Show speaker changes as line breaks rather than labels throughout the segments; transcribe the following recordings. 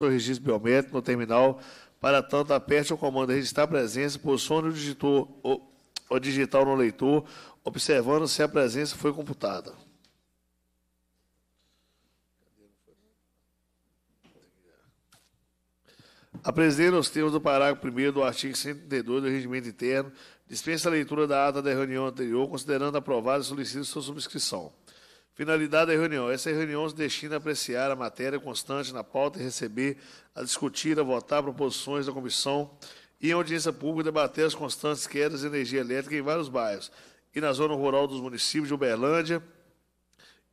no registro biométrico no terminal. Para tanto, aperte o comando registrar presença, posicione o, digitor, o, o digital no leitor, observando se a presença foi computada. A presidência, nos termos do parágrafo 1 do artigo 132 do Regimento Interno, dispensa a leitura da ata da reunião anterior, considerando aprovada e solicita sua subscrição. Finalidade da reunião. Essa reunião se destina a apreciar a matéria constante na pauta e receber, a discutir, a votar proposições da comissão e em audiência pública debater as constantes quedas de energia elétrica em vários bairros e na zona rural dos municípios de Uberlândia,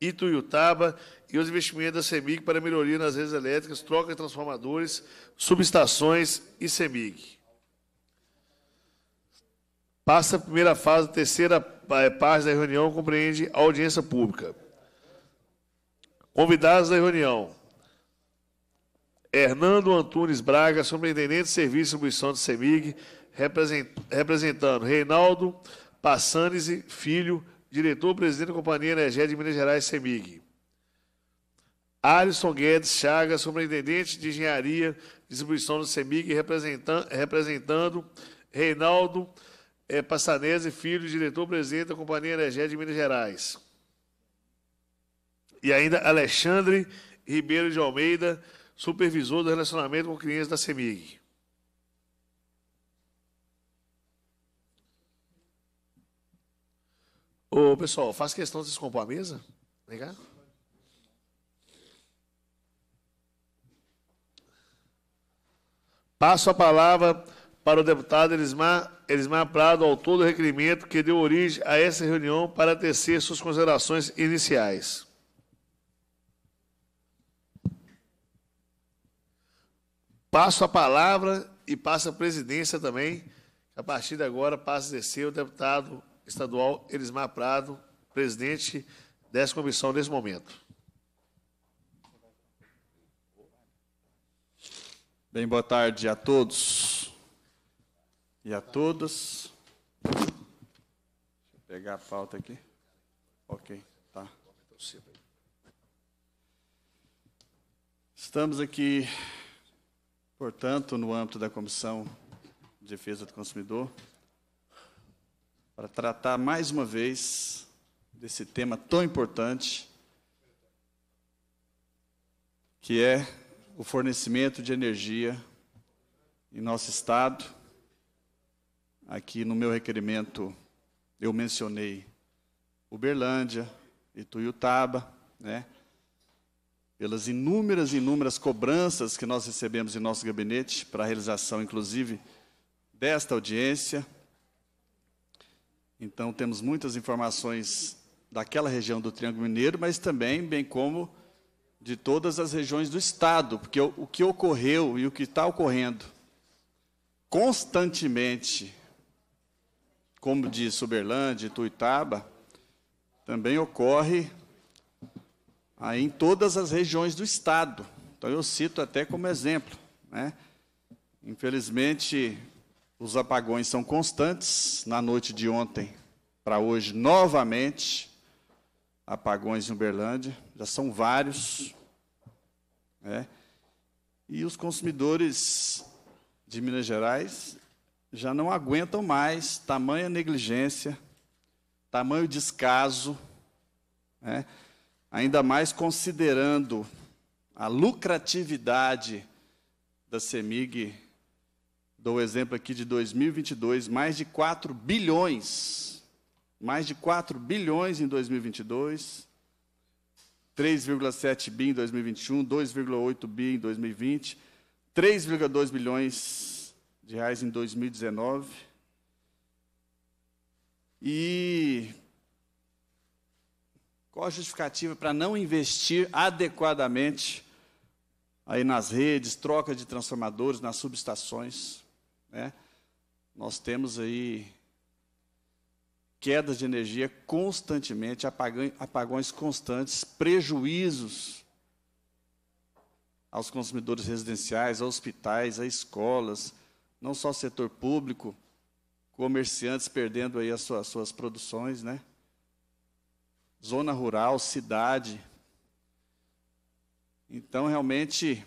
Ituiutaba e os investimentos da CEMIG para melhoria nas redes elétricas, troca de transformadores, subestações e CEMIG. Passa a primeira fase, a terceira eh, parte da reunião compreende a audiência pública. Convidados da reunião. Hernando Antunes Braga, Superintendente de Serviço e Distribuição de CEMIG, representando Reinaldo Passanese Filho, diretor-presidente da Companhia Energética de Minas Gerais, CEMIG. Alisson Guedes Chagas, Superintendente de Engenharia e Distribuição do CEMIG, representando Reinaldo eh, Passanese Filho, diretor-presidente da Companhia Energética de Minas Gerais. E ainda Alexandre Ribeiro de Almeida, supervisor do relacionamento com crianças da CEMIG. Ô, pessoal, faz questão de vocês compor a mesa? Vem Passo a palavra para o deputado Elismar, Elismar Prado, autor do requerimento que deu origem a essa reunião, para tecer suas considerações iniciais. Passo a palavra e passo a presidência também. A partir de agora passa a exercer o deputado estadual Elismar Prado, presidente dessa comissão nesse momento.
Bem, boa tarde a todos e a todas. Deixa eu pegar a pauta aqui. Ok, tá. Estamos aqui Portanto, no âmbito da Comissão de Defesa do Consumidor, para tratar mais uma vez desse tema tão importante, que é o fornecimento de energia em nosso Estado. Aqui no meu requerimento eu mencionei Uberlândia, Ituiutaba, né? pelas inúmeras e inúmeras cobranças que nós recebemos em nosso gabinete para a realização, inclusive, desta audiência. Então, temos muitas informações daquela região do Triângulo Mineiro, mas também, bem como de todas as regiões do Estado, porque o, o que ocorreu e o que está ocorrendo constantemente, como diz Uberlândia e Tuitaba, também ocorre aí em todas as regiões do Estado. Então, eu cito até como exemplo. Né? Infelizmente, os apagões são constantes. Na noite de ontem para hoje, novamente, apagões em Uberlândia. Já são vários. Né? E os consumidores de Minas Gerais já não aguentam mais tamanha negligência, tamanho descaso. Né? ainda mais considerando a lucratividade da CEMIG. Dou o exemplo aqui de 2022, mais de 4 bilhões, mais de 4 bilhões em 2022, 3,7 bi em 2021, 2,8 bi em 2020, 3,2 bilhões de reais em 2019. E qual a justificativa para não investir adequadamente aí nas redes, troca de transformadores, nas subestações? Né? Nós temos aí quedas de energia constantemente, apagões constantes, prejuízos aos consumidores residenciais, a hospitais, a escolas, não só setor público, comerciantes perdendo aí as suas, as suas produções, né? zona rural, cidade. Então, realmente,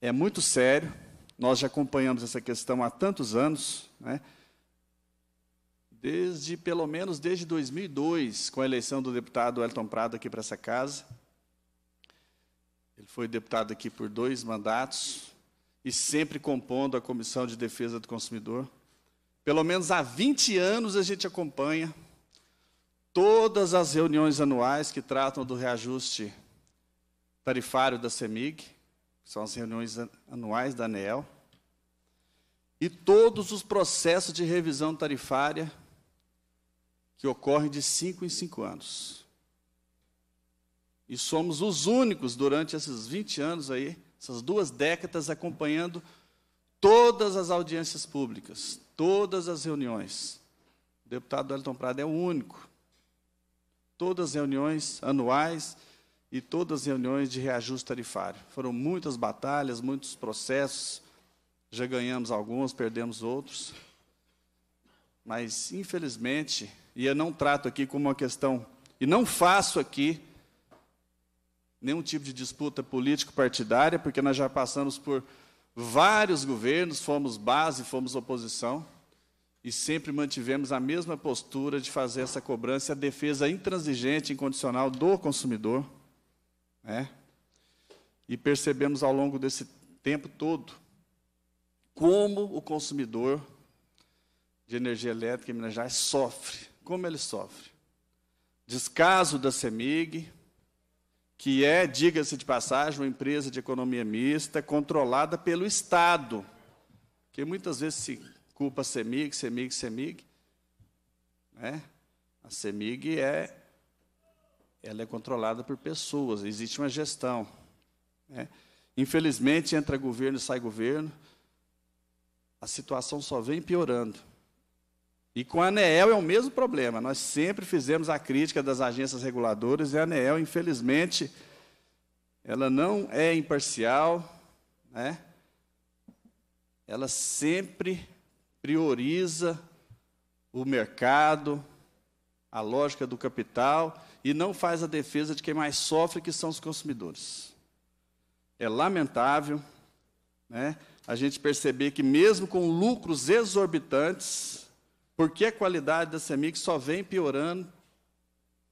é muito sério. Nós já acompanhamos essa questão há tantos anos, né? desde pelo menos desde 2002, com a eleição do deputado Elton Prado aqui para essa casa. Ele foi deputado aqui por dois mandatos e sempre compondo a Comissão de Defesa do Consumidor. Pelo menos há 20 anos a gente acompanha todas as reuniões anuais que tratam do reajuste tarifário da CEMIG, que são as reuniões anuais da ANEEL, e todos os processos de revisão tarifária que ocorrem de cinco em cinco anos. E somos os únicos, durante esses 20 anos aí, essas duas décadas, acompanhando todas as audiências públicas, todas as reuniões. O deputado Elton Prado é o único todas as reuniões anuais e todas as reuniões de reajuste tarifário. Foram muitas batalhas, muitos processos, já ganhamos alguns, perdemos outros. Mas, infelizmente, e eu não trato aqui como uma questão, e não faço aqui nenhum tipo de disputa político-partidária, porque nós já passamos por vários governos, fomos base, fomos oposição e sempre mantivemos a mesma postura de fazer essa cobrança, a defesa intransigente, incondicional do consumidor. Né? E percebemos ao longo desse tempo todo como o consumidor de energia elétrica em Minas Gerais sofre, como ele sofre. Descaso da CEMIG, que é, diga-se de passagem, uma empresa de economia mista controlada pelo Estado, que muitas vezes se culpa CEMIG, CEMIG, CEMIG. Né? A CEMIG é, ela é controlada por pessoas, existe uma gestão. Né? Infelizmente, entra governo e sai governo, a situação só vem piorando. E com a ANEEL é o mesmo problema. Nós sempre fizemos a crítica das agências reguladoras e a ANEEL, infelizmente, ela não é imparcial, né? ela sempre prioriza o mercado, a lógica do capital e não faz a defesa de quem mais sofre, que são os consumidores. É lamentável né, a gente perceber que, mesmo com lucros exorbitantes, porque a qualidade da CEMIC só vem piorando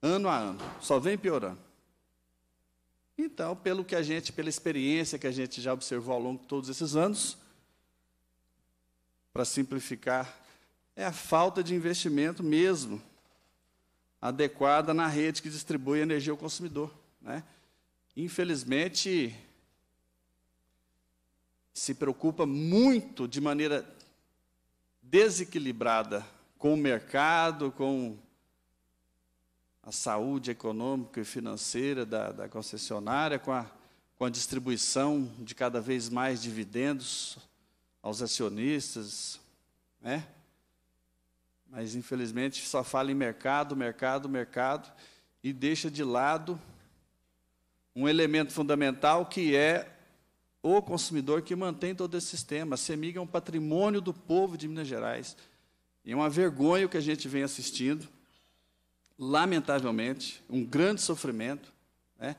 ano a ano, só vem piorando. Então, pelo que a gente, pela experiência que a gente já observou ao longo de todos esses anos, para simplificar, é a falta de investimento mesmo adequada na rede que distribui energia ao consumidor. Né? Infelizmente, se preocupa muito de maneira desequilibrada com o mercado, com a saúde econômica e financeira da, da concessionária, com a, com a distribuição de cada vez mais dividendos aos acionistas, né? Mas infelizmente só fala em mercado, mercado, mercado e deixa de lado um elemento fundamental que é o consumidor que mantém todo esse sistema. A CEMIG é um patrimônio do povo de Minas Gerais. E é uma vergonha o que a gente vem assistindo, lamentavelmente, um grande sofrimento. Né?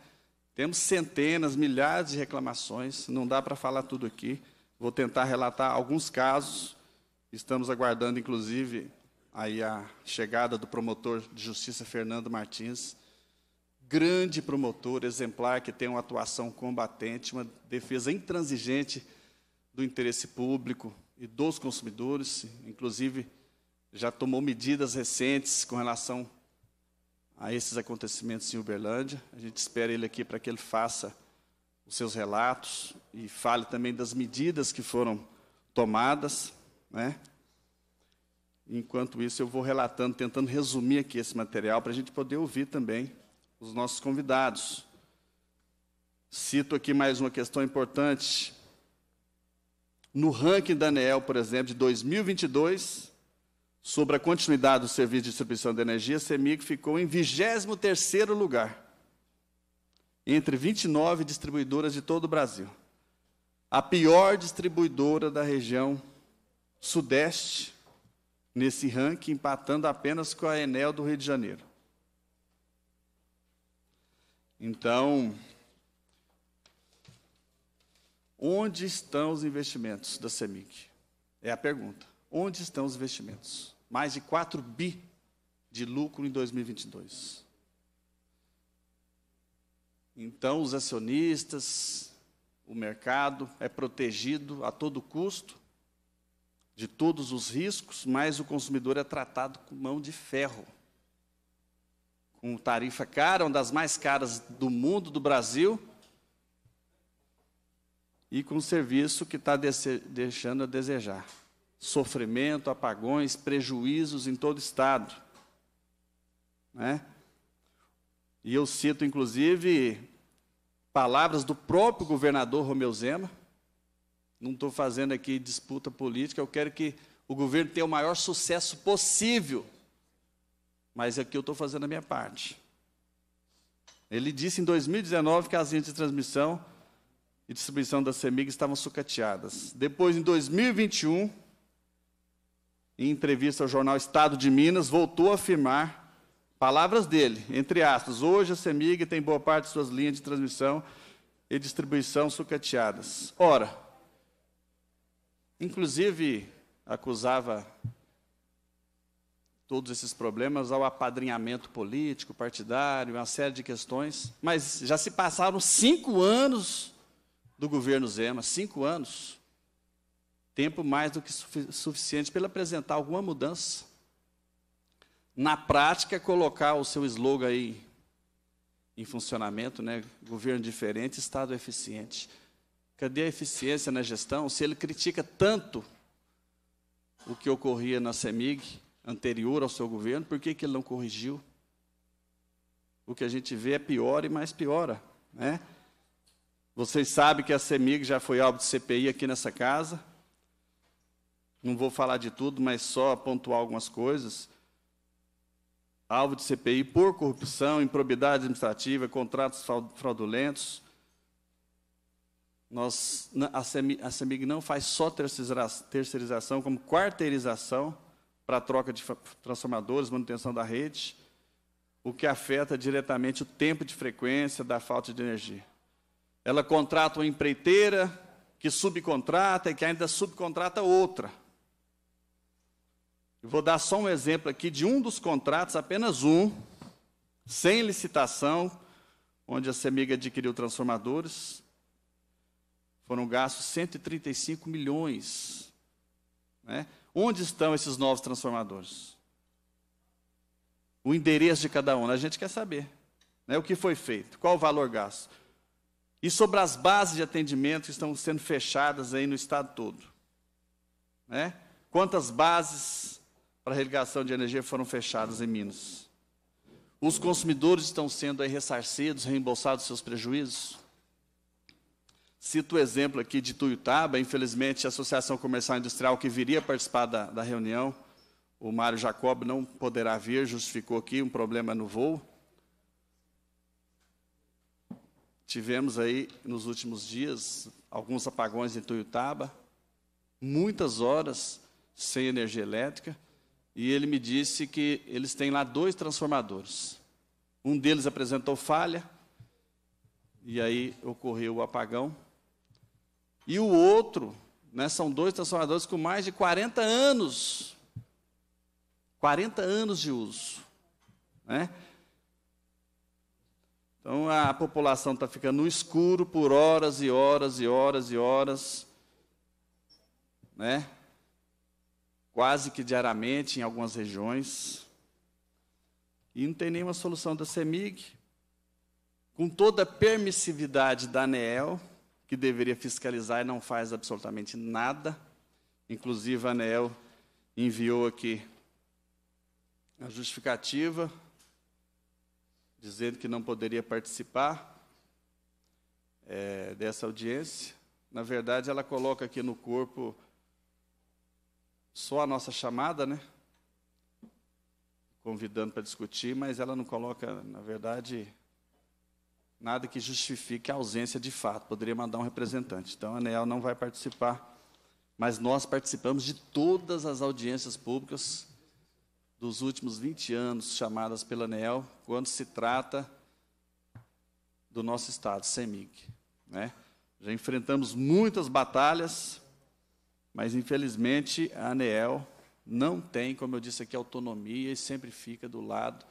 Temos centenas, milhares de reclamações, não dá para falar tudo aqui. Vou tentar relatar alguns casos. Estamos aguardando, inclusive, aí a chegada do promotor de justiça Fernando Martins, grande promotor exemplar que tem uma atuação combatente, uma defesa intransigente do interesse público e dos consumidores, inclusive já tomou medidas recentes com relação a esses acontecimentos em Uberlândia. A gente espera ele aqui para que ele faça os seus relatos e fale também das medidas que foram tomadas, né? Enquanto isso, eu vou relatando, tentando resumir aqui esse material para a gente poder ouvir também os nossos convidados. Cito aqui mais uma questão importante. No ranking da por exemplo, de 2022, sobre a continuidade do serviço de distribuição de energia, a CEMIG ficou em 23º lugar entre 29 distribuidoras de todo o Brasil. A pior distribuidora da região Sudeste nesse ranking, empatando apenas com a Enel do Rio de Janeiro. Então, onde estão os investimentos da CEMIC? É a pergunta. Onde estão os investimentos? Mais de 4 bi de lucro em 2022. Então, os acionistas, o mercado é protegido a todo custo de todos os riscos, mas o consumidor é tratado com mão de ferro. Com tarifa cara, uma das mais caras do mundo, do Brasil, e com um serviço que está deixando a desejar. Sofrimento, apagões, prejuízos em todo o estado. Né? E eu cito, inclusive, palavras do próprio governador Romeu Zema. Não estou fazendo aqui disputa política, eu quero que o governo tenha o maior sucesso possível. Mas aqui eu estou fazendo a minha parte. Ele disse em 2019 que as linhas de transmissão e distribuição da CEMIG estavam sucateadas. Depois, em 2021, em entrevista ao jornal Estado de Minas, voltou a afirmar Palavras dele, entre aspas. Hoje a CEMIG tem boa parte de suas linhas de transmissão e distribuição sucateadas. Ora, inclusive acusava todos esses problemas ao apadrinhamento político, partidário, uma série de questões. Mas já se passaram cinco anos do governo Zema, cinco anos. Tempo mais do que suficiente para ele apresentar alguma mudança na prática, colocar o seu slogan aí em funcionamento, né? Governo diferente, Estado eficiente. Cadê a eficiência na gestão? Se ele critica tanto o que ocorria na CEMIG, anterior ao seu governo, por que, que ele não corrigiu? O que a gente vê é pior e mais piora. Né? Vocês sabem que a CEMIG já foi alvo de CPI aqui nessa casa. Não vou falar de tudo, mas só pontuar algumas coisas alvo de CPI por corrupção, improbidade administrativa, contratos fraudulentos. Nós, a CEMIG não faz só terceirização, como quarteirização para troca de transformadores, manutenção da rede, o que afeta diretamente o tempo de frequência da falta de energia. Ela contrata uma empreiteira que subcontrata e que ainda subcontrata outra eu vou dar só um exemplo aqui de um dos contratos, apenas um, sem licitação, onde a Semig adquiriu transformadores. Foram gastos 135 milhões. Né? Onde estão esses novos transformadores? O endereço de cada um, a gente quer saber. Né? O que foi feito, qual o valor gasto. E sobre as bases de atendimento que estão sendo fechadas aí no estado todo. Né? Quantas bases para religação de energia foram fechadas em Minas. Os consumidores estão sendo aí ressarcidos, reembolsados seus prejuízos. Cito o exemplo aqui de Tuiutaba, infelizmente a Associação Comercial Industrial que viria participar da, da reunião, o Mário Jacob não poderá vir, justificou aqui um problema no voo. Tivemos aí, nos últimos dias, alguns apagões em Tuiutaba, muitas horas sem energia elétrica e ele me disse que eles têm lá dois transformadores. Um deles apresentou falha, e aí ocorreu o apagão. E o outro, né, são dois transformadores com mais de 40 anos. 40 anos de uso. Né? Então a população está ficando no escuro por horas e horas e horas e horas. Né? quase que diariamente em algumas regiões. E não tem nenhuma solução da CEMIG. Com toda a permissividade da ANEEL, que deveria fiscalizar e não faz absolutamente nada. Inclusive, a ANEEL enviou aqui a justificativa, dizendo que não poderia participar é, dessa audiência. Na verdade, ela coloca aqui no corpo só a nossa chamada, né? Convidando para discutir, mas ela não coloca, na verdade, nada que justifique a ausência de fato. Poderia mandar um representante. Então, a ANEL não vai participar. Mas nós participamos de todas as audiências públicas dos últimos 20 anos chamadas pela ANEL, quando se trata do nosso Estado, CEMIG. Né? Já enfrentamos muitas batalhas, mas, infelizmente, a ANEEL não tem, como eu disse aqui, autonomia e sempre fica do lado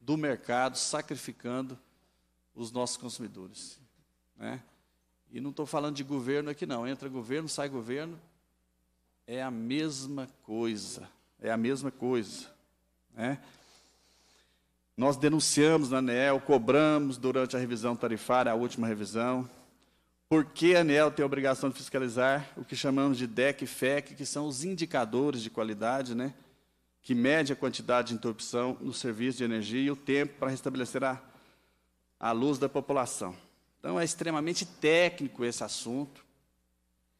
do mercado, sacrificando os nossos consumidores. Né? E não estou falando de governo aqui, não. Entra governo, sai governo, é a mesma coisa. É a mesma coisa. Né? Nós denunciamos na ANEEL, cobramos durante a revisão tarifária, a última revisão, porque a ANEL tem a obrigação de fiscalizar o que chamamos de DEC e FEC, que são os indicadores de qualidade, né? que mede a quantidade de interrupção no serviço de energia e o tempo para restabelecer a, a luz da população. Então, é extremamente técnico esse assunto.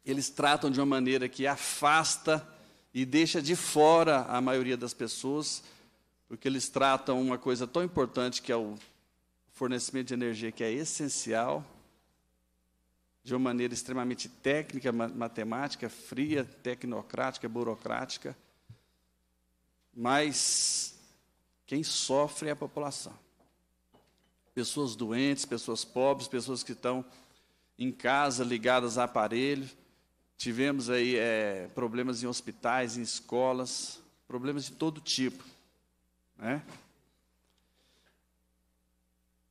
Eles tratam de uma maneira que afasta e deixa de fora a maioria das pessoas, porque eles tratam uma coisa tão importante que é o fornecimento de energia, que é essencial de uma maneira extremamente técnica, matemática, fria, tecnocrática, burocrática. Mas quem sofre é a população. Pessoas doentes, pessoas pobres, pessoas que estão em casa ligadas a aparelho. Tivemos aí é, problemas em hospitais, em escolas, problemas de todo tipo. Né?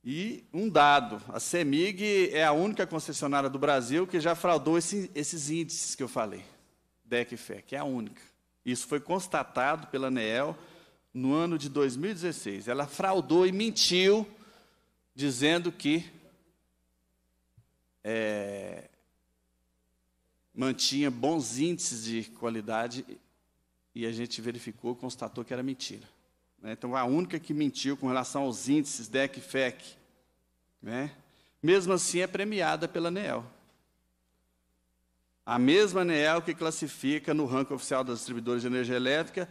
E um dado: a CEMIG é a única concessionária do Brasil que já fraudou esse, esses índices que eu falei, DEC e FEC, é a única. Isso foi constatado pela ANEEL no ano de 2016. Ela fraudou e mentiu, dizendo que é, mantinha bons índices de qualidade, e a gente verificou, constatou que era mentira. Né? Então, a única que mentiu com relação aos índices DEC e FEC. Né? Mesmo assim, é premiada pela ANEEL. A mesma ANEEL que classifica no ranking oficial das distribuidoras de energia elétrica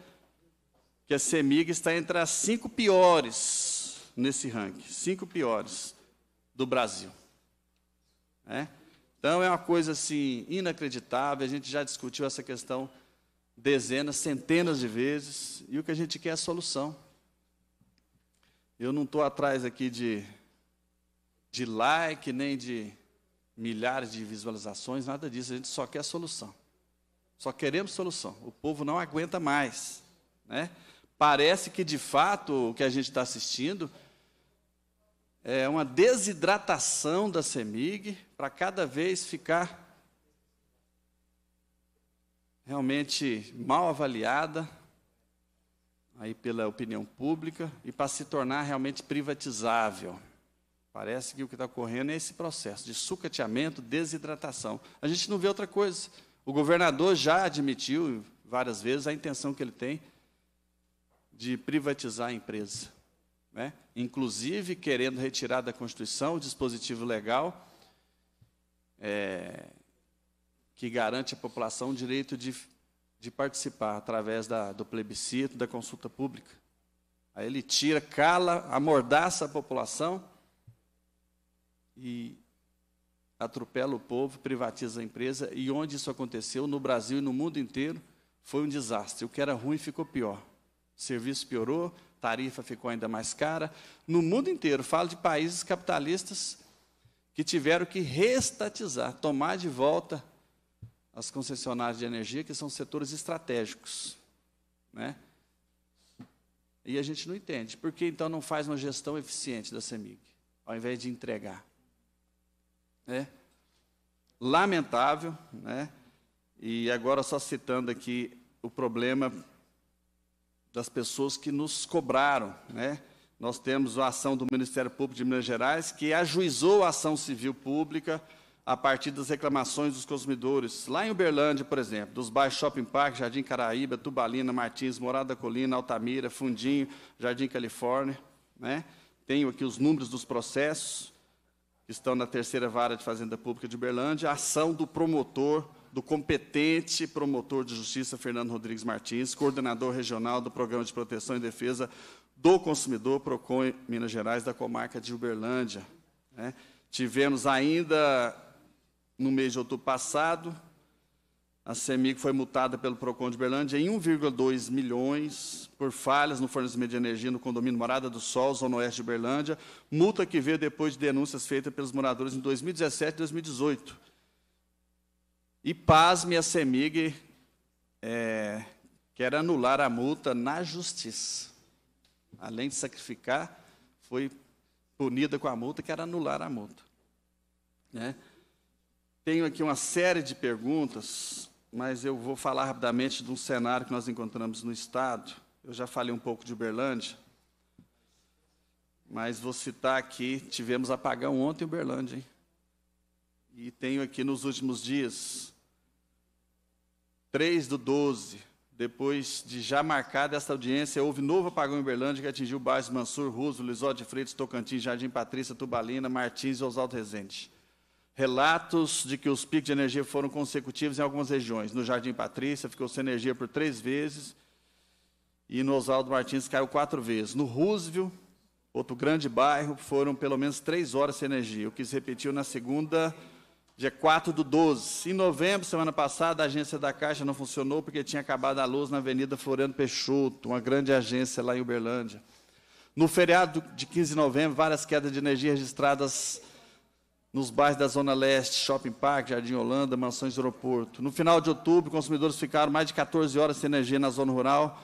que a CEMIG está entre as cinco piores nesse ranking, cinco piores do Brasil. É? Então, é uma coisa assim inacreditável, a gente já discutiu essa questão dezenas, centenas de vezes, e o que a gente quer é solução. Eu não estou atrás aqui de, de like, nem de milhares de visualizações, nada disso, a gente só quer solução. Só queremos solução. O povo não aguenta mais. Né? Parece que, de fato, o que a gente está assistindo é uma desidratação da CEMIG para cada vez ficar realmente mal avaliada aí pela opinião pública e para se tornar realmente privatizável. Parece que o que está ocorrendo é esse processo de sucateamento, desidratação. A gente não vê outra coisa. O governador já admitiu várias vezes a intenção que ele tem de privatizar a empresa. Né? Inclusive querendo retirar da Constituição o dispositivo legal é, que garante à população o direito de, de participar através da, do plebiscito, da consulta pública. Aí ele tira, cala, amordaça a população e atropela o povo, privatiza a empresa. E onde isso aconteceu, no Brasil e no mundo inteiro, foi um desastre. O que era ruim ficou pior. O serviço piorou, tarifa ficou ainda mais cara. No mundo inteiro, falo de países capitalistas que tiveram que restatizar, tomar de volta as concessionárias de energia, que são setores estratégicos. Né? E a gente não entende. Por que então não faz uma gestão eficiente da CEMIG, ao invés de entregar? Né? Lamentável, né? e agora só citando aqui o problema das pessoas que nos cobraram. Né? Nós temos a ação do Ministério Público de Minas Gerais, que ajuizou a ação civil pública a partir das reclamações dos consumidores. Lá em Uberlândia, por exemplo, dos bairros Shopping Park, Jardim Caraíba, Tubalina, Martins, Morada Colina, Altamira, Fundinho, Jardim Califórnia. Né? Tenho aqui os números dos processos que estão na terceira vara de Fazenda Pública de Uberlândia, a ação do promotor, do competente promotor de justiça, Fernando Rodrigues Martins, coordenador regional do Programa de Proteção e Defesa do Consumidor, PROCON Minas Gerais, da comarca de Uberlândia. Né? Tivemos ainda no mês de outubro passado, a CEMIG foi multada pelo PROCON de Berlândia em 1,2 milhões por falhas no fornecimento de energia no condomínio Morada do Sol, Zona Oeste de Berlândia, multa que veio depois de denúncias feitas pelos moradores em 2017 e 2018. E, pasme, a CEMIG é, quer anular a multa na justiça. Além de sacrificar, foi punida com a multa, quer anular a multa. Né? Tenho aqui uma série de perguntas, mas eu vou falar rapidamente de um cenário que nós encontramos no Estado. Eu já falei um pouco de Uberlândia, mas vou citar aqui: tivemos apagão
ontem em Uberlândia, hein?
E tenho aqui nos últimos dias, 3 do 12, depois de já marcada esta audiência, houve novo apagão em Uberlândia que atingiu bairros Mansur, Russo, Lisó de Freitas, Tocantins, Jardim Patrícia, Tubalina, Martins e Osaldo Rezende relatos de que os picos de energia foram consecutivos em algumas regiões. No Jardim Patrícia ficou sem energia por três vezes e no Oswaldo Martins caiu quatro vezes. No Roosevelt, outro grande bairro, foram pelo menos três horas sem energia, o que se repetiu na segunda, dia 4 do 12. Em novembro, semana passada, a agência da Caixa não funcionou porque tinha acabado a luz na Avenida Floriano Peixoto, uma grande agência lá em Uberlândia. No feriado de 15 de novembro, várias quedas de energia registradas nos bairros da Zona Leste, Shopping Park, Jardim Holanda, Mansões do Aeroporto. No final de outubro, consumidores ficaram mais de 14 horas sem energia na zona rural.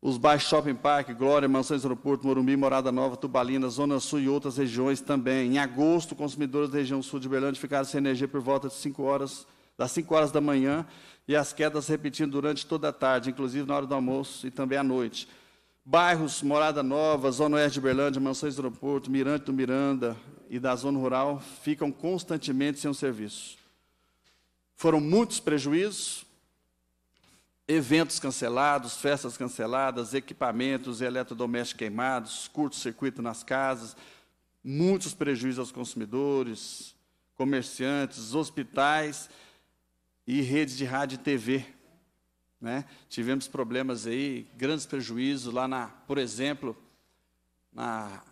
Os bairros Shopping Park, Glória, Mansões do Aeroporto, Morumbi, Morada Nova, Tubalina, Zona Sul e outras regiões também. Em agosto, consumidores da região sul de Berlândia ficaram sem energia por volta de 5 horas, das 5 horas da manhã e as quedas repetindo durante toda a tarde, inclusive na hora do almoço e também à noite. Bairros Morada Nova, Zona Oeste de Berlândia, Mansões do Aeroporto, Mirante do Miranda, e da zona rural ficam constantemente sem o serviço. Foram muitos prejuízos, eventos cancelados, festas canceladas, equipamentos eletrodomésticos queimados, curto-circuito nas casas, muitos prejuízos aos consumidores, comerciantes, hospitais e redes de rádio e TV. Né? Tivemos problemas aí, grandes prejuízos lá na, por exemplo, na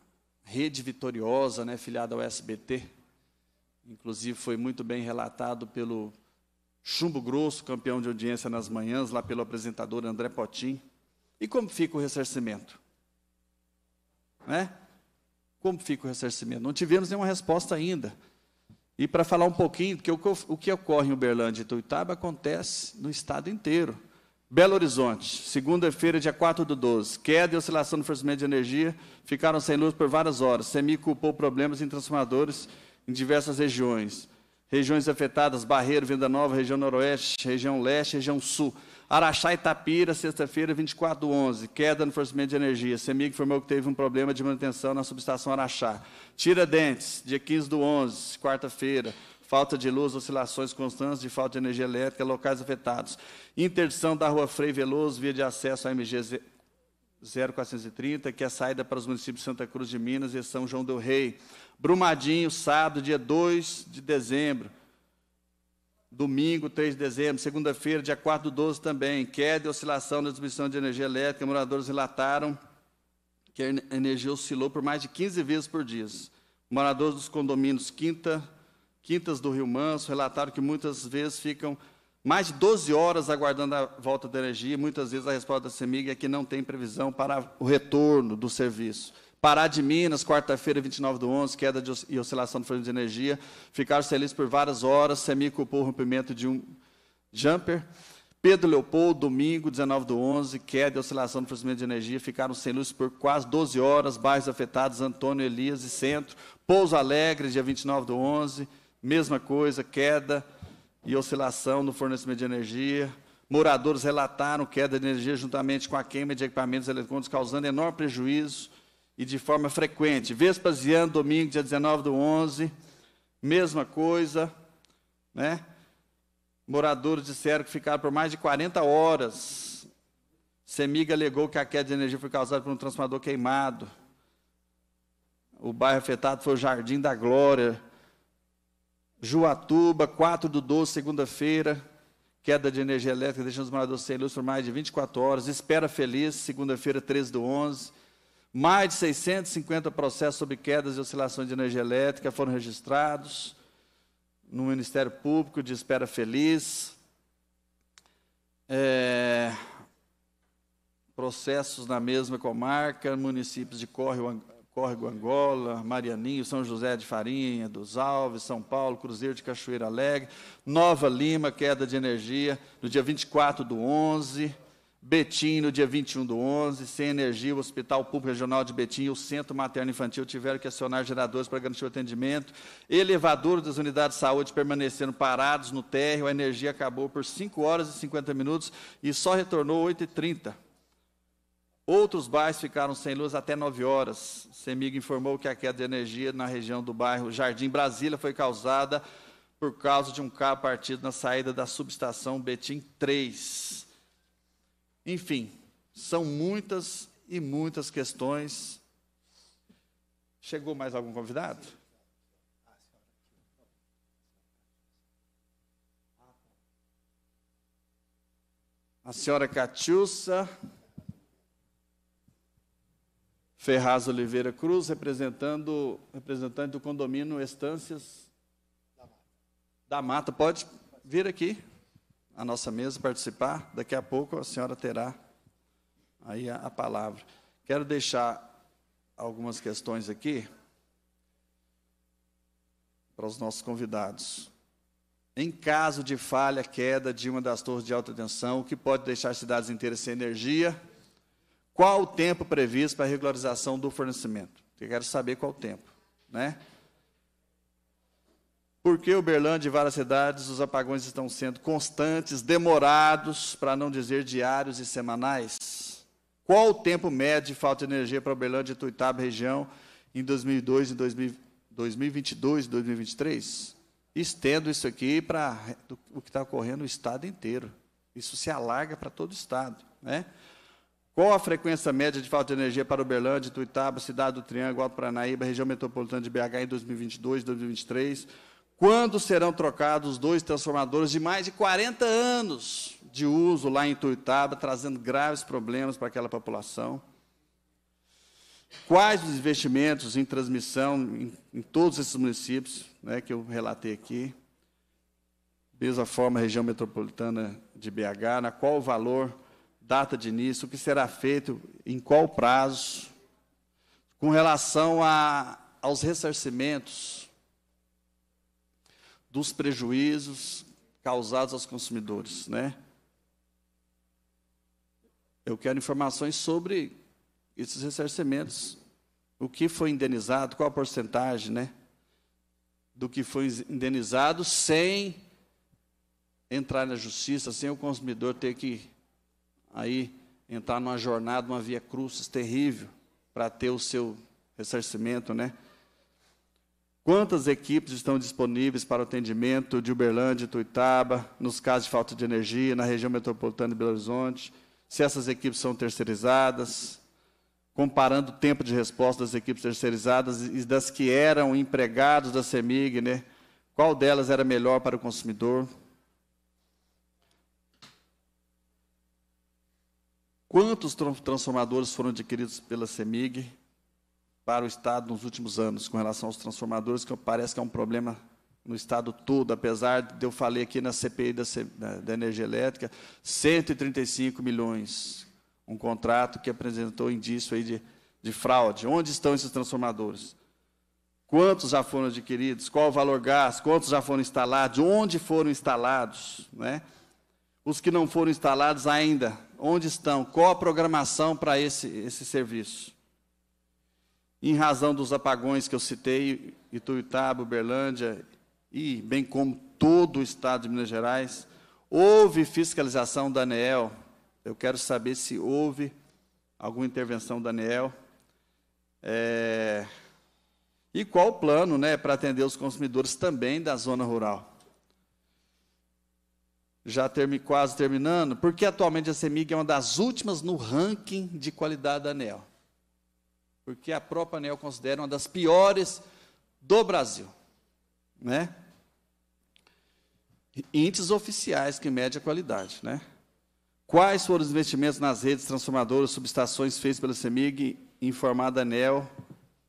Rede Vitoriosa, né, filiada ao SBT. Inclusive foi muito bem relatado pelo Chumbo Grosso, campeão de audiência nas manhãs, lá pelo apresentador André Potim. E como fica o ressarcimento? Né? Como fica o ressarcimento? Não tivemos nenhuma resposta ainda. E para falar um pouquinho, porque o que ocorre em Uberlândia e Tuitaba acontece no estado inteiro. Belo Horizonte, segunda-feira, dia 4 do 12. Queda e oscilação no fornecimento de energia ficaram sem luz por várias horas. Semi culpou problemas em transformadores em diversas regiões. Regiões afetadas: Barreiro, Venda Nova, região Noroeste, região Leste, região Sul. Araxá e Tapira, sexta-feira, 24 do 11. Queda no fornecimento de energia. CEMIG informou que teve um problema de manutenção na subestação Araxá. Tiradentes, dia 15 do 11, quarta-feira falta de luz, oscilações constantes de falta de energia elétrica, locais afetados. Interdição da rua Frei Veloso, via de acesso à MG 0430, que é a saída para os municípios de Santa Cruz de Minas e São João del Rei. Brumadinho, sábado, dia 2 de dezembro. Domingo, 3 de dezembro, segunda-feira, dia 4 do 12 também. Queda e oscilação na distribuição de energia elétrica. Moradores relataram que a energia oscilou por mais de 15 vezes por dia. Moradores dos condomínios Quinta, quintas do Rio Manso relataram que muitas vezes ficam mais de 12 horas aguardando a volta da energia, muitas vezes a resposta da CEMIG é que não tem previsão para o retorno do serviço. Pará de Minas, quarta-feira, 29 do 11, queda de, e oscilação do fornecimento de energia, ficaram felizes por várias horas, CEMIG culpou o rompimento de um jumper. Pedro Leopoldo, domingo, 19 do 11, queda e oscilação do fornecimento de energia, ficaram sem luz por quase 12 horas, bairros afetados, Antônio Elias e Centro. Pouso Alegre, dia 29 do 11, Mesma coisa, queda e oscilação no fornecimento de energia. Moradores relataram queda de energia juntamente com a queima de equipamentos eletrônicos, causando enorme prejuízo e de forma frequente. Vespasiano, domingo, dia 19 do 11, mesma coisa, né? Moradores disseram que ficaram por mais de 40 horas. Semiga alegou que a queda de energia foi causada por um transformador queimado. O bairro afetado foi o Jardim da Glória, Juatuba, 4 do 12, segunda-feira, queda de energia elétrica, deixando os moradores sem luz por mais de 24 horas. Espera feliz, segunda-feira, 13 do 11. Mais de 650 processos sobre quedas e oscilações de energia elétrica foram registrados no Ministério Público de Espera Feliz. É, processos na mesma comarca, municípios de Correio Córrego Angola, Marianinho, São José de Farinha, dos Alves, São Paulo, Cruzeiro de Cachoeira Alegre, Nova Lima, queda de energia no dia 24 do 11, Betim no dia 21 do 11, sem energia, o Hospital Público Regional de Betim e o Centro Materno Infantil tiveram que acionar geradores para garantir o atendimento. Elevadores das unidades de saúde permaneceram parados no térreo, a energia acabou por 5 horas e 50 minutos e só retornou 8h30. Outros bairros ficaram sem luz até 9 horas. Semig informou que a queda de energia na região do bairro Jardim Brasília foi causada por causa de um carro partido na saída da subestação Betim 3. Enfim, são muitas e muitas questões. Chegou mais algum convidado? A senhora Catiusa. Ferraz Oliveira Cruz, representando, representante do condomínio Estâncias da Mata. Pode vir aqui à nossa mesa participar. Daqui a pouco a senhora terá aí a, a palavra. Quero deixar algumas questões aqui para os nossos convidados. Em caso de falha, queda de uma das torres de alta tensão, o que pode deixar as cidades inteiras sem energia? Qual o tempo previsto para a regularização do fornecimento? Eu quero saber qual o tempo. Né? Por que Uberlândia e várias cidades os apagões estão sendo constantes, demorados, para não dizer diários e semanais? Qual o tempo médio de falta de energia para Uberlândia e Tuitaba região em 2002 e 2022 e 2023? Estendo isso aqui para o que está ocorrendo no estado inteiro. Isso se alarga para todo o estado, né? Qual a frequência média de falta de energia para Uberlândia, Tuitaba, Cidade do Triângulo, Alto Paranaíba, região metropolitana de BH em 2022 2023? Quando serão trocados os dois transformadores de mais de 40 anos de uso lá em Tuitaba, trazendo graves problemas para aquela população? Quais os investimentos em transmissão em, em todos esses municípios né, que eu relatei aqui? Mesma forma, região metropolitana de BH, na qual o valor data de início, o que será feito, em qual prazo, com relação a, aos ressarcimentos dos prejuízos causados aos consumidores, né? Eu quero informações sobre esses ressarcimentos, o que foi indenizado, qual a porcentagem, né? Do que foi indenizado sem entrar na justiça, sem o consumidor ter que aí entrar numa jornada, uma via cruzes terrível, para ter o seu ressarcimento, né? Quantas equipes estão disponíveis para o atendimento de Uberlândia e Tuitaba, nos casos de falta de energia, na região metropolitana de Belo Horizonte? Se essas equipes são terceirizadas, comparando o tempo de resposta das equipes terceirizadas e das que eram empregados da CEMIG, né? qual delas era melhor para o consumidor? Quantos transformadores foram adquiridos pela CEMIG para o Estado nos últimos anos, com relação aos transformadores, que parece que é um problema no Estado todo, apesar de eu falei aqui na CPI da, da energia elétrica, 135 milhões, um contrato que apresentou indício aí de, de fraude. Onde estão esses transformadores? Quantos já foram adquiridos? Qual o valor gasto? Quantos já foram instalados? Onde foram instalados? Não é? os que não foram instalados ainda, onde estão? Qual a programação para esse, esse serviço? Em razão dos apagões que eu citei, Ituiutaba, Uberlândia e bem como todo o estado de Minas Gerais, houve fiscalização da ANEEL. Eu quero saber se houve alguma intervenção da ANEEL. É... E qual o plano né, para atender os consumidores também da zona rural? já termi, quase terminando, porque atualmente a CEMIG é uma das últimas no ranking de qualidade da ANEL. Porque a própria ANEL considera uma das piores do Brasil. Né? Índices oficiais que medem a qualidade. Né? Quais foram os investimentos nas redes transformadoras, subestações feitos pela CEMIG informada ANEL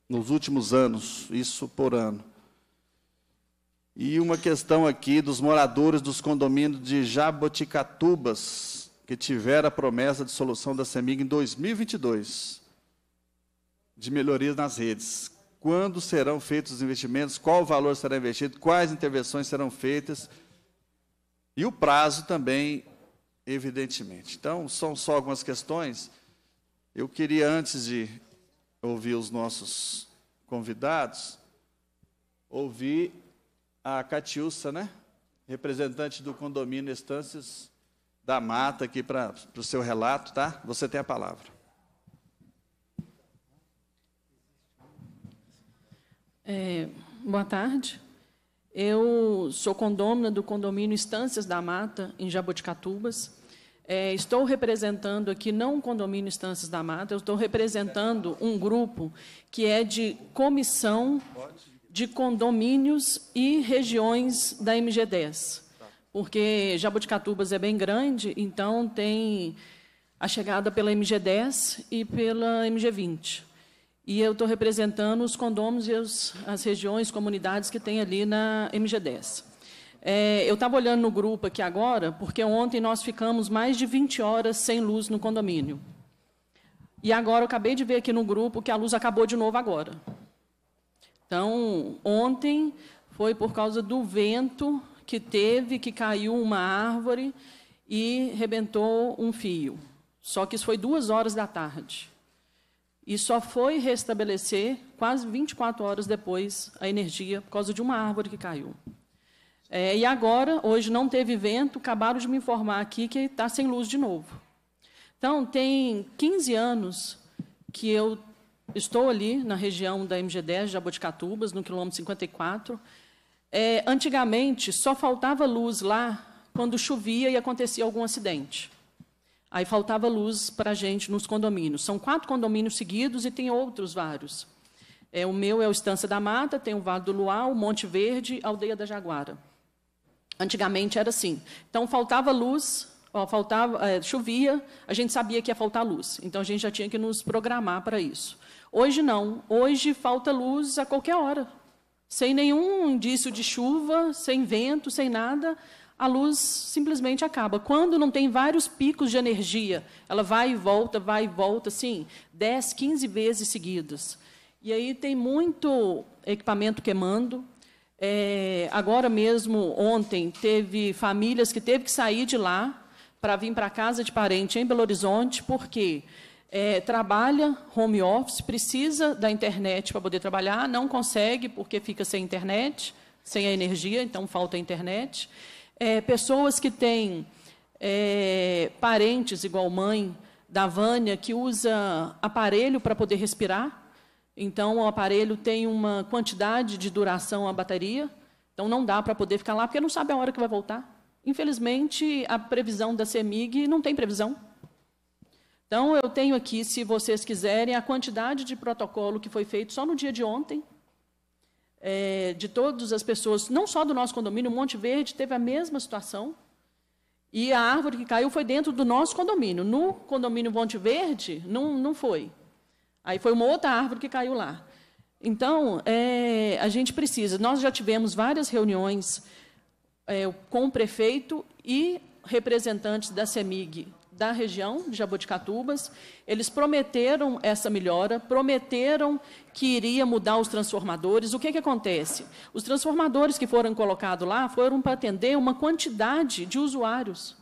nos últimos anos, isso por ano? E uma questão aqui dos moradores dos condomínios de Jaboticatubas, que tiveram a promessa de solução da CEMIG em 2022, de melhorias nas redes. Quando serão feitos os investimentos? Qual o valor será investido? Quais intervenções serão feitas? E o prazo também, evidentemente. Então, são só algumas questões. Eu queria, antes de ouvir os nossos convidados, ouvir a Catiúça, né? Representante do condomínio Estâncias da Mata aqui para o seu relato, tá? Você tem a palavra.
É, boa tarde. Eu sou condômina do condomínio Estâncias da Mata, em Jaboticatubas. É, estou representando aqui, não o condomínio Estâncias da Mata, eu estou representando um grupo que é de comissão. Pode de condomínios e regiões da MG10. Porque Jaboticatubas é bem grande, então tem a chegada pela MG10 e pela MG20. E eu estou representando os condomínios e os, as regiões, comunidades que tem ali na MG10. É, eu estava olhando no grupo aqui agora, porque ontem nós ficamos mais de 20 horas sem luz no condomínio. E agora eu acabei de ver aqui no grupo que a luz acabou de novo agora. Então, ontem foi por causa do vento que teve, que caiu uma árvore e rebentou um fio. Só que isso foi duas horas da tarde. E só foi restabelecer quase 24 horas depois a energia por causa de uma árvore que caiu. É, e agora, hoje não teve vento, acabaram de me informar aqui que está sem luz de novo. Então, tem 15 anos que eu Estou ali na região da MG10, Jaboticatubas, no quilômetro 54. É, antigamente, só faltava luz lá quando chovia e acontecia algum acidente. Aí faltava luz para a gente nos condomínios. São quatro condomínios seguidos e tem outros vários. É, o meu é o Estância da Mata, tem o Vale do Luau, Monte Verde, Aldeia da Jaguara. Antigamente era assim. Então faltava luz, ó, faltava, é, chovia, a gente sabia que ia faltar luz. Então a gente já tinha que nos programar para isso. Hoje não. Hoje falta luz a qualquer hora. Sem nenhum indício de chuva, sem vento, sem nada, a luz simplesmente acaba. Quando não tem vários picos de energia, ela vai e volta, vai e volta, assim, 10, 15 vezes seguidas. E aí tem muito equipamento queimando. É, agora mesmo, ontem, teve famílias que teve que sair de lá para vir para casa de parente em Belo Horizonte, porque quê? é, trabalha home office, precisa da internet para poder trabalhar, não consegue porque fica sem internet, sem a energia, então falta a internet. É, pessoas que têm é, parentes, igual mãe da Vânia, que usa aparelho para poder respirar, então o aparelho tem uma quantidade de duração a bateria, então não dá para poder ficar lá, porque não sabe a hora que vai voltar. Infelizmente, a previsão da CEMIG não tem previsão. Então, eu tenho aqui, se vocês quiserem, a quantidade de protocolo que foi feito só no dia de ontem, é, de todas as pessoas, não só do nosso condomínio, Monte Verde teve a mesma situação. E a árvore que caiu foi dentro do nosso condomínio. No condomínio Monte Verde, não, não foi. Aí foi uma outra árvore que caiu lá. Então, é, a gente precisa. Nós já tivemos várias reuniões é, com o prefeito e representantes da CEMIG da região de Jaboticatubas. Eles prometeram essa melhora, prometeram que iria mudar os transformadores. O que, que acontece? Os transformadores que foram colocados lá foram para atender uma quantidade de usuários.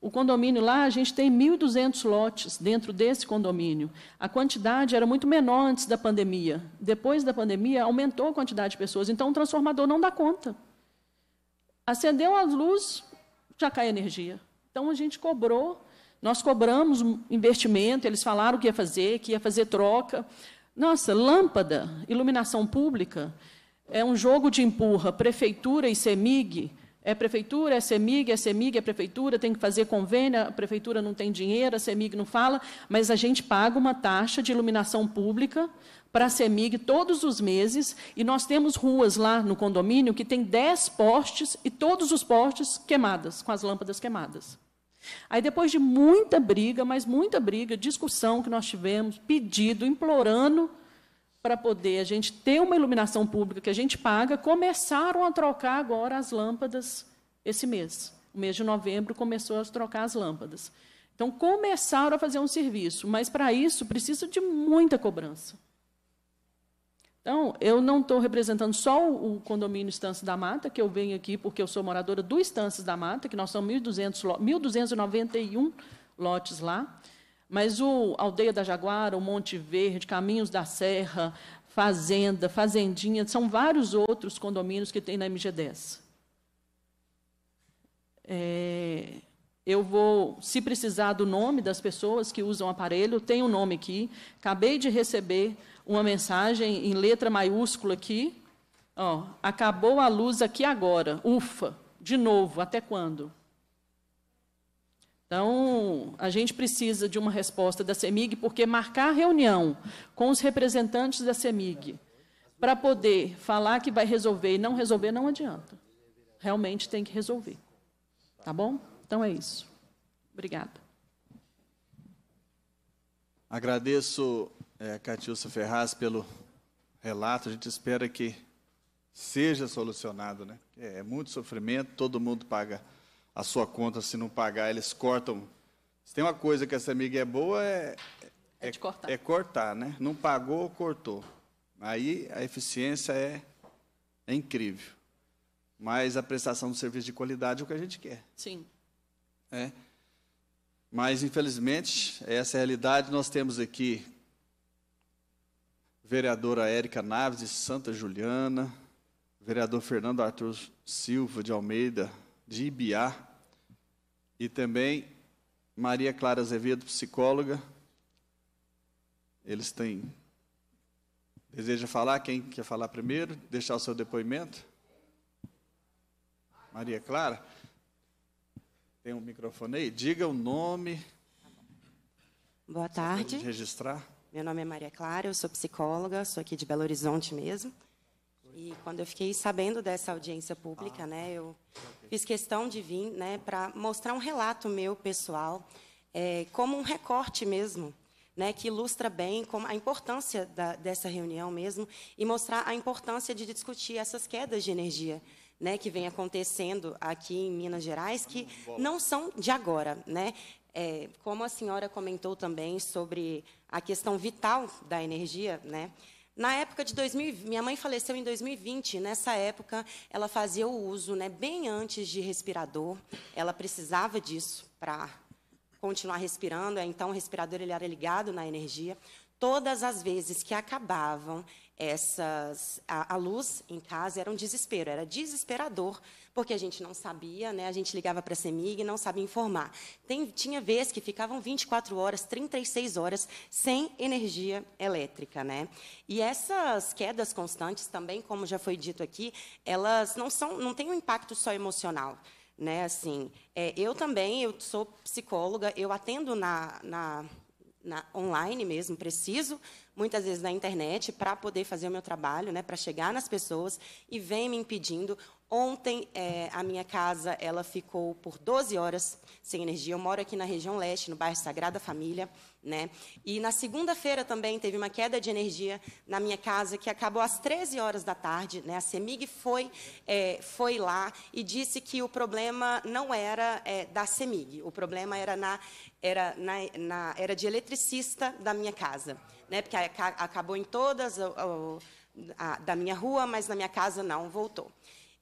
O condomínio lá, a gente tem 1.200 lotes dentro desse condomínio. A quantidade era muito menor antes da pandemia. Depois da pandemia, aumentou a quantidade de pessoas. Então, o transformador não dá conta. Acendeu a luz, já cai a energia. Então, a gente cobrou nós cobramos um investimento, eles falaram que ia fazer, que ia fazer troca. Nossa, lâmpada, iluminação pública, é um jogo de empurra. Prefeitura e CEMIG, é prefeitura, é CEMIG, é CEMIG, é prefeitura, tem que fazer convênio, a prefeitura não tem dinheiro, a CEMIG não fala, mas a gente paga uma taxa de iluminação pública para a CEMIG todos os meses, e nós temos ruas lá no condomínio que tem 10 postes e todos os postes queimadas, com as lâmpadas queimadas. Aí, depois de muita briga, mas muita briga, discussão que nós tivemos, pedido, implorando para poder a gente ter uma iluminação pública que a gente paga, começaram a trocar agora as lâmpadas esse mês. O mês de novembro começou a trocar as lâmpadas. Então, começaram a fazer um serviço, mas para isso precisa de muita cobrança. Então, eu não estou representando só o condomínio Estância da Mata, que eu venho aqui porque eu sou moradora do Estâncias da Mata, que nós somos 1.291 lotes lá, mas o Aldeia da Jaguara, o Monte Verde, Caminhos da Serra, Fazenda, Fazendinha, são vários outros condomínios que tem na MG10. É, eu vou, se precisar do nome das pessoas que usam o aparelho, tem o um nome aqui. Acabei de receber uma mensagem em letra maiúscula aqui. Ó, acabou a luz aqui agora. Ufa, de novo, até quando? Então, a gente precisa de uma resposta da CEMIG, porque marcar reunião com os representantes da CEMIG para poder falar que vai resolver e não resolver não adianta. Realmente tem que resolver. Tá bom? Então é isso. Obrigada.
Agradeço, é, Catiúcia Ferraz, pelo relato. A gente espera que seja solucionado. Né? É, é muito sofrimento, todo mundo paga a sua conta. Se não pagar, eles cortam. Se tem uma coisa que essa amiga é boa, é, é, é, cortar. é cortar, né? Não pagou, cortou. Aí a eficiência é, é incrível. Mas a prestação de serviço de qualidade é o que a gente quer. Sim. Né? Mas, infelizmente, essa é a realidade. Nós temos aqui vereadora Érica Naves de Santa Juliana, vereador Fernando Arthur Silva de Almeida, de Ibiá, e também Maria Clara Azevedo, psicóloga. Eles têm. Deseja falar? Quem quer falar primeiro? Deixar o seu depoimento? Maria Clara? Tem um microfone aí? Diga o nome. Boa tarde. Registrar.
Meu nome é Maria Clara, eu sou psicóloga, sou aqui de Belo Horizonte mesmo. E quando eu fiquei sabendo dessa audiência pública, ah, né, eu okay. fiz questão de vir, né, para mostrar um relato meu pessoal, é, como um recorte mesmo, né, que ilustra bem como a importância da, dessa reunião mesmo e mostrar a importância de discutir essas quedas de energia, né, que vem acontecendo aqui em Minas Gerais, que não são de agora. Né? É, como a senhora comentou também sobre a questão vital da energia, né? Na época de 2000, minha mãe faleceu em 2020. Nessa época, ela fazia o uso, né, bem antes de respirador. Ela precisava disso para continuar respirando. É, então, o respirador ele era ligado na energia. Todas as vezes que acabavam essas a, a, luz em casa era um desespero, era desesperador, porque a gente não sabia, né? A gente ligava para a Semig, e não sabia informar. Tem, tinha vezes que ficavam 24 horas, 36 horas sem energia elétrica, né? E essas quedas constantes também, como já foi dito aqui, elas não são, não têm um impacto só emocional. Né, assim, é, eu também eu sou psicóloga, eu atendo na, na, na online mesmo, preciso muitas vezes na internet, para poder fazer o meu trabalho, né, para chegar nas pessoas, e vem me impedindo. Ontem, é, a minha casa ela ficou por 12 horas sem energia. Eu moro aqui na região leste, no bairro Sagrada Família. Né? E na segunda-feira também teve uma queda de energia na minha casa, que acabou às 13 horas da tarde. Né? A CEMIG foi, é, foi lá e disse que o problema não era é, da CEMIG, o problema era, na, era, na, na, era de eletricista da minha casa, né? porque acabou em todas a, a, da minha rua, mas na minha casa não voltou.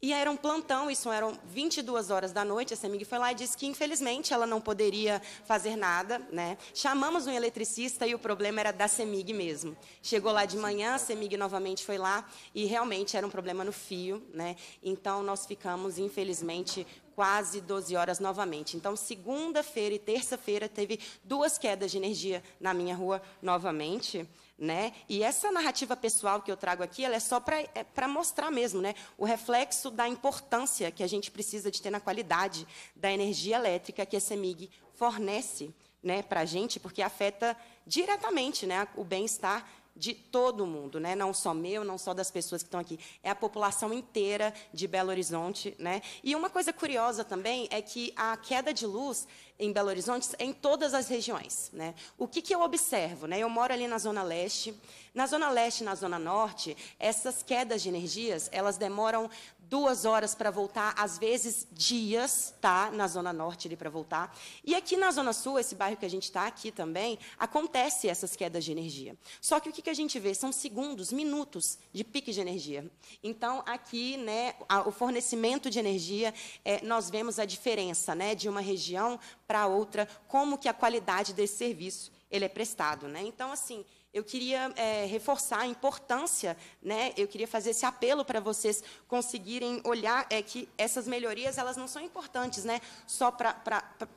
E era um plantão, isso eram 22 horas da noite. Essa amiga foi lá e disse que, infelizmente, ela não poderia fazer nada. Né? Chamamos um eletricista e o problema era da CEMIG mesmo. Chegou lá de manhã, a CEMIG novamente foi lá e realmente era um problema no fio. Né? Então, nós ficamos, infelizmente, quase 12 horas novamente. Então, segunda-feira e terça-feira, teve duas quedas de energia na minha rua novamente. Né? E essa narrativa pessoal que eu trago aqui, ela é só para é, mostrar mesmo, né? O reflexo da importância que a gente precisa de ter na qualidade da energia elétrica que a CEMIG fornece, né, para a gente, porque afeta diretamente, né, o bem-estar de todo mundo, né? não só meu, não só das pessoas que estão aqui, é a população inteira de Belo Horizonte. Né? E uma coisa curiosa também é que a queda de luz em Belo Horizonte é em todas as regiões. Né? O que, que eu observo? Né? Eu moro ali na Zona Leste. Na Zona Leste e na Zona Norte, essas quedas de energias elas demoram duas horas para voltar, às vezes dias, tá? Na Zona Norte ali para voltar. E aqui na Zona Sul, esse bairro que a gente está aqui também, acontece essas quedas de energia. Só que o que, que a gente vê? São segundos, minutos de pique de energia. Então, aqui, né, a, o fornecimento de energia, é, nós vemos a diferença né, de uma região para outra, como que a qualidade desse serviço ele é prestado. Né? Então, assim, eu queria é, reforçar a importância, né? eu queria fazer esse apelo para vocês conseguirem olhar é, que essas melhorias elas não são importantes né? só para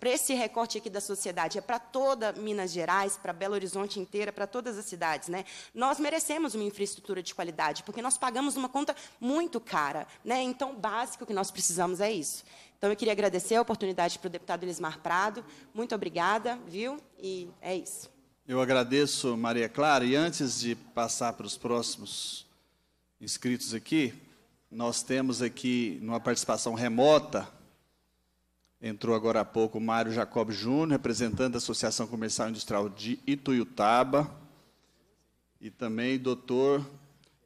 esse recorte aqui da sociedade, é para toda Minas Gerais, para Belo Horizonte inteira, para todas as cidades. Né? Nós merecemos uma infraestrutura de qualidade, porque nós pagamos uma conta muito cara. Né? Então, o básico que nós precisamos é isso. Então, eu queria agradecer a oportunidade para o deputado Elismar Prado. Muito obrigada, viu? E é isso.
Eu agradeço Maria Clara e antes de passar para os próximos inscritos aqui, nós temos aqui numa participação remota entrou agora há pouco Mário Jacob Júnior, representante da Associação Comercial e Industrial de Ituiutaba, e também doutor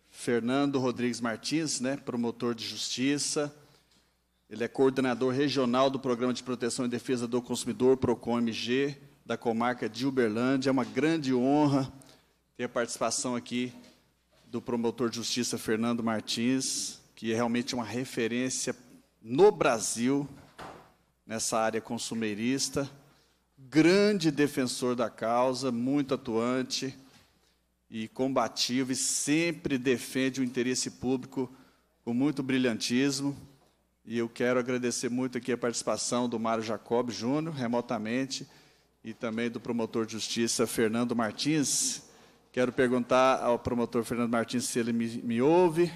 Fernando Rodrigues Martins, né, promotor de justiça. Ele é coordenador regional do Programa de Proteção e Defesa do Consumidor, PROCON-MG, da comarca de Uberlândia. É uma grande honra ter a participação aqui do promotor de justiça Fernando Martins, que é realmente uma referência no Brasil nessa área consumerista, grande defensor da causa, muito atuante e combativo e sempre defende o interesse público com muito brilhantismo. E eu quero agradecer muito aqui a participação do Mário Jacob Júnior, remotamente, e também do promotor de justiça Fernando Martins. Quero perguntar ao promotor Fernando Martins se ele me, me ouve.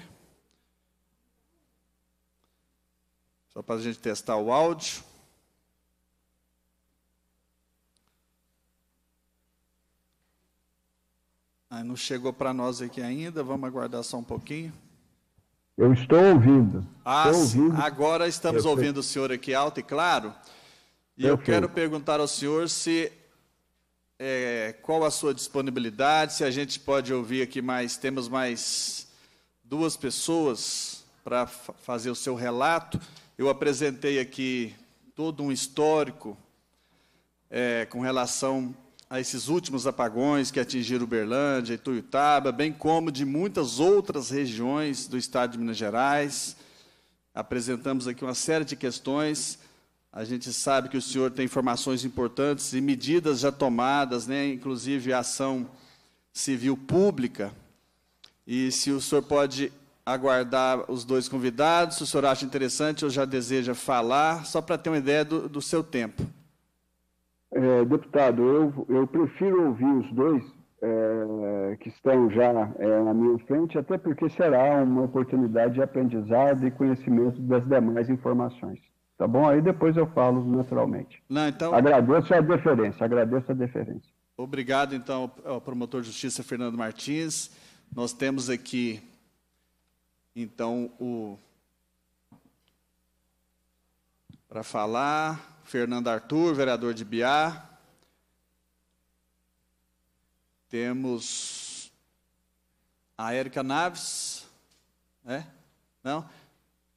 Só para a gente testar o áudio. Ah, não chegou para nós aqui ainda, vamos aguardar só um pouquinho.
Eu estou ouvindo.
Ah, estou ouvindo. agora estamos Eu ouvindo sei. o senhor aqui alto e claro. E eu quero perguntar ao senhor se é, qual a sua disponibilidade, se a gente pode ouvir aqui mais, temos mais duas pessoas para fazer o seu relato. Eu apresentei aqui todo um histórico é, com relação a esses últimos apagões que atingiram Uberlândia, Ituiutaba, bem como de muitas outras regiões do estado de Minas Gerais. Apresentamos aqui uma série de questões. A gente sabe que o senhor tem informações importantes e medidas já tomadas, né, inclusive ação civil pública. E se o senhor pode aguardar os dois convidados, se o senhor acha interessante ou já deseja falar, só para ter uma ideia do, do seu tempo.
É, deputado, eu, eu prefiro ouvir os dois é, que estão já é, na minha frente, até porque será uma oportunidade de aprendizado e conhecimento das demais informações. Tá bom? Aí depois eu falo naturalmente. Não, então... Agradeço a deferência, agradeço a deferência.
Obrigado, então, ao promotor de justiça Fernando Martins. Nós temos aqui, então, o. Para falar, Fernando Arthur, vereador de Biá. Temos a Érica Naves, né? Não?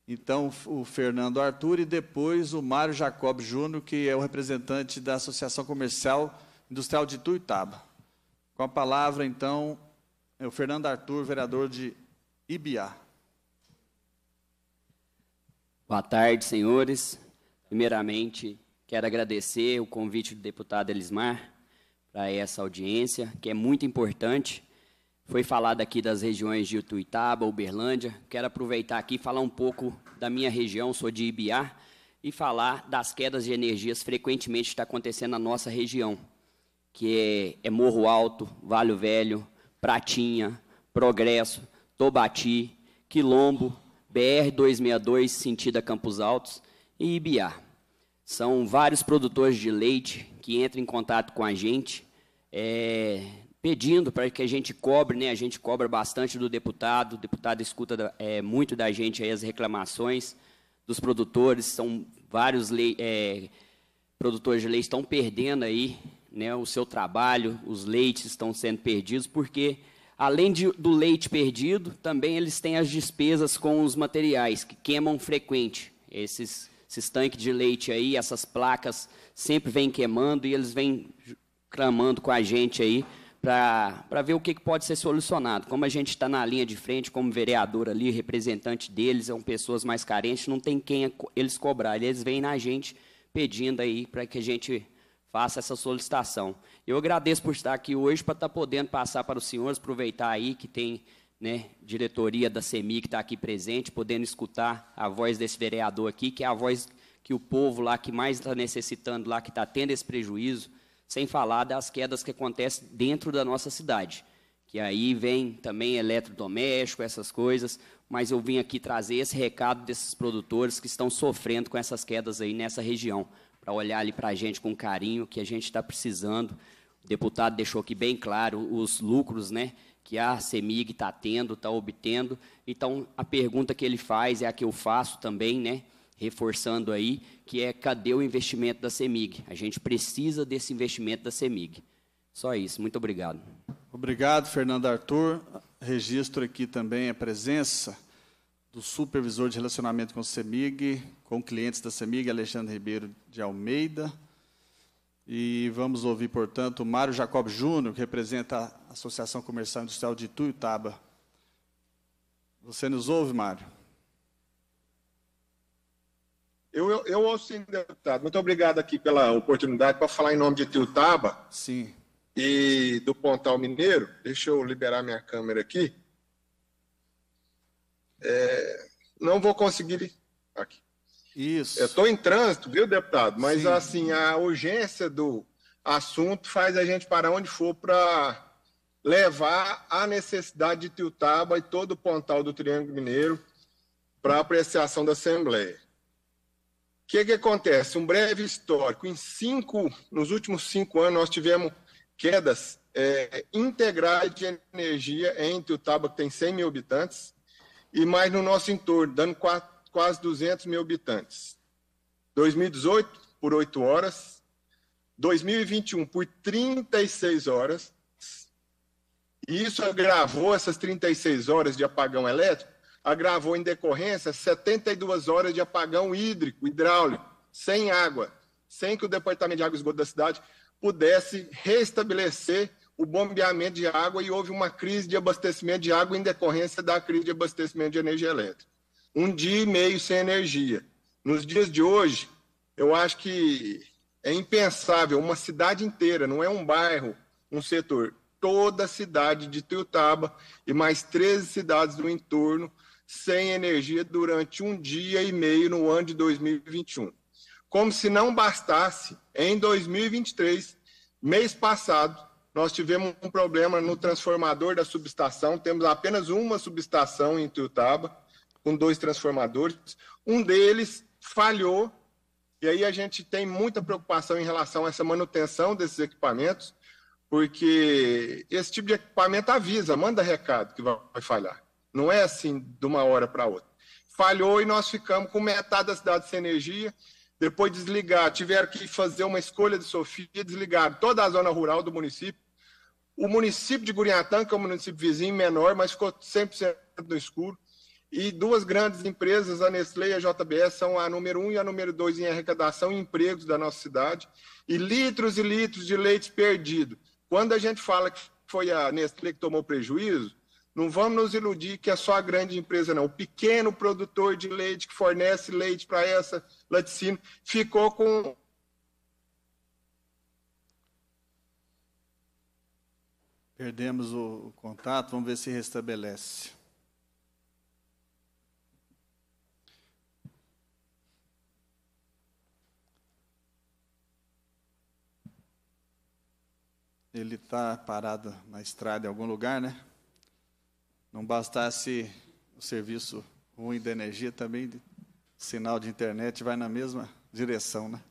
então o Fernando Arthur e depois o Mário Jacob Júnior, que é o representante da Associação Comercial Industrial de Tuiutaba. Com a palavra, então, é o Fernando Arthur, vereador de Ibiá.
Boa tarde, senhores. Primeiramente, quero agradecer o convite do deputado Elismar para essa audiência, que é muito importante foi falado aqui das regiões de Utuitaba, Uberlândia. Quero aproveitar aqui e falar um pouco da minha região, sou de Ibiá, e falar das quedas de energias frequentemente que está acontecendo na nossa região, que é, é Morro Alto, Vale Velho, Pratinha, Progresso, Tobati, Quilombo, BR-262, sentido a Campos Altos, e Ibiá. São vários produtores de leite que entram em contato com a gente, é, pedindo para que a gente cobre, né? A gente cobra bastante do deputado, o deputado escuta é, muito da gente as reclamações dos produtores, são vários lei, é, produtores de leite estão perdendo aí, né? O seu trabalho, os leites estão sendo perdidos porque Além de, do leite perdido, também eles têm as despesas com os materiais que queimam frequente. Esses, esses tanques de leite aí, essas placas sempre vêm queimando e eles vêm clamando com a gente aí para ver o que, que pode ser solucionado. Como a gente está na linha de frente, como vereador ali, representante deles, são pessoas mais carentes, não tem quem é eles cobrar. Eles vêm na gente pedindo aí para que a gente faça essa solicitação. Eu agradeço por estar aqui hoje, para estar tá podendo passar para os senhores, aproveitar aí que tem né, diretoria da CEMI que está aqui presente, podendo escutar a voz desse vereador aqui, que é a voz que o povo lá que mais está necessitando, lá que está tendo esse prejuízo, sem falar das quedas que acontecem dentro da nossa cidade. Que aí vem também eletrodoméstico, essas coisas, mas eu vim aqui trazer esse recado desses produtores que estão sofrendo com essas quedas aí nessa região, para olhar ali para a gente com carinho, que a gente está precisando. O deputado deixou aqui bem claro os lucros, né? que a CEMIG está tendo, está obtendo. Então, a pergunta que ele faz é a que eu faço também, né? reforçando aí, que é cadê o investimento da CEMIG? A gente precisa desse investimento da CEMIG. Só isso, muito obrigado. Obrigado, Fernando Arthur. Registro aqui também a presença do supervisor
de relacionamento com o CEMIG, com clientes da CEMIG, Alexandre Ribeiro de Almeida. E vamos ouvir, portanto, o Mário Jacob Júnior, que representa a Associação Comercial Industrial de Ituiutaba. Você nos ouve, Mário?
Eu, eu, eu ouço sim, deputado. Muito obrigado aqui pela oportunidade para falar em nome de Tiltaba. Sim. E do Pontal Mineiro. Deixa eu liberar minha câmera aqui. É, não vou conseguir. Aqui. Isso. Eu estou em trânsito, viu, deputado? Mas, sim. assim, a urgência do assunto faz a gente para onde for para levar a necessidade de Tiltaba e todo o Pontal do Triângulo Mineiro para apreciação da Assembleia. O que, que acontece? Um breve histórico. Em cinco, nos últimos cinco anos, nós tivemos quedas é, integrais de energia entre o Taba, que tem 100 mil habitantes, e mais no nosso entorno, dando quatro, quase 200 mil habitantes. 2018, por 8 horas. 2021, por 36 horas. E isso agravou essas 36 horas de apagão elétrico agravou em decorrência 72 horas de apagão hídrico, hidráulico, sem água, sem que o Departamento de Água e Esgoto da cidade pudesse restabelecer o bombeamento de água e houve uma crise de abastecimento de água em decorrência da crise de abastecimento de energia elétrica. Um dia e meio sem energia. Nos dias de hoje, eu acho que é impensável uma cidade inteira, não é um bairro, um setor, toda a cidade de Tuiutaba e mais 13 cidades do entorno sem energia durante um dia e meio no ano de 2021. Como se não bastasse, em 2023, mês passado, nós tivemos um problema no transformador da subestação. Temos apenas uma subestação em Tuiutaba, com dois transformadores. Um deles falhou, e aí a gente tem muita preocupação em relação a essa manutenção desses equipamentos, porque esse tipo de equipamento avisa, manda recado que vai falhar. Não é assim de uma hora para outra. Falhou e nós ficamos com metade da cidade sem energia. Depois desligar, tiveram que fazer uma escolha de Sofia, desligar toda a zona rural do município. O município de Guriatã, que é um município vizinho menor, mas ficou 100% no escuro. E duas grandes empresas, a Nestlé e a JBS, são a número um e a número dois em arrecadação e empregos da nossa cidade. E litros e litros de leite perdido. Quando a gente fala que foi a Nestlé que tomou prejuízo, não vamos nos iludir que é só a grande empresa, não. O pequeno produtor de leite que fornece leite para essa laticínio ficou com
Perdemos o contato, vamos ver se restabelece. Ele está parado na estrada em algum lugar, né? Não bastasse o serviço ruim da energia, também sinal de internet vai na mesma direção, né?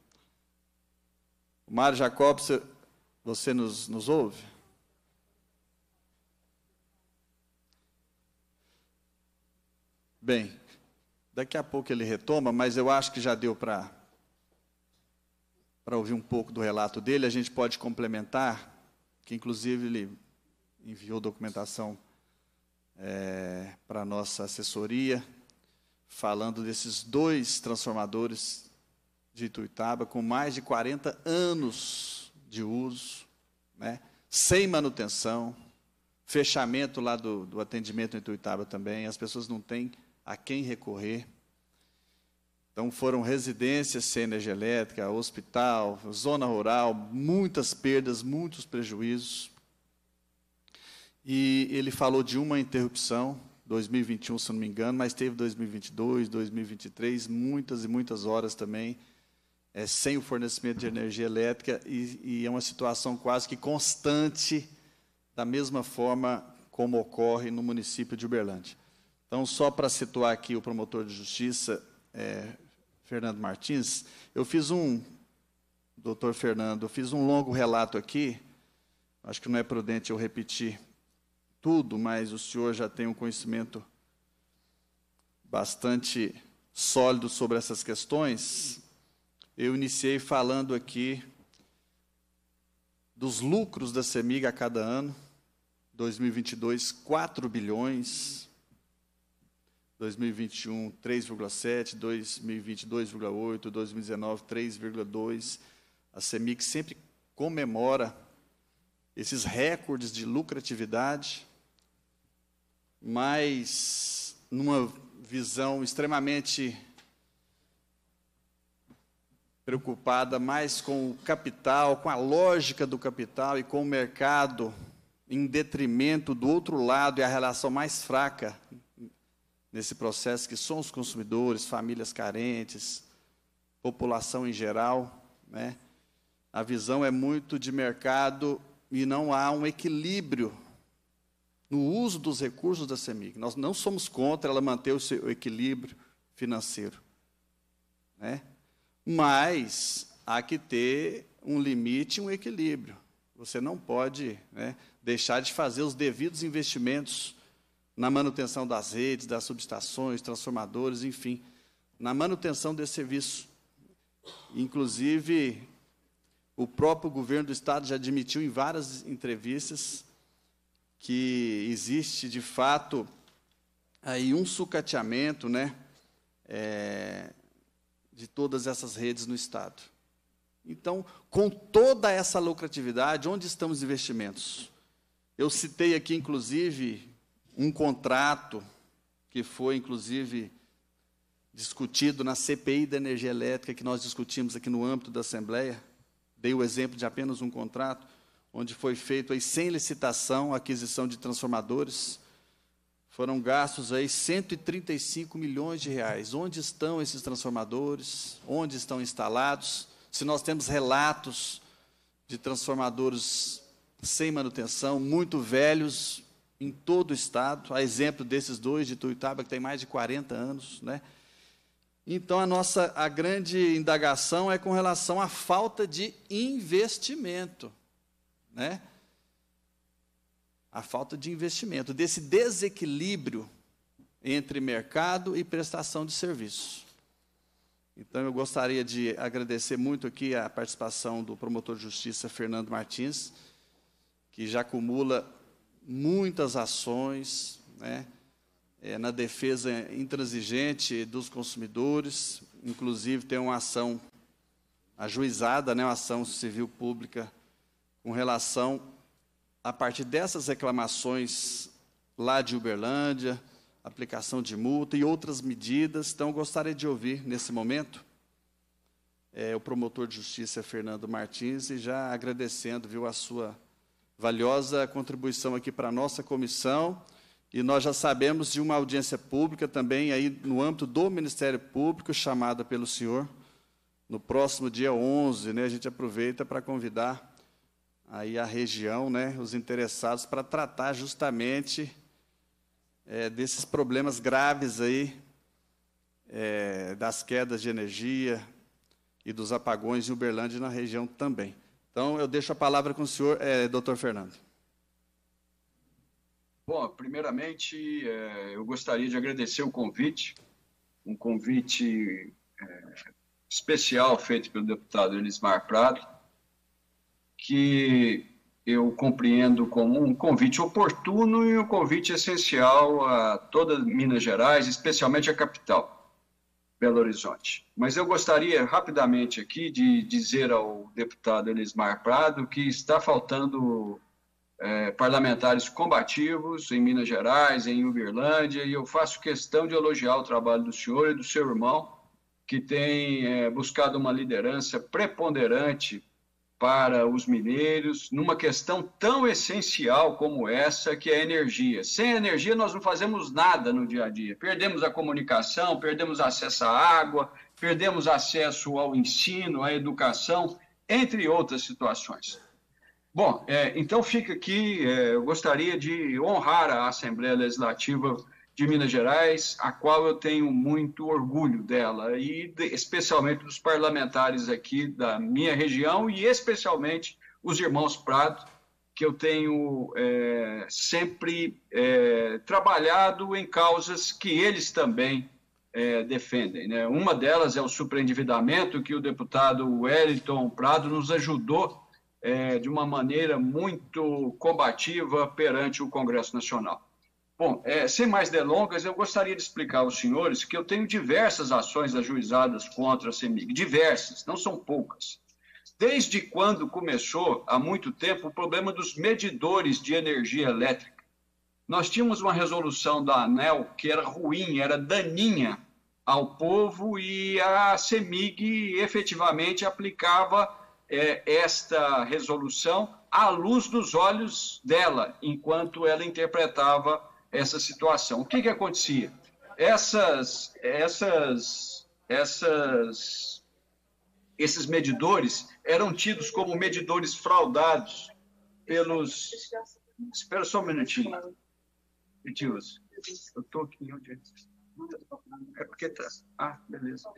O Mário Jacob, você, nos, nos ouve? Bem, daqui a pouco ele retoma, mas eu acho que já deu para para ouvir um pouco do relato dele, a gente pode complementar, que inclusive ele enviou documentação é, para a nossa assessoria, falando desses dois transformadores de Ituitaba, com mais de 40 anos de uso, né, sem manutenção, fechamento lá do, do atendimento em Ituitaba também, as pessoas não têm a quem recorrer. Então foram residências sem energia elétrica, hospital, zona rural, muitas perdas, muitos prejuízos. E ele falou de uma interrupção, 2021, se não me engano, mas teve 2022, 2023, muitas e muitas horas também, é, sem o fornecimento de energia elétrica, e, e é uma situação quase que constante, da mesma forma como ocorre no município de Uberlândia. Então, só para situar aqui o promotor de justiça, é, Fernando Martins, eu fiz um, doutor Fernando, eu fiz um longo relato aqui, acho que não é prudente eu repetir tudo, mas o senhor já tem um conhecimento bastante sólido sobre essas questões. Eu iniciei falando aqui dos lucros da Semig a cada ano. 2022, 4 bilhões. 2021, 3,7, 2020, 2,8, 2019, 3,2. A Semig sempre comemora esses recordes de lucratividade mas numa visão extremamente preocupada mais com o capital, com a lógica do capital e com o mercado, em detrimento do outro lado e a relação mais fraca nesse processo que são os consumidores, famílias carentes, população em geral, né? A visão é muito de mercado e não há um equilíbrio no uso dos recursos da CEMIG. Nós não somos contra ela manter o seu equilíbrio financeiro. Né? Mas há que ter um limite e um equilíbrio. Você não pode né, deixar de fazer os devidos investimentos na manutenção das redes, das subestações, transformadores, enfim, na manutenção desse serviço. Inclusive, o próprio governo do Estado já admitiu em várias entrevistas que existe de fato aí um sucateamento, né, é, de todas essas redes no Estado. Então, com toda essa lucratividade, onde estão os investimentos? Eu citei aqui, inclusive, um contrato que foi, inclusive, discutido na CPI da energia elétrica, que nós discutimos aqui no âmbito da Assembleia. Dei o exemplo de apenas um contrato onde foi feito aí sem licitação a aquisição de transformadores. Foram gastos aí 135 milhões de reais. Onde estão esses transformadores? Onde estão instalados? Se nós temos relatos de transformadores sem manutenção, muito velhos em todo o estado, a exemplo desses dois de Tuiutaba que tem mais de 40 anos, né? Então a nossa a grande indagação é com relação à falta de investimento né? A falta de investimento, desse desequilíbrio entre mercado e prestação de serviço. Então, eu gostaria de agradecer muito aqui a participação do promotor de justiça Fernando Martins, que já acumula muitas ações né, é, na defesa intransigente dos consumidores, inclusive tem uma ação ajuizada, né, uma ação civil pública com relação a partir dessas reclamações lá de Uberlândia, aplicação de multa e outras medidas. Então, gostaria de ouvir nesse momento é, o promotor de justiça Fernando Martins e já agradecendo, viu, a sua valiosa contribuição aqui para a nossa comissão. E nós já sabemos de uma audiência pública também aí no âmbito do Ministério Público, chamada pelo senhor, no próximo dia 11, né? A gente aproveita para convidar aí a região, né, os interessados, para tratar justamente é, desses problemas graves aí, é, das quedas de energia e dos apagões em Uberlândia e na região também. Então, eu deixo a palavra com o senhor, é, doutor Fernando.
Bom, primeiramente, é, eu gostaria de agradecer o convite, um convite é, especial feito pelo deputado Elismar Prado, que eu compreendo como um convite oportuno e um convite essencial a toda Minas Gerais, especialmente a capital, Belo Horizonte. Mas eu gostaria rapidamente aqui de dizer ao deputado Elismar Prado que está faltando é, parlamentares combativos em Minas Gerais, em Uberlândia, e eu faço questão de elogiar o trabalho do senhor e do seu irmão, que tem é, buscado uma liderança preponderante para os mineiros numa questão tão essencial como essa, que é a energia. Sem energia, nós não fazemos nada no dia a dia. Perdemos a comunicação, perdemos acesso à água, perdemos acesso ao ensino, à educação, entre outras situações. Bom, é, então fica aqui, é, eu gostaria de honrar a Assembleia Legislativa de Minas Gerais, a qual eu tenho muito orgulho dela, e de, especialmente dos parlamentares aqui da minha região, e especialmente os irmãos Prado, que eu tenho é, sempre é, trabalhado em causas que eles também é, defendem. Né? Uma delas é o superendividamento, que o deputado Wellington Prado nos ajudou é, de uma maneira muito combativa perante o Congresso Nacional. Bom, é, sem mais delongas, eu gostaria de explicar aos senhores que eu tenho diversas ações ajuizadas contra a CEMIG, diversas, não são poucas. Desde quando começou, há muito tempo, o problema dos medidores de energia elétrica. Nós tínhamos uma resolução da ANEL que era ruim, era daninha ao povo e a CEMIG efetivamente aplicava é, esta resolução à luz dos olhos dela, enquanto ela interpretava essa situação. O que, que acontecia? Essas, essas, essas, esses medidores eram tidos como medidores fraudados pelos. Espera só um minutinho. eu estou aqui onde é porque tá. Ah, beleza.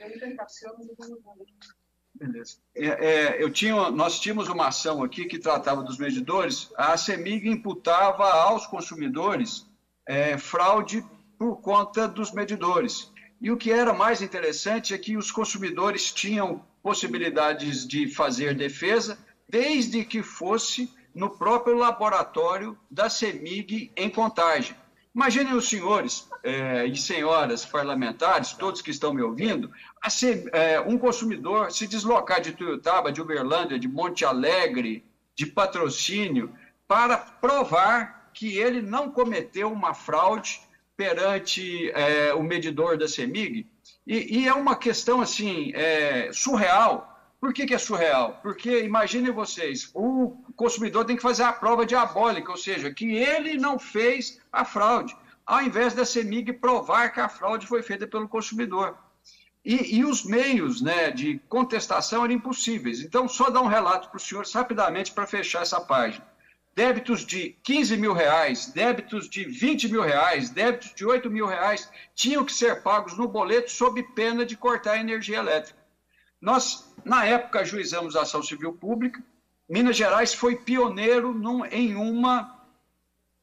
Beleza. É, é, eu tinha, nós tínhamos uma ação aqui que tratava dos medidores. A CEMIG imputava aos consumidores é, fraude por conta dos medidores. E o que era mais interessante é que os consumidores tinham possibilidades de fazer defesa, desde que fosse no próprio laboratório da CEMIG em Contagem. Imaginem os senhores é, e senhoras parlamentares, todos que estão me ouvindo, é, um consumidor se deslocar de Tuiutaba, de Uberlândia, de Monte Alegre, de Patrocínio, para provar que ele não cometeu uma fraude perante é, o medidor da CEMIG. E, e é uma questão assim é, surreal. Por que, que, é surreal? Porque, imaginem vocês, o consumidor tem que fazer a prova diabólica, ou seja, que ele não fez a fraude, ao invés da CEMIG provar que a fraude foi feita pelo consumidor. E, e os meios né, de contestação eram impossíveis. Então, só dar um relato para os senhores rapidamente para fechar essa página débitos de 15 mil reais, débitos de 20 mil reais, débitos de 8 mil reais, tinham que ser pagos no boleto sob pena de cortar a energia elétrica. Nós, na época, ajuizamos a ação civil pública. Minas Gerais foi pioneiro num, em uma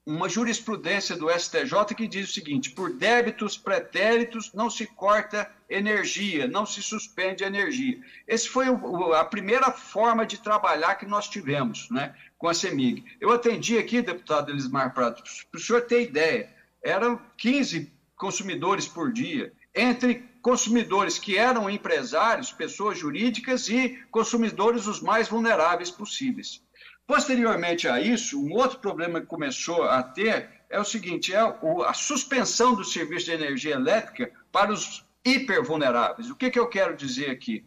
uma jurisprudência do STJ que diz o seguinte: por débitos pretéritos não se corta energia, não se suspende a energia. Essa foi a primeira forma de trabalhar que nós tivemos né, com a CEMIG. Eu atendi aqui, deputado Elismar Prado, para o senhor ter ideia, eram 15 consumidores por dia, entre consumidores que eram empresários, pessoas jurídicas e consumidores os mais vulneráveis possíveis. Posteriormente a isso, um outro problema que começou a ter é o seguinte: é a suspensão do serviço de energia elétrica para os hipervulneráveis. O que, que eu quero dizer aqui?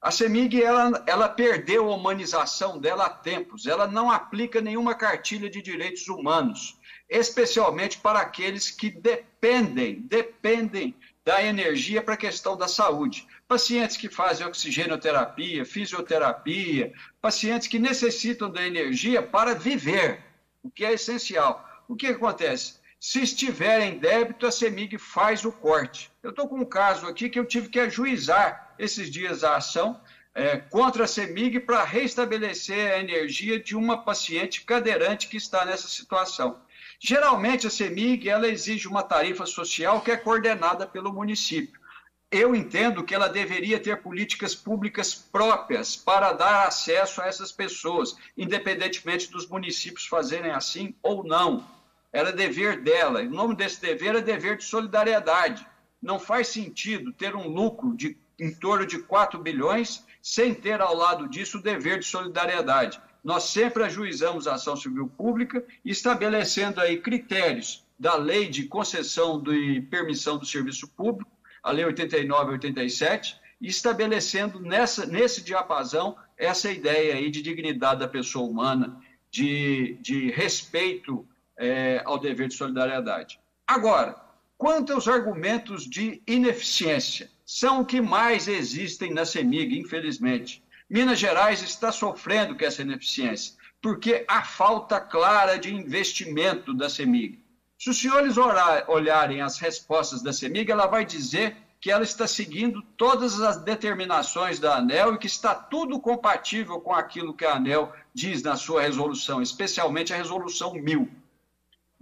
A CEMIG ela, ela perdeu a humanização dela há tempos, ela não aplica nenhuma cartilha de direitos humanos, especialmente para aqueles que dependem, dependem da energia para a questão da saúde. Pacientes que fazem oxigenoterapia, fisioterapia, pacientes que necessitam da energia para viver, o que é essencial. O que acontece? Se estiver em débito, a CEMIG faz o corte. Eu estou com um caso aqui que eu tive que ajuizar esses dias a ação é, contra a CEMIG para restabelecer a energia de uma paciente cadeirante que está nessa situação. Geralmente, a CEMIG ela exige uma tarifa social que é coordenada pelo município. Eu entendo que ela deveria ter políticas públicas próprias para dar acesso a essas pessoas, independentemente dos municípios fazerem assim ou não era dever dela. O nome desse dever é dever de solidariedade. Não faz sentido ter um lucro de em torno de 4 bilhões sem ter ao lado disso o dever de solidariedade. Nós sempre ajuizamos a ação civil pública, estabelecendo aí critérios da lei de concessão e permissão do serviço público, a lei 89 e 87, estabelecendo nessa, nesse diapasão essa ideia aí de dignidade da pessoa humana, de, de respeito é, ao dever de solidariedade. Agora, quanto aos argumentos de ineficiência, são o que mais existem na CEMIG, infelizmente. Minas Gerais está sofrendo com essa ineficiência, porque há falta clara de investimento da CEMIG. Se os senhores olharem as respostas da CEMIG, ela vai dizer que ela está seguindo todas as determinações da ANEL e que está tudo compatível com aquilo que a ANEL diz na sua resolução, especialmente a resolução 1000.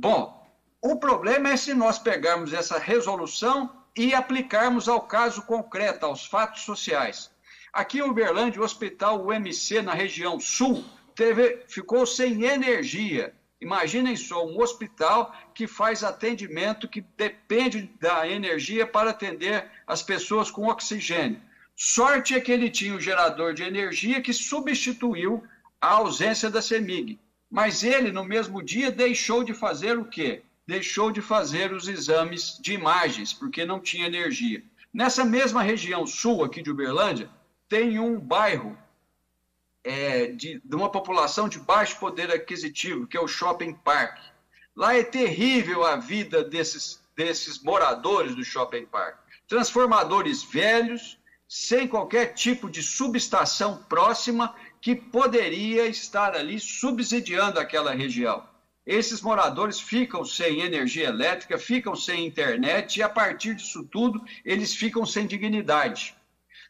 Bom, o problema é se nós pegarmos essa resolução e aplicarmos ao caso concreto, aos fatos sociais. Aqui em Uberlândia, o hospital UMC, na região sul, teve, ficou sem energia. Imaginem só um hospital que faz atendimento que depende da energia para atender as pessoas com oxigênio. Sorte é que ele tinha um gerador de energia que substituiu a ausência da CEMIG. Mas ele, no mesmo dia, deixou de fazer o quê? Deixou de fazer os exames de imagens, porque não tinha energia. Nessa mesma região sul aqui de Uberlândia, tem um bairro é, de, de uma população de baixo poder aquisitivo, que é o Shopping Park. Lá é terrível a vida desses, desses moradores do Shopping Park. Transformadores velhos, sem qualquer tipo de subestação próxima que poderia estar ali subsidiando aquela região. Esses moradores ficam sem energia elétrica, ficam sem internet e, a partir disso tudo, eles ficam sem dignidade.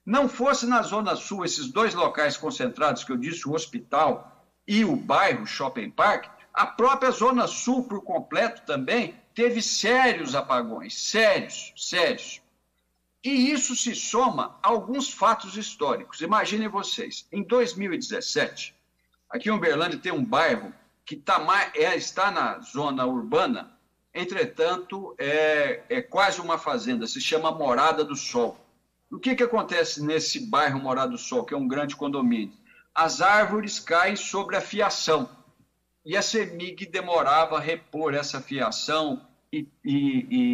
Não fosse na Zona Sul esses dois locais concentrados que eu disse, o hospital e o bairro Shopping Park, a própria Zona Sul, por completo, também teve sérios apagões sérios, sérios. E isso se soma a alguns fatos históricos. Imaginem vocês, em 2017, aqui em Uberlândia tem um bairro que tá mais, é, está na zona urbana, entretanto, é, é quase uma fazenda, se chama Morada do Sol. O que, que acontece nesse bairro Morada do Sol, que é um grande condomínio? As árvores caem sobre a fiação. E a CEMIG demorava a repor essa fiação, e, e,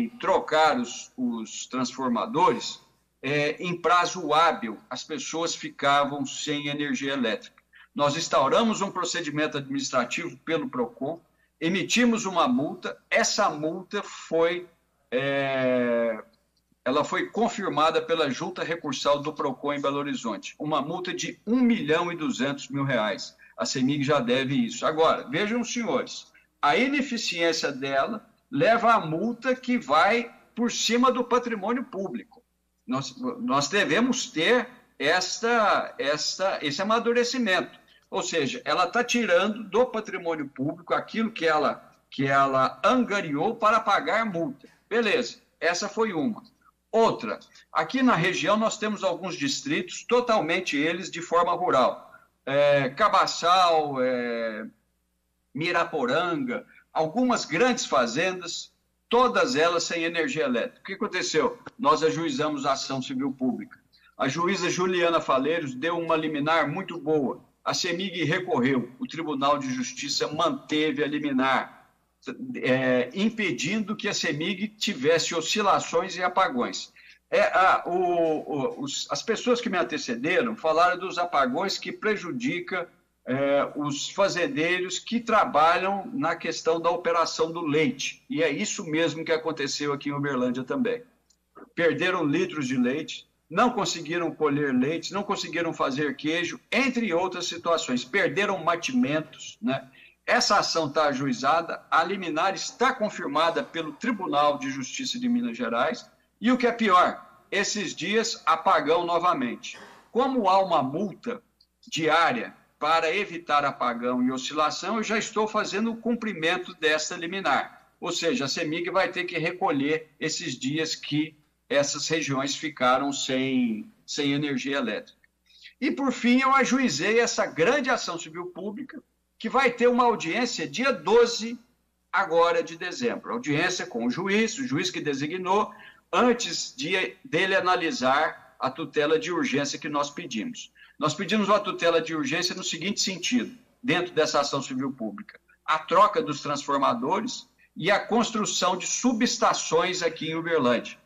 e trocar os, os transformadores, é, em prazo hábil, as pessoas ficavam sem energia elétrica. Nós instauramos um procedimento administrativo pelo PROCON, emitimos uma multa, essa multa foi, é, ela foi confirmada pela Junta Recursal do PROCON em Belo Horizonte, uma multa de 1 milhão e 200 mil reais. A CEMIG já deve isso. Agora, vejam, senhores, a ineficiência dela leva a multa que vai por cima do patrimônio público. Nós, nós devemos ter esta, esta, esse amadurecimento. Ou seja, ela está tirando do patrimônio público aquilo que ela, que ela angariou para pagar multa. Beleza, essa foi uma. Outra, aqui na região nós temos alguns distritos, totalmente eles de forma rural. É, Cabaçal, é, Miraporanga, algumas grandes fazendas, todas elas sem energia elétrica. O que aconteceu? Nós ajuizamos a ação civil pública. A juíza Juliana Faleiros deu uma liminar muito boa. A CEMIG recorreu. O Tribunal de Justiça manteve a liminar, é, impedindo que a CEMIG tivesse oscilações e apagões. É, o, o, os, as pessoas que me antecederam falaram dos apagões que prejudica é, os fazendeiros que trabalham na questão da operação do leite. E é isso mesmo que aconteceu aqui em Uberlândia também. Perderam litros de leite, não conseguiram colher leite, não conseguiram fazer queijo, entre outras situações. Perderam matimentos, né? Essa ação está ajuizada, a liminar está confirmada pelo Tribunal de Justiça de Minas Gerais. E o que é pior, esses dias apagão novamente. Como há uma multa diária para evitar apagão e oscilação, eu já estou fazendo o cumprimento dessa liminar. Ou seja, a CEMIG vai ter que recolher esses dias que essas regiões ficaram sem, sem energia elétrica. E, por fim, eu ajuizei essa grande ação civil pública, que vai ter uma audiência dia 12 agora de dezembro. Audiência com o juiz, o juiz que designou, antes de, dele analisar a tutela de urgência que nós pedimos. Nós pedimos uma tutela de urgência no seguinte sentido, dentro dessa ação civil pública: a troca dos transformadores e a construção de subestações aqui em Uberlândia.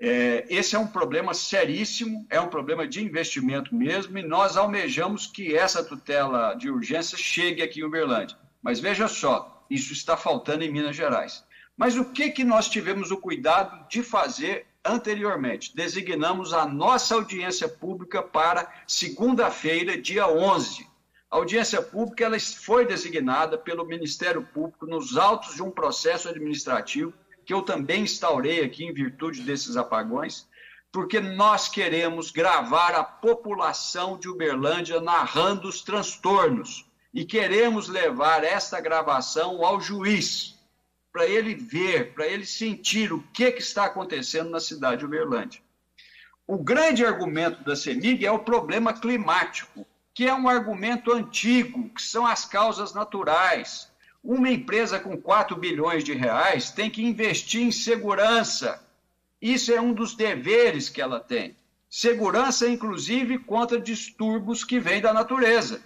É, esse é um problema seríssimo, é um problema de investimento mesmo, e nós almejamos que essa tutela de urgência chegue aqui em Uberlândia. Mas veja só, isso está faltando em Minas Gerais. Mas o que, que nós tivemos o cuidado de fazer anteriormente, designamos a nossa audiência pública para segunda-feira, dia 11. A audiência pública ela foi designada pelo Ministério Público nos autos de um processo administrativo que eu também instaurei aqui em virtude desses apagões, porque nós queremos gravar a população de Uberlândia narrando os transtornos e queremos levar esta gravação ao juiz para ele ver, para ele sentir o que, que está acontecendo na cidade de Uberlândia. O grande argumento da CEMIG é o problema climático, que é um argumento antigo, que são as causas naturais. Uma empresa com 4 bilhões de reais tem que investir em segurança. Isso é um dos deveres que ela tem. Segurança, inclusive, contra distúrbios que vêm da natureza.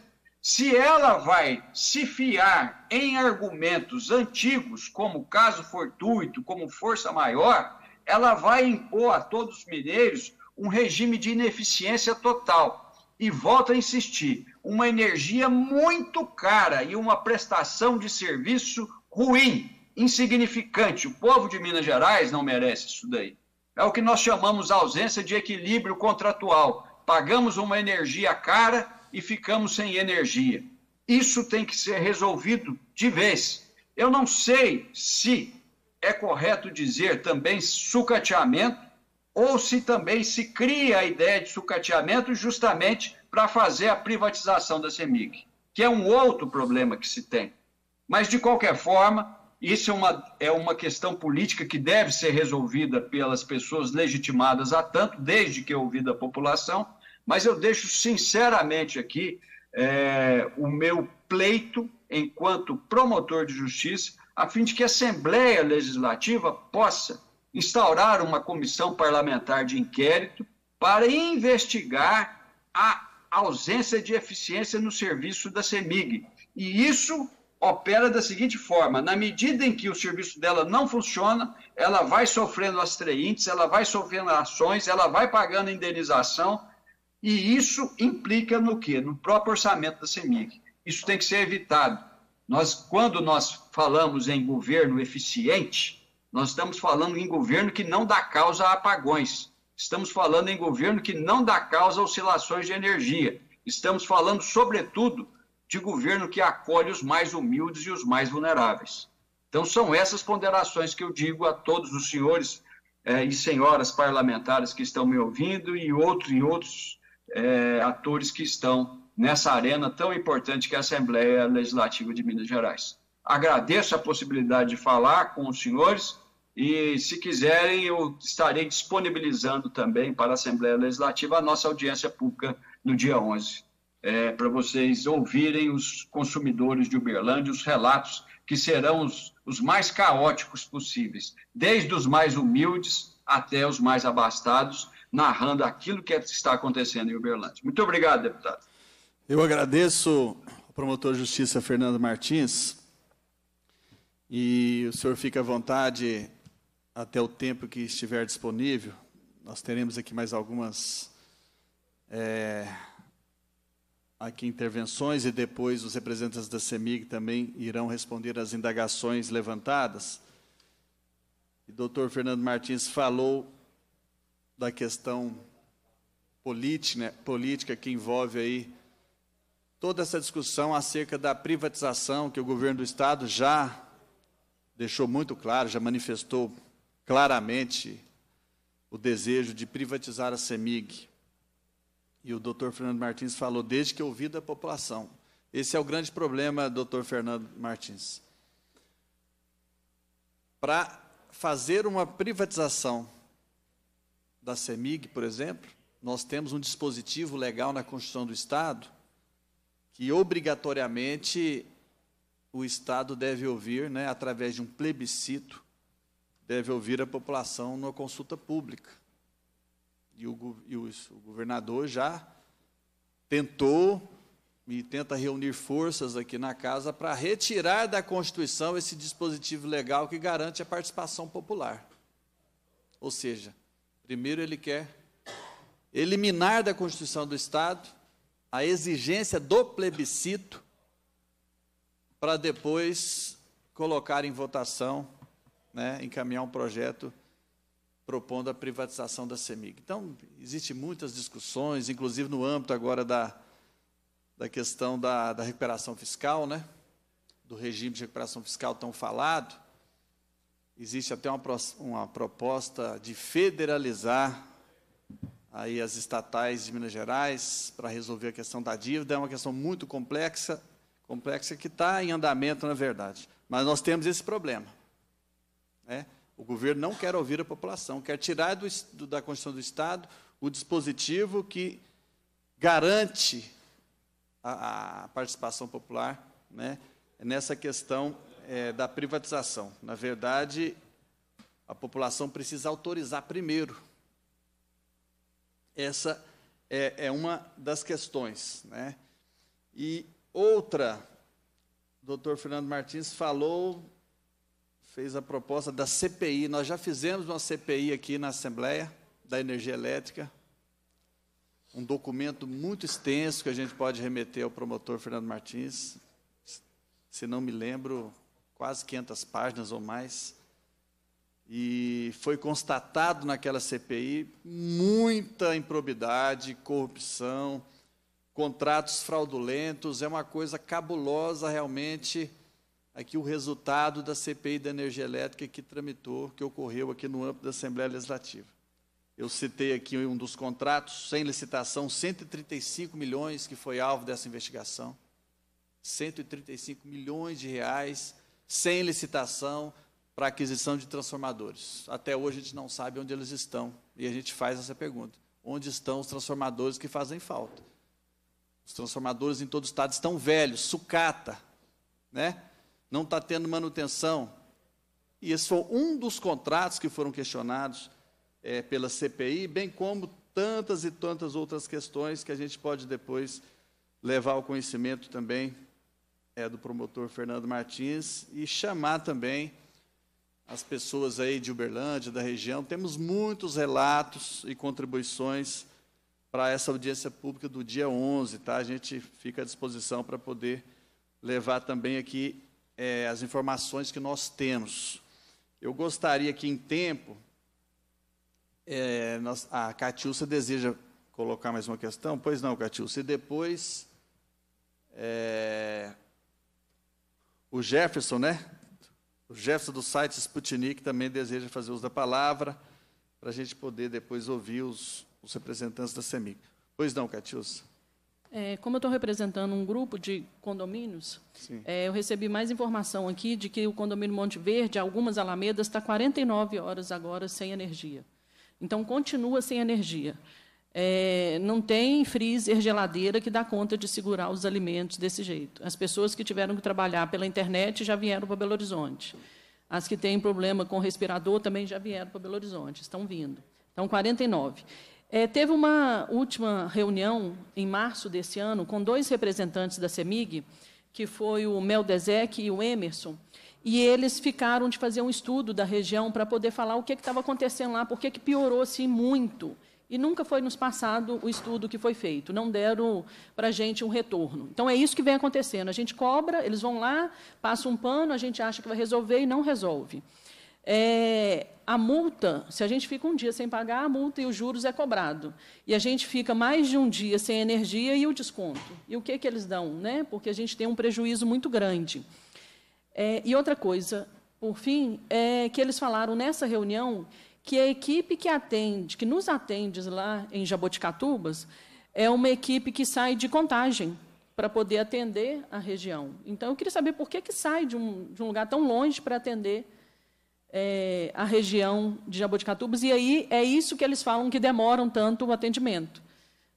Se ela vai se fiar em argumentos antigos, como caso fortuito, como força maior, ela vai impor a todos os mineiros um regime de ineficiência total. E volto a insistir: uma energia muito cara e uma prestação de serviço ruim, insignificante. O povo de Minas Gerais não merece isso daí. É o que nós chamamos ausência de equilíbrio contratual. Pagamos uma energia cara e ficamos sem energia. Isso tem que ser resolvido de vez. Eu não sei se é correto dizer também sucateamento ou se também se cria a ideia de sucateamento justamente para fazer a privatização da CEMIG, que é um outro problema que se tem. Mas, de qualquer forma, isso é uma, é uma questão política que deve ser resolvida pelas pessoas legitimadas a tanto, desde que é ouvida a população, mas eu deixo sinceramente aqui é, o meu pleito enquanto promotor de justiça, a fim de que a Assembleia Legislativa possa instaurar uma comissão parlamentar de inquérito para investigar a ausência de eficiência no serviço da CEMIG. E isso opera da seguinte forma: na medida em que o serviço dela não funciona, ela vai sofrendo as treintes, ela vai sofrendo ações, ela vai pagando indenização e isso implica no quê? No próprio orçamento da CEMIG. Isso tem que ser evitado. Nós, quando nós falamos em governo eficiente, nós estamos falando em governo que não dá causa a apagões. Estamos falando em governo que não dá causa a oscilações de energia. Estamos falando, sobretudo, de governo que acolhe os mais humildes e os mais vulneráveis. Então, são essas ponderações que eu digo a todos os senhores eh, e senhoras parlamentares que estão me ouvindo e, outros e outros é, atores que estão nessa arena tão importante que é a Assembleia Legislativa de Minas Gerais. Agradeço a possibilidade de falar com os senhores e, se quiserem, eu estarei disponibilizando também para a Assembleia Legislativa a nossa audiência pública no dia 11, é, para vocês ouvirem os consumidores de Uberlândia, os relatos que serão os, os mais caóticos possíveis, desde os mais humildes até os mais abastados, narrando aquilo é que está acontecendo em Uberlândia. Muito obrigado, deputado.
Eu agradeço ao promotor de justiça Fernando Martins e o senhor fica à vontade até o tempo que estiver disponível. Nós teremos aqui mais algumas é, aqui intervenções e depois os representantes da CEMIG também irão responder às indagações levantadas. E o doutor Fernando Martins falou da questão política, né, política que envolve aí toda essa discussão acerca da privatização que o governo do estado já deixou muito claro, já manifestou claramente o desejo de privatizar a Semig. E o doutor Fernando Martins falou desde que ouvi da população. Esse é o grande problema, doutor Fernando Martins. Para fazer uma privatização da CEMIG, por exemplo, nós temos um dispositivo legal na Constituição do Estado que obrigatoriamente o Estado deve ouvir, né, através de um plebiscito, deve ouvir a população numa consulta pública. E o, e o, o governador já tentou e tenta reunir forças aqui na casa para retirar da Constituição esse dispositivo legal que garante a participação popular. Ou seja, Primeiro, ele quer eliminar da Constituição do Estado a exigência do plebiscito para depois colocar em votação, né, encaminhar um projeto propondo a privatização da CEMIG. Então, existem muitas discussões, inclusive no âmbito agora da, da questão da, da recuperação fiscal, né, do regime de recuperação fiscal tão falado, Existe até uma, uma proposta de federalizar aí as estatais de Minas Gerais para resolver a questão da dívida. É uma questão muito complexa, complexa que está em andamento, na verdade. Mas nós temos esse problema. Né? O governo não quer ouvir a população, quer tirar do, do, da Constituição do Estado o dispositivo que garante a, a participação popular né, é nessa questão é, da privatização. Na verdade, a população precisa autorizar primeiro. Essa é, é uma das questões. Né? E outra, o doutor Fernando Martins falou, fez a proposta da CPI. Nós já fizemos uma CPI aqui na Assembleia da Energia Elétrica, um documento muito extenso que a gente pode remeter ao promotor Fernando Martins. Se não me lembro, quase 500 páginas ou mais. E foi constatado naquela CPI muita improbidade, corrupção, contratos fraudulentos, é uma coisa cabulosa realmente aqui o resultado da CPI da energia elétrica que tramitou, que ocorreu aqui no âmbito da Assembleia Legislativa. Eu citei aqui um dos contratos, sem licitação, 135 milhões que foi alvo dessa investigação. 135 milhões de reais sem licitação, para aquisição de transformadores. Até hoje a gente não sabe onde eles estão. E a gente faz essa pergunta: onde estão os transformadores que fazem falta? Os transformadores em todo o estado estão velhos, sucata, né? não está tendo manutenção. E esse foi um dos contratos que foram questionados é, pela CPI, bem como tantas e tantas outras questões que a gente pode depois levar ao conhecimento também é, do promotor Fernando Martins e chamar também as pessoas aí de Uberlândia, da região. Temos muitos relatos e contribuições para essa audiência pública do dia 11, tá? A gente fica à disposição para poder levar também aqui é, as informações que nós temos. Eu gostaria que, em tempo, é, nós, a Catiúcia deseja colocar mais uma questão? Pois não, Catiúcia. E depois... É, o Jefferson, né? O Jefferson do site Sputnik também deseja fazer uso da palavra para a gente poder depois ouvir os, os representantes da CEMIG. Pois não, Catius?
É, como eu estou representando um grupo de condomínios, é, eu recebi mais informação aqui de que o condomínio Monte Verde, algumas alamedas, está 49 horas agora sem energia. Então, continua sem energia é, não tem freezer, geladeira que dá conta de segurar os alimentos desse jeito. As pessoas que tiveram que trabalhar pela internet já vieram para Belo Horizonte. As que têm problema com respirador também já vieram para Belo Horizonte, estão vindo. Então, 49. É, teve uma última reunião em março desse ano com dois representantes da CEMIG, que foi o Mel Dezek e o Emerson, e eles ficaram de fazer um estudo da região para poder falar o que estava acontecendo lá, por que piorou-se assim, muito e nunca foi nos passado o estudo que foi feito, não deram para a gente um retorno. Então, é isso que vem acontecendo. A gente cobra, eles vão lá, passa um pano, a gente acha que vai resolver e não resolve. É, a multa, se a gente fica um dia sem pagar, a multa e os juros é cobrado. E a gente fica mais de um dia sem energia e o desconto. E o que, que eles dão? Né? Porque a gente tem um prejuízo muito grande. É, e outra coisa, por fim, é que eles falaram nessa reunião que a equipe que atende, que nos atende lá em Jaboticatubas, é uma equipe que sai de contagem para poder atender a região. Então, eu queria saber por que, que sai de um, de um lugar tão longe para atender é, a região de Jaboticatubas, e aí é isso que eles falam que demoram tanto o atendimento.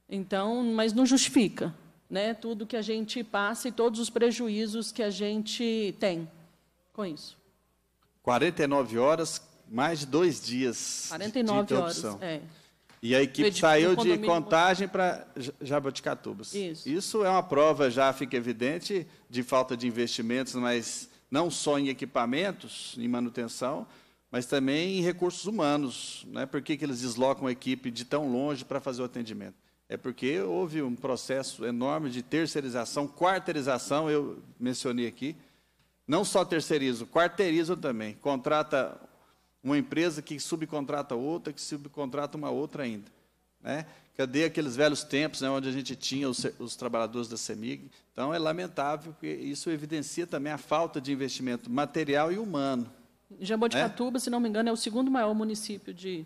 Então, mas não justifica né, tudo que a gente passa e todos os prejuízos que a gente tem com isso.
49 horas, mais de dois dias 49 de interrupção. horas. É. E a equipe edifício, saiu de Contagem para Jaboticatubas. Isso. Isso é uma prova já fica evidente de falta de investimentos, mas não só em equipamentos, em manutenção, mas também em recursos humanos. Né? Por que, que eles deslocam a equipe de tão longe para fazer o atendimento? É porque houve um processo enorme de terceirização, quarteirização, eu mencionei aqui. Não só terceirizo, quarteirizo também. Contrata uma empresa que subcontrata outra, que subcontrata uma outra ainda. Né? Cadê aqueles velhos tempos né, onde a gente tinha os, os, trabalhadores da CEMIG? Então, é lamentável que isso evidencia também a falta de investimento material e humano. Jaboticatuba,
né? se não me engano, é o segundo maior município de,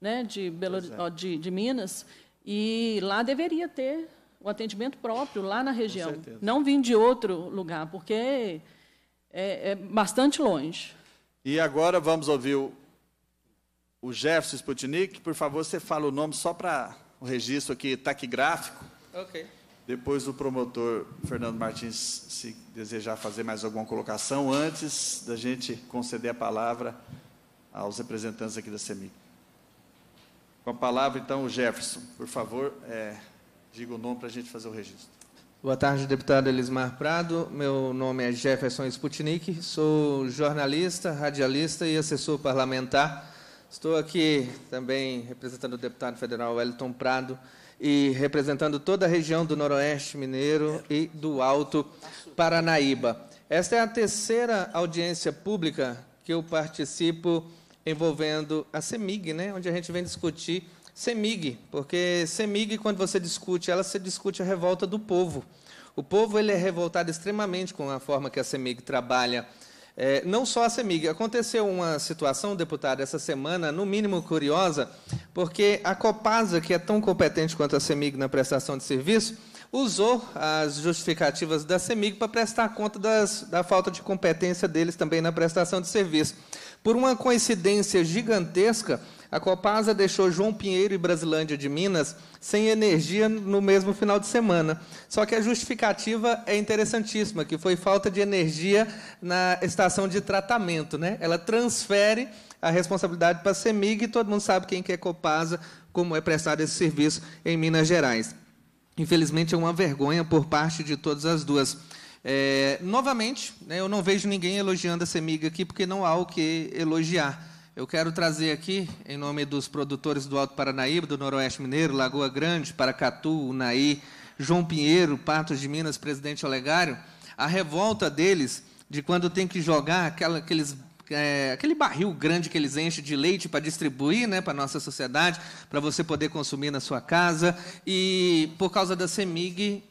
né, de, Belo, é. de, de Minas. E lá deveria ter o atendimento próprio, lá na região. Não vim de outro lugar, porque é, é bastante longe.
E agora vamos ouvir o, o Jefferson Sputnik. Por favor, você fala o nome só para o registro aqui taquigráfico. Ok. Depois o promotor Fernando Martins, se desejar fazer mais alguma colocação, antes da gente conceder a palavra aos representantes aqui da CEMIC. Com a palavra, então, o Jefferson. Por favor, é, diga o nome para a gente fazer o registro.
Boa tarde, deputado Elismar Prado. Meu nome é Jefferson Sputnik, sou jornalista, radialista e assessor parlamentar. Estou aqui também representando o deputado federal Wellington Prado e representando toda a região do Noroeste Mineiro e do Alto Paranaíba. Esta é a terceira audiência pública que eu participo envolvendo a CEMIG, né, onde a gente vem discutir CEMIG, porque CEMIG, quando você discute ela, você discute a revolta do povo. O povo ele é revoltado extremamente com a forma que a CEMIG trabalha. É, não só a CEMIG. Aconteceu uma situação, deputado, essa semana, no mínimo curiosa, porque a Copasa, que é tão competente quanto a CEMIG na prestação de serviço, usou as justificativas da CEMIG para prestar conta das, da falta de competência deles também na prestação de serviço. Por uma coincidência gigantesca, a Copasa deixou João Pinheiro e Brasilândia de Minas sem energia no mesmo final de semana. Só que a justificativa é interessantíssima, que foi falta de energia na estação de tratamento. Né? Ela transfere a responsabilidade para a CEMIG e todo mundo sabe quem que é Copasa, como é prestado esse serviço em Minas Gerais. Infelizmente, é uma vergonha por parte de todas as duas. É, novamente, né, eu não vejo ninguém elogiando a Semig aqui, porque não há o que elogiar. Eu quero trazer aqui, em nome dos produtores do Alto Paranaíba, do Noroeste Mineiro, Lagoa Grande, Paracatu, Unaí, João Pinheiro, Patos de Minas, presidente Olegário, a revolta deles de quando tem que jogar aquela, aqueles é, aquele barril grande que eles enchem de leite para distribuir né, para a nossa sociedade, para você poder consumir na sua casa. E por causa da CEMIG,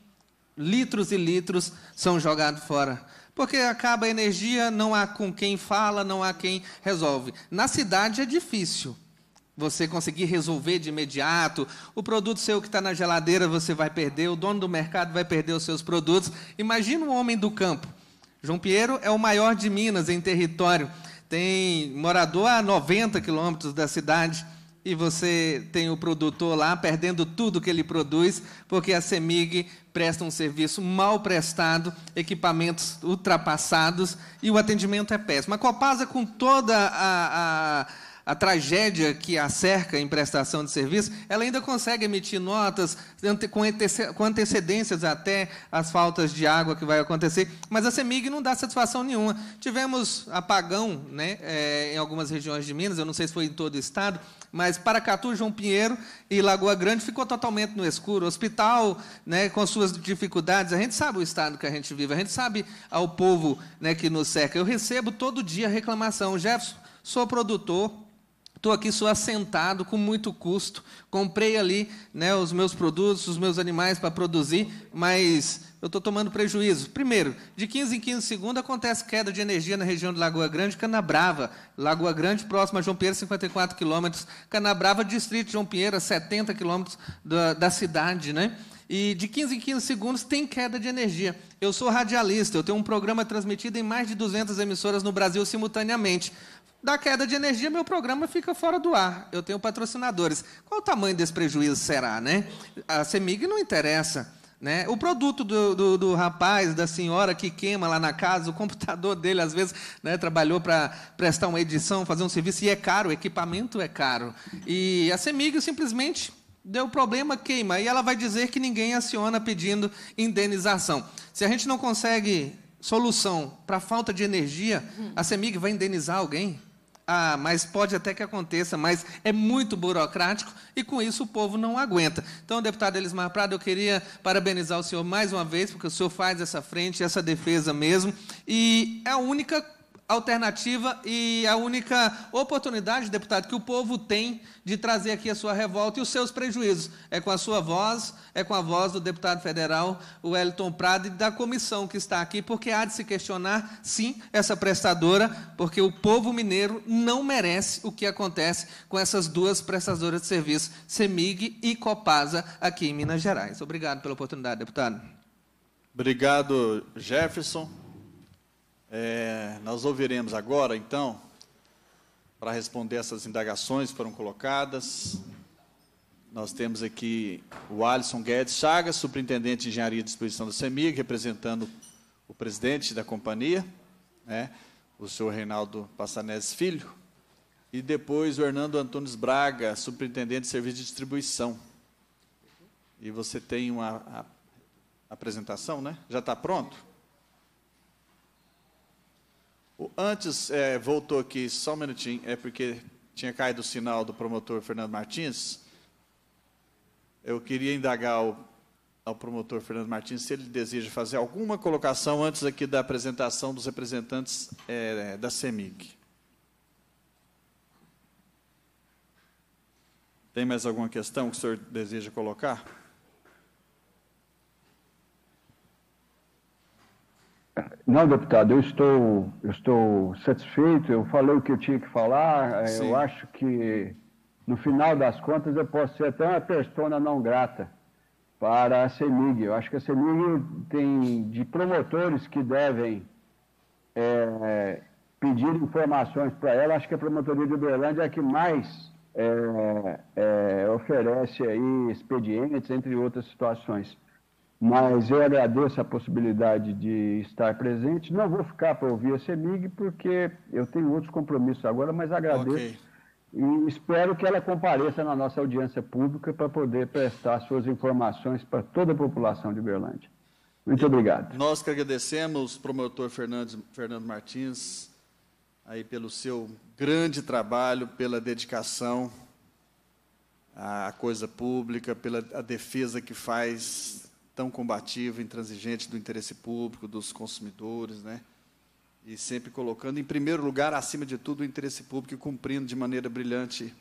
litros e litros são jogados fora. Porque acaba a energia, não há com quem fala, não há quem resolve. Na cidade é difícil você conseguir resolver de imediato. O produto seu que está na geladeira você vai perder, o dono do mercado vai perder os seus produtos. Imagina um homem do campo. João Pinheiro é o maior de Minas em território. Tem morador a 90 quilômetros da cidade e você tem o produtor lá perdendo tudo que ele produz, porque a CEMIG presta um serviço mal prestado, equipamentos ultrapassados e o atendimento é péssimo. A Copasa, com toda a, a a tragédia que a cerca em prestação de serviço, ela ainda consegue emitir notas com antecedências até as faltas de água que vai acontecer, mas a CEMIG não dá satisfação nenhuma. Tivemos apagão né, é, em algumas regiões de Minas, eu não sei se foi em todo o estado, mas Paracatu, João Pinheiro e Lagoa Grande ficou totalmente no escuro. O hospital, né, com suas dificuldades, a gente sabe o estado que a gente vive, a gente sabe ao povo né, que nos cerca. Eu recebo todo dia reclamação, Jefferson, sou produtor, Estou aqui só assentado, com muito custo. Comprei ali né, os meus produtos, os meus animais para produzir, mas eu estou tomando prejuízo. Primeiro, de 15 em 15 segundos acontece queda de energia na região de Lagoa Grande, Canabrava. Lagoa Grande, próxima a João Pinheiro, 54 quilômetros. Canabrava, distrito de João Pinheiro, 70 quilômetros da, da cidade, né? E de 15 em 15 segundos tem queda de energia. Eu sou radialista, eu tenho um programa transmitido em mais de 200 emissoras no Brasil simultaneamente da queda de energia, meu programa fica fora do ar. Eu tenho patrocinadores. Qual o tamanho desse prejuízo será, né? A CEMIG não interessa. Né? O produto do, do, do, rapaz, da senhora que queima lá na casa, o computador dele, às vezes, né, trabalhou para prestar uma edição, fazer um serviço, e é caro, o equipamento é caro. E a CEMIG simplesmente deu problema, queima. E ela vai dizer que ninguém aciona pedindo indenização. Se a gente não consegue solução para a falta de energia, a CEMIG vai indenizar alguém? Ah, mas pode até que aconteça, mas é muito burocrático e com isso o povo não aguenta. Então, deputado Elismar Prado, eu queria parabenizar o senhor mais uma vez, porque o senhor faz essa frente, essa defesa mesmo, e é a única coisa alternativa e a única oportunidade, deputado, que o povo tem de trazer aqui a sua revolta e os seus prejuízos. É com a sua voz, é com a voz do deputado federal, o Elton Prado, e da comissão que está aqui, porque há de se questionar, sim, essa prestadora, porque o povo mineiro não merece o que acontece com essas duas prestadoras de serviço, CEMIG e Copasa, aqui em Minas Gerais. Obrigado pela oportunidade, deputado.
Obrigado, Jefferson. É, nós ouviremos agora, então, para responder essas indagações que foram colocadas. Nós temos aqui o Alisson Guedes Chagas, superintendente de engenharia de disposição do CEMIG, representando o presidente da companhia, né, o senhor Reinaldo Passanese Filho, e depois o Hernando Antunes Braga, superintendente de serviço de distribuição. E você tem uma a, apresentação, né? Já está pronto? Antes, é, voltou aqui só um minutinho, é porque tinha caído o sinal do promotor Fernando Martins. Eu queria indagar ao, ao promotor Fernando Martins se ele deseja fazer alguma colocação antes aqui da apresentação dos representantes é, da CEMIG. Tem mais alguma questão que o senhor deseja
colocar?
Não, deputado, eu estou, eu estou satisfeito, eu falei o que eu tinha que falar, eh, Sim. eu acho que, no final das contas, eu posso ser até uma persona não grata para a CEMIG. Eu acho que a CEMIG tem de promotores que devem é, pedir informações para ela, acho que a promotoria de Uberlândia é a que mais é, é, oferece aí expedientes, entre outras situações mas eu agradeço a possibilidade de estar presente. Não vou ficar para ouvir a CEMIG, porque eu tenho outros compromissos agora, mas agradeço. Okay. E espero que ela compareça na nossa audiência pública para poder prestar suas informações para toda a população de Uberlândia. Muito e obrigado.
Nós que agradecemos, promotor Fernandes, Fernando Martins, aí pelo seu grande trabalho, pela dedicação à coisa pública, pela defesa que faz tão combativo, intransigente do interesse público, dos consumidores, né? e sempre colocando em primeiro lugar, acima de tudo, o interesse público e cumprindo de maneira brilhante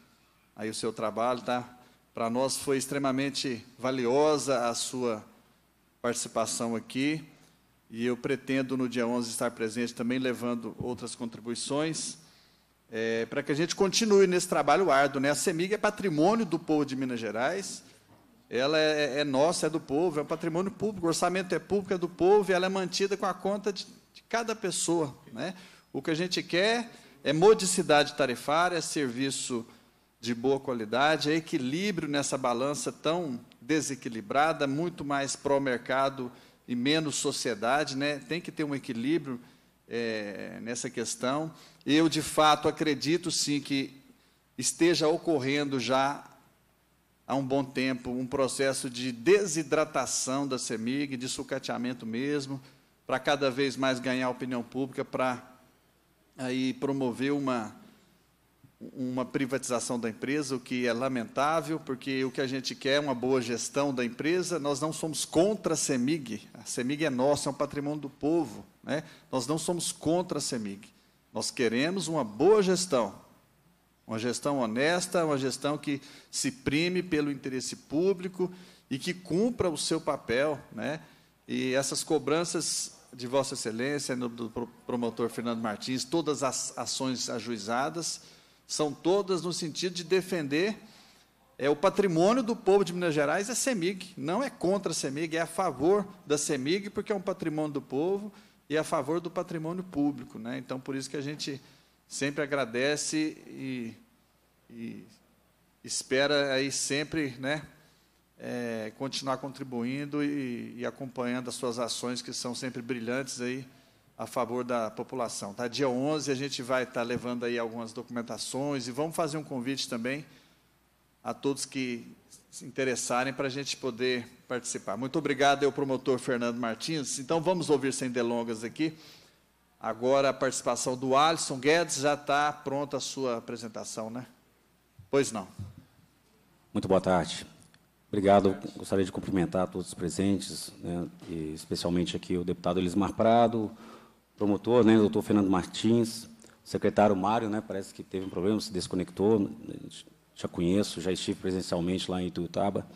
aí o seu trabalho, tá? Para nós foi extremamente valiosa a sua participação aqui e eu pretendo no dia 11 estar presente também levando outras contribuições é, eh, para que a gente continue nesse trabalho árduo, né? A CEMIG é patrimônio do povo de Minas Gerais ela é, é, é, nossa, é do povo, é um patrimônio público, o orçamento é público, é do povo, e ela é mantida com a conta de, de cada pessoa. Né? O que a gente quer é modicidade tarifária, é serviço de boa qualidade, é equilíbrio nessa balança tão desequilibrada, muito mais pró-mercado e menos sociedade, né? tem que ter um equilíbrio é, nessa questão. Eu, de fato, acredito sim que esteja ocorrendo já há um bom tempo um processo de desidratação da CEMIG, de sucateamento mesmo, para cada vez mais ganhar opinião pública, para aí promover uma, uma privatização da empresa, o que é lamentável, porque o que a gente quer é uma boa gestão da empresa. Nós não somos contra a CEMIG. A CEMIG é nossa, é um patrimônio do povo. Né? Nós não somos contra a CEMIG. Nós queremos uma boa gestão. Uma gestão honesta, uma gestão que se prime pelo interesse público e que cumpra o seu papel. Né? E essas cobranças de Vossa Excelência, do promotor Fernando Martins, todas as ações ajuizadas, são todas no sentido de defender é, o patrimônio do povo de Minas Gerais, é CEMIG, não é contra a CEMIG, é a favor da CEMIG, porque é um patrimônio do povo e é a favor do patrimônio público. Né? Então, por isso que a gente sempre agradece e, e espera aí sempre, né? É, continuar contribuindo e, e, acompanhando as suas ações que são sempre brilhantes aí a favor da população. Tá? Dia 11 a gente vai estar tá levando aí algumas documentações e vamos fazer um convite também a todos que se interessarem para a gente poder participar. Muito obrigado, eu promotor Fernando Martins. Então vamos ouvir sem delongas aqui. Agora a participação do Alisson Guedes já está pronta a sua apresentação, né? Pois não.
Muito boa tarde. Obrigado. Gostaria de cumprimentar todos os presentes, né, e especialmente aqui o deputado Elismar Prado, promotor, né, doutor Fernando Martins, secretário Mário, né, parece que teve um problema, se desconectou, né? já conheço, já estive presencialmente lá em Ituiutaba,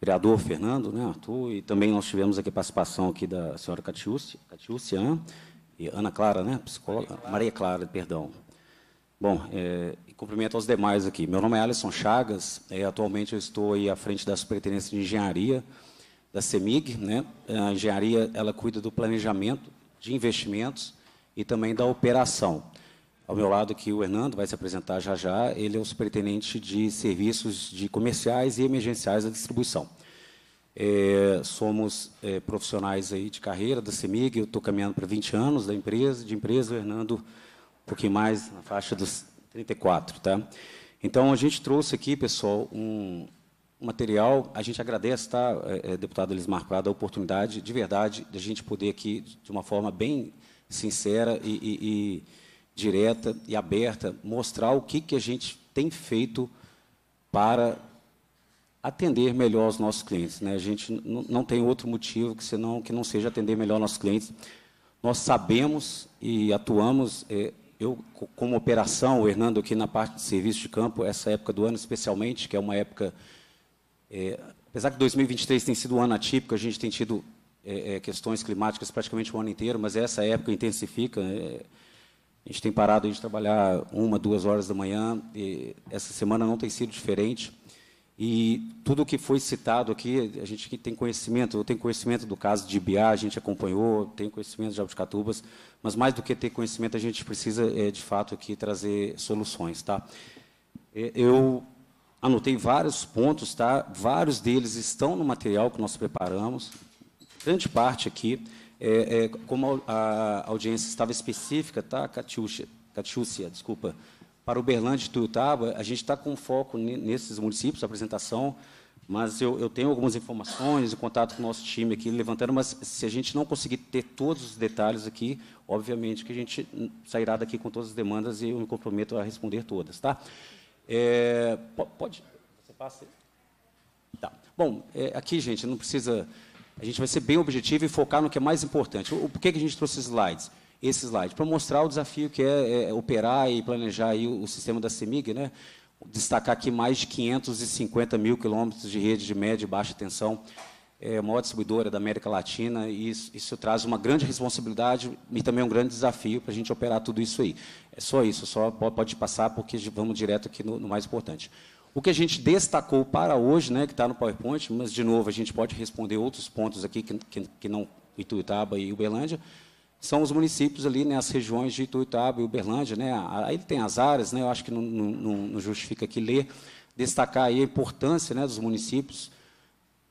vereador Fernando, né, Arthur, e também nós tivemos aqui a participação aqui da senhora Catiúcia, Catiúcia né? e Ana Clara, né? Psicóloga, Maria Clara, perdão. Bom, é, cumprimento aos demais aqui. Meu nome é Alisson Chagas, é, atualmente eu estou aí à frente da Superintendência de Engenharia da CEMIG, né? A engenharia, ela cuida do planejamento de investimentos e também da operação. Ao meu lado aqui o Hernando vai se apresentar já já, ele é o superintendente de serviços de comerciais e emergenciais da distribuição. É, somos é, profissionais aí de carreira da CEMIG, eu estou caminhando para 20 anos da empresa, de empresa, o Hernando um pouquinho mais, na faixa dos 34. Tá? Então, a gente trouxe aqui, pessoal, um material, a gente agradece, tá, é, é, deputado Elismar Prado, a oportunidade, de verdade, de a gente poder aqui, de uma forma bem sincera e, e, e direta e aberta, mostrar o que, que a gente tem feito para atender melhor os nossos clientes. Né? A gente não tem outro motivo que, senão, que não seja atender melhor nossos clientes. Nós sabemos e atuamos, é, eu como operação, o Hernando aqui na parte de serviço de campo, essa época do ano especialmente, que é uma época, é, apesar que 2023 tem sido um ano atípico, a gente tem tido é, questões climáticas praticamente o ano inteiro, mas essa época intensifica. a gente tem parado de trabalhar uma, duas horas da manhã, e essa semana não tem sido diferente. E tudo o que foi citado aqui, a gente que tem conhecimento, eu tenho conhecimento do caso de Ibiá, a gente acompanhou, tem conhecimento de Jabuticatubas, mas mais do que ter conhecimento, a gente precisa, é, de fato, aqui trazer soluções. Tá? É, eu anotei vários pontos, tá? vários deles estão no material que nós preparamos, grande parte aqui, é, é, como a, a, audiência estava específica, tá, Catiúcia, Catiúcia desculpa, para Uberlândia e Tuiutaba, a gente está com foco nesses municípios, apresentação, mas eu, eu tenho algumas informações, em contato com o nosso time aqui, levantando, mas se a gente não conseguir ter todos os detalhes aqui, obviamente que a gente sairá daqui com todas as demandas e eu me comprometo a responder todas, tá? É, pode? Você passa? Tá. Bom, é, aqui, gente, não precisa... A gente vai ser bem objetivo e focar no que é mais importante. O, por que, que a gente trouxe slides? esse slide, para mostrar o desafio que é, é operar e planejar o, o, sistema da CEMIG, né? destacar aqui mais de 550 mil quilômetros de rede de média e baixa tensão, é a maior distribuidora da América Latina, e isso, isso, traz uma grande responsabilidade e também um grande desafio para a gente operar tudo isso aí. É só isso, só pode passar, porque vamos direto aqui no, no mais importante. O que a gente destacou para hoje, né, que está no PowerPoint, mas, de novo, a gente pode responder outros pontos aqui que, que, que não Ituiutaba e Uberlândia, são os municípios ali, né, as regiões de Ituiutaba e Uberlândia. Né, aí tem as áreas, né, eu acho que não, não, não justifica aqui ler, destacar aí a importância né, dos municípios.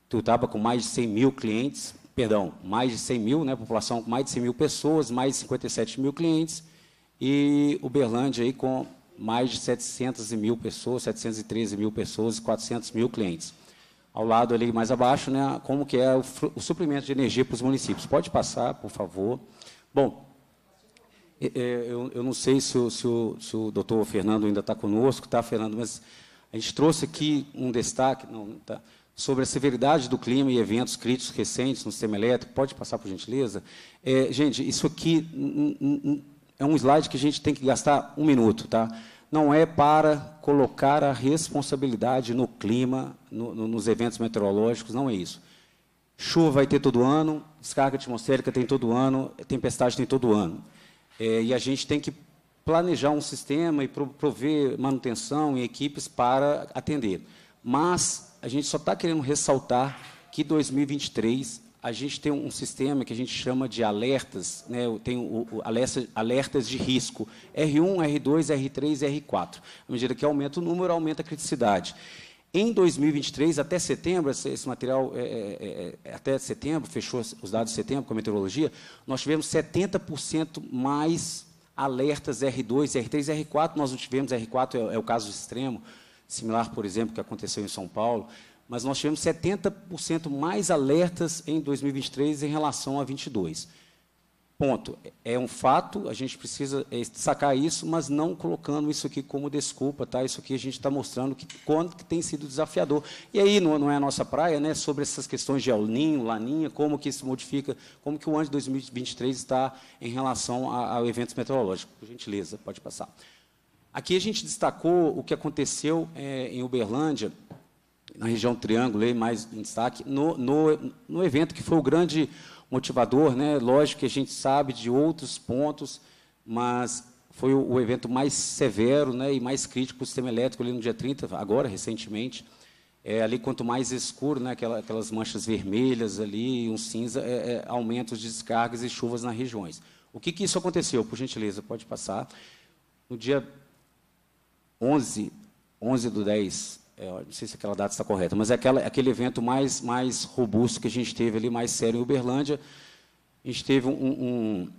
Ituiutaba com mais de 100 mil clientes, perdão, mais de 100 mil, né, população com mais de 100 mil pessoas, mais de 57 mil clientes, e Uberlândia aí com mais de 700 mil pessoas, 713 mil pessoas e 400 mil clientes. Ao lado ali, mais abaixo, né, como que é o, o suprimento de energia para os municípios. Pode passar, por favor. Bom, é, é, eu, eu não sei se o, se o, se o doutor Fernando ainda está conosco, tá, Fernando? Mas a gente trouxe aqui um destaque não, tá, sobre a severidade do clima e eventos críticos recentes no sistema elétrico. Pode passar, por gentileza? É, gente, isso aqui é um slide que a gente tem que gastar um minuto, tá? Não é para colocar a responsabilidade no clima, no, no, nos eventos meteorológicos, não é isso. Chuva vai ter todo ano, descarga atmosférica tem todo ano, tempestade tem todo ano. É, e a gente tem que planejar um sistema e prover manutenção e equipes para atender. Mas a gente só está querendo ressaltar que 2023 a gente tem um sistema que a gente chama de alertas, né? tem o, o alerta, alertas de risco, R1, R2, R3, R4. À medida que aumenta o número, aumenta a criticidade. Em 2023, até setembro, esse material, é é, é, é, é, até setembro, fechou os dados de setembro com a meteorologia, nós tivemos 70% mais alertas R2, R3, R4. Nós não tivemos, R4 é, é, o caso extremo, similar, por exemplo, que aconteceu em São Paulo, mas nós tivemos 70% mais alertas em 2023 em relação a 22. Ponto. É, é um fato, a gente precisa é, sacar isso, mas não colocando isso aqui como desculpa, tá? Isso aqui a gente está mostrando que quanto que tem sido desafiador. E aí não, não, é a nossa praia, né? Sobre essas questões de El Laninha, como que isso modifica, como que o ano de 2023 está em relação a, eventos meteorológicos. Por gentileza, pode passar. Aqui a gente destacou o que aconteceu é, em Uberlândia, na região Triângulo, mais em destaque, no, no, no evento que foi o grande motivador, né? Lógico que a gente sabe de outros pontos, mas foi o, evento mais severo, né, e mais crítico para o sistema elétrico ali no dia 30, agora recentemente. É, ali quanto mais escuro, né, aquelas, aquelas manchas vermelhas ali, um cinza, é, é, aumentos de descargas e chuvas nas regiões. O que, que isso aconteceu? Por gentileza, pode passar. No dia 11, 11 do 10, é, não sei se aquela data está correta, mas é aquela, aquele evento mais, mais robusto que a gente teve ali, mais sério em Uberlândia. A gente teve um, um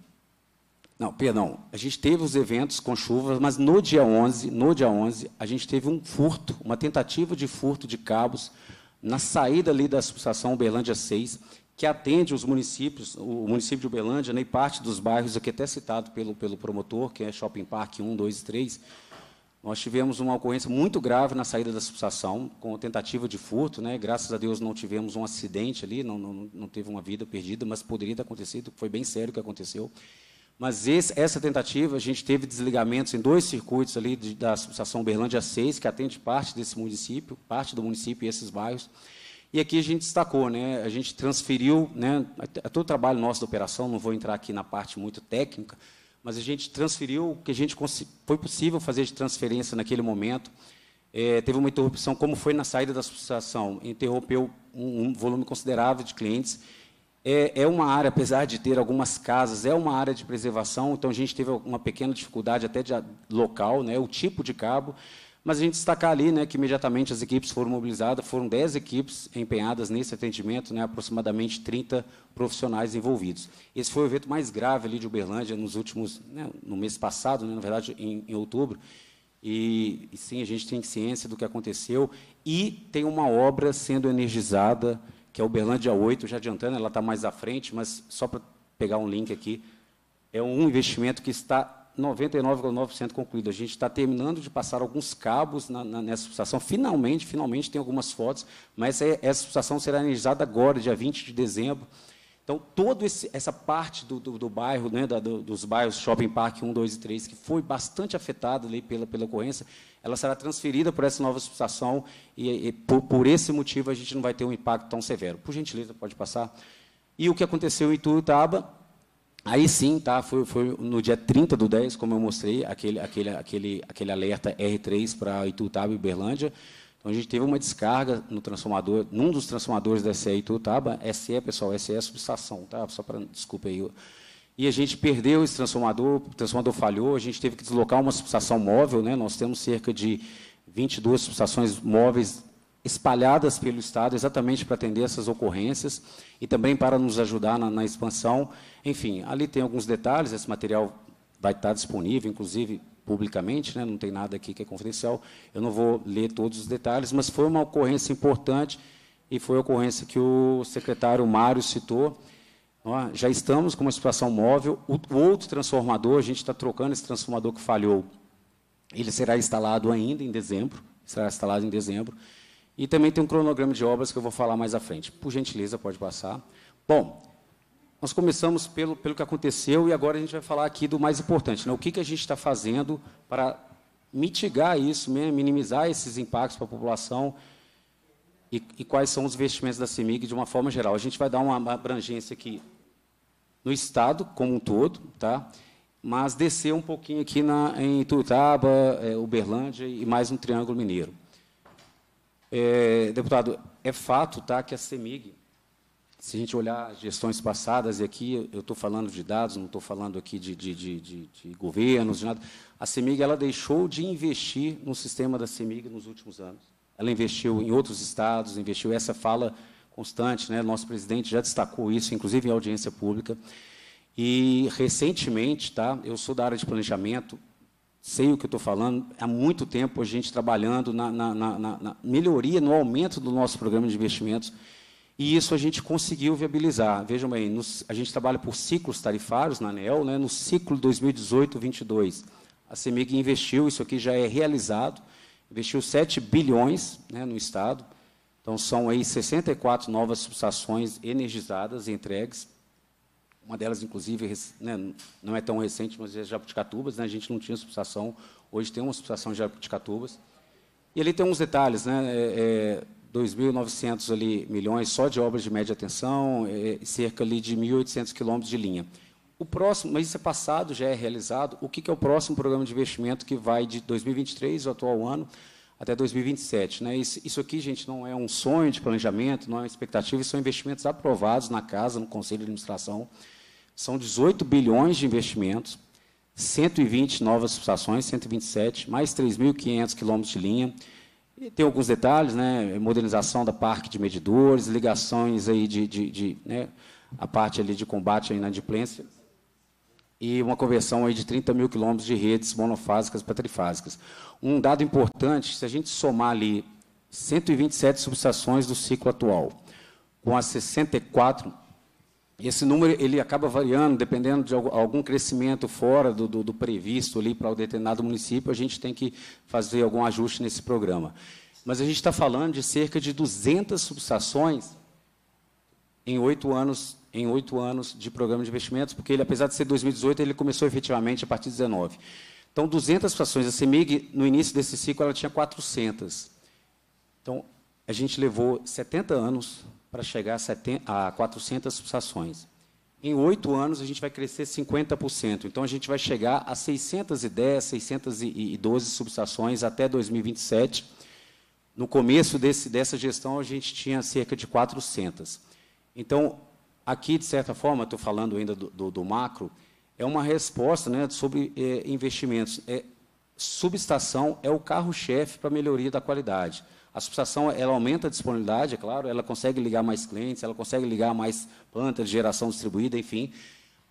não, perdão. A gente teve os eventos com chuvas, mas no dia 11, no dia 11, a gente teve um furto, uma tentativa de furto de cabos na saída ali da subestação Uberlândia 6, que atende os municípios, o município de Uberlândia né, parte dos bairros aqui até citado pelo, pelo promotor, que é Shopping Park 1, 2 e 3, nós tivemos uma ocorrência muito grave na saída da subestação, com tentativa de furto. Né? Graças a Deus não tivemos um acidente ali, não, não, não teve uma vida perdida, mas poderia ter acontecido, foi bem sério o que aconteceu. Mas esse, essa tentativa, a gente teve desligamentos em dois circuitos ali de, da subestação Berlândia 6, que atende parte desse município, parte do município e esses bairros. E aqui a gente destacou, né? a gente transferiu, né? é, é todo o trabalho nosso da operação, não vou entrar aqui na parte muito técnica, mas a gente transferiu o que a gente foi possível fazer de transferência naquele momento. É, teve uma interrupção, como foi na saída da associação, interrompeu um, um volume considerável de clientes. É, é, uma área, apesar de ter algumas casas, é uma área de preservação, então a gente teve uma pequena dificuldade até de, local, né, o tipo de cabo. Mas a gente destacar ali né, que imediatamente as equipes foram mobilizadas, foram 10 equipes empenhadas nesse atendimento, né, aproximadamente 30 profissionais envolvidos. Esse foi o evento mais grave ali de Uberlândia nos últimos, né, no mês passado, né, na verdade, em, em outubro. E, e, sim, a gente tem ciência do que aconteceu. E tem uma obra sendo energizada, que é Uberlândia 8, já adiantando, ela está mais à frente, mas só para pegar um link aqui, é um investimento que está 99,9% concluído. A gente está terminando de passar alguns cabos na, na, nessa subestação. Finalmente, finalmente tem algumas fotos, mas é, essa subestação será energizada agora, dia 20 de dezembro. Então, toda essa parte do, do, do bairro, né, da, do, dos bairros Shopping Park 1, 2 e 3, que foi bastante afetada ali pela, pela ocorrência, ela será transferida por essa nova subestação e, e por, por, esse motivo, a gente não vai ter um impacto tão severo. Por gentileza, pode passar. E o que aconteceu em Ituiutaba? Aí sim, tá, foi, foi, no dia 30 do 10, como eu mostrei, aquele, aquele, aquele, aquele alerta R3 para Itutaba e Uberlândia. Então, a gente teve uma descarga no transformador, num dos transformadores da SE Itutaba, SE, pessoal, SE é subestação, tá? Só para, desculpa aí. E a gente perdeu esse transformador, o transformador falhou, a gente teve que deslocar uma subestação móvel, né? Nós temos cerca de 22 subestações móveis espalhadas pelo Estado, exatamente para atender essas ocorrências e também para nos ajudar na, na expansão. Enfim, ali tem alguns detalhes, esse material vai estar disponível, inclusive publicamente, né? não tem nada aqui que é confidencial, eu não vou ler todos os detalhes, mas foi uma ocorrência importante e foi a ocorrência que o secretário Mário citou. É? já estamos com uma situação móvel, o outro transformador, a gente está trocando esse transformador que falhou, ele será instalado ainda em dezembro, será instalado em dezembro, e também tem um cronograma de obras que eu vou falar mais à frente. Por gentileza, pode passar. Bom, nós começamos pelo, pelo que aconteceu e agora a gente vai falar aqui do mais importante, né? o que, que a gente está fazendo para mitigar isso, né? minimizar esses impactos para a população e, e, quais são os investimentos da CEMIG de uma forma geral. A gente vai dar uma abrangência aqui no Estado como um todo, tá? mas descer um pouquinho aqui na, em Turitaba, é, Uberlândia e mais um Triângulo Mineiro. É, deputado, é fato tá, que a CEMIG se a gente olhar as gestões passadas, e aqui eu estou falando de dados, não estou falando aqui de, de, de, de, governos, de nada, a CEMIG ela deixou de investir no sistema da CEMIG nos últimos anos. Ela investiu em outros estados, investiu essa fala constante, né? nosso presidente já destacou isso, inclusive em audiência pública. E, recentemente, tá? eu sou da área de planejamento, sei o que estou falando, há muito tempo a gente trabalhando na, na, na, na melhoria, no aumento do nosso programa de investimentos, e isso a gente conseguiu viabilizar. Vejam bem, nos, a gente trabalha por ciclos tarifários na ANEL, né, no ciclo 2018-22. A CEMIG investiu, isso aqui já é realizado, investiu 7 bilhões né, no Estado. Então, são aí 64 novas subestações energizadas e entregues. Uma delas, inclusive, né, não é tão recente, mas é Jabuticatubas. Né, a gente não tinha subestação, hoje tem uma subestação de Jabuticatubas. E ali tem uns detalhes, né? É, é, 2.900 ali, milhões só de obras de média tensão, é, é cerca ali de 1.800 quilômetros de linha. O próximo, mas isso é passado, já é realizado. O que, que, é o próximo programa de investimento que vai de 2023, o atual ano, até 2027? Né? Isso, isso aqui, gente, não é um sonho de planejamento, não é uma expectativa, são investimentos aprovados na casa, no Conselho de Administração. São 18 bilhões de investimentos, 120 novas estações, 127, mais 3.500 quilômetros de linha, tem alguns detalhes, né? modernização da parque de medidores, ligações aí de, de, de né? a parte ali de combate à inadimplência e uma conversão aí de 30 mil quilômetros de redes monofásicas para trifásicas. Um dado importante, se a gente somar ali 127 subestações do ciclo atual, com as 64 esse número ele acaba variando, dependendo de algum crescimento fora do, do, do previsto ali para o um determinado município, a gente tem que fazer algum ajuste nesse programa. Mas a gente está falando de cerca de 200 subestações em oito anos em oito anos de programa de investimentos, porque ele, apesar de ser 2018, ele começou efetivamente a partir de 19. Então, 200 estações. A CEMIG, no início desse ciclo, ela tinha 400. Então, a gente levou 70 anos para chegar a, a 400 subestações. Em oito anos, a gente vai crescer 50%. Então, a gente vai chegar a 610, 612 subestações até 2027. No começo desse, dessa gestão, a gente tinha cerca de 400. Então, aqui, de certa forma, estou falando ainda do, do, do, macro, é uma resposta né, sobre é, investimentos. É, subestação é o carro-chefe para a melhoria da qualidade. A subestação ela aumenta a disponibilidade, é claro, ela consegue ligar mais clientes, ela consegue ligar mais plantas de geração distribuída, enfim,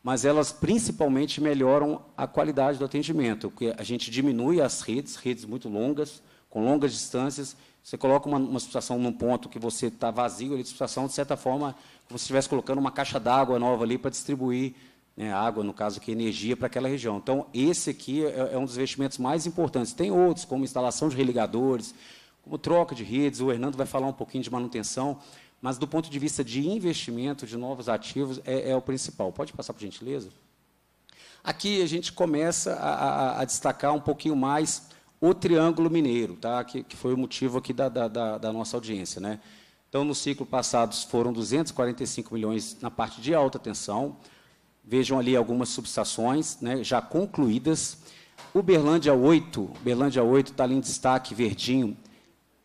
mas elas principalmente melhoram a qualidade do atendimento, porque a gente diminui as redes, redes muito longas, com longas distâncias, você coloca uma, uma subestação num ponto que você está vazio ali de subestação, de certa forma, como se estivesse colocando uma caixa d'água nova ali para distribuir né, água, no caso aqui, energia para aquela região. Então, esse aqui é, é, um dos investimentos mais importantes. Tem outros, como instalação de religadores, como troca de redes, o Hernando vai falar um pouquinho de manutenção, mas do ponto de vista de investimento, de novos ativos, é, é o principal. Pode passar por gentileza? Aqui a gente começa a, a, a destacar um pouquinho mais o Triângulo Mineiro, tá? que, que foi o motivo aqui da, da, da, da nossa audiência. Né? Então, no ciclo passado, foram 245 milhões na parte de alta tensão. Vejam ali algumas subestações né, já concluídas. Uberlândia 8, Uberlândia 8 está ali em destaque, verdinho,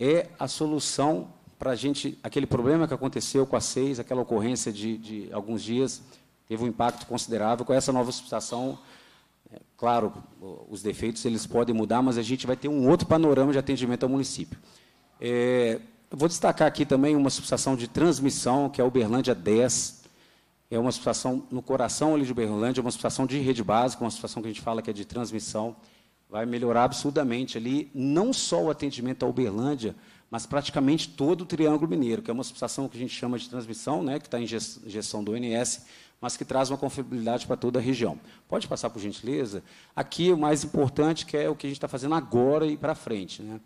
é a solução para a gente, aquele problema que aconteceu com a seis, aquela ocorrência de, de alguns dias, teve um impacto considerável com essa nova substituição. É, claro, os defeitos eles podem mudar, mas a gente vai ter um outro panorama de atendimento ao município. É, vou destacar aqui também uma subestação de transmissão, que é a Uberlândia 10. É uma situação no coração ali de Uberlândia, uma situação de rede básica, uma situação que a gente fala que é de transmissão vai melhorar absurdamente ali, não só o atendimento à Uberlândia, mas praticamente todo o Triângulo Mineiro, que é uma situação que a gente chama de transmissão, né, que está em gestão do ONS, mas que traz uma confiabilidade para toda a região. Pode passar, por gentileza? Aqui, o mais importante, que é o que a gente está fazendo agora e para frente. Né?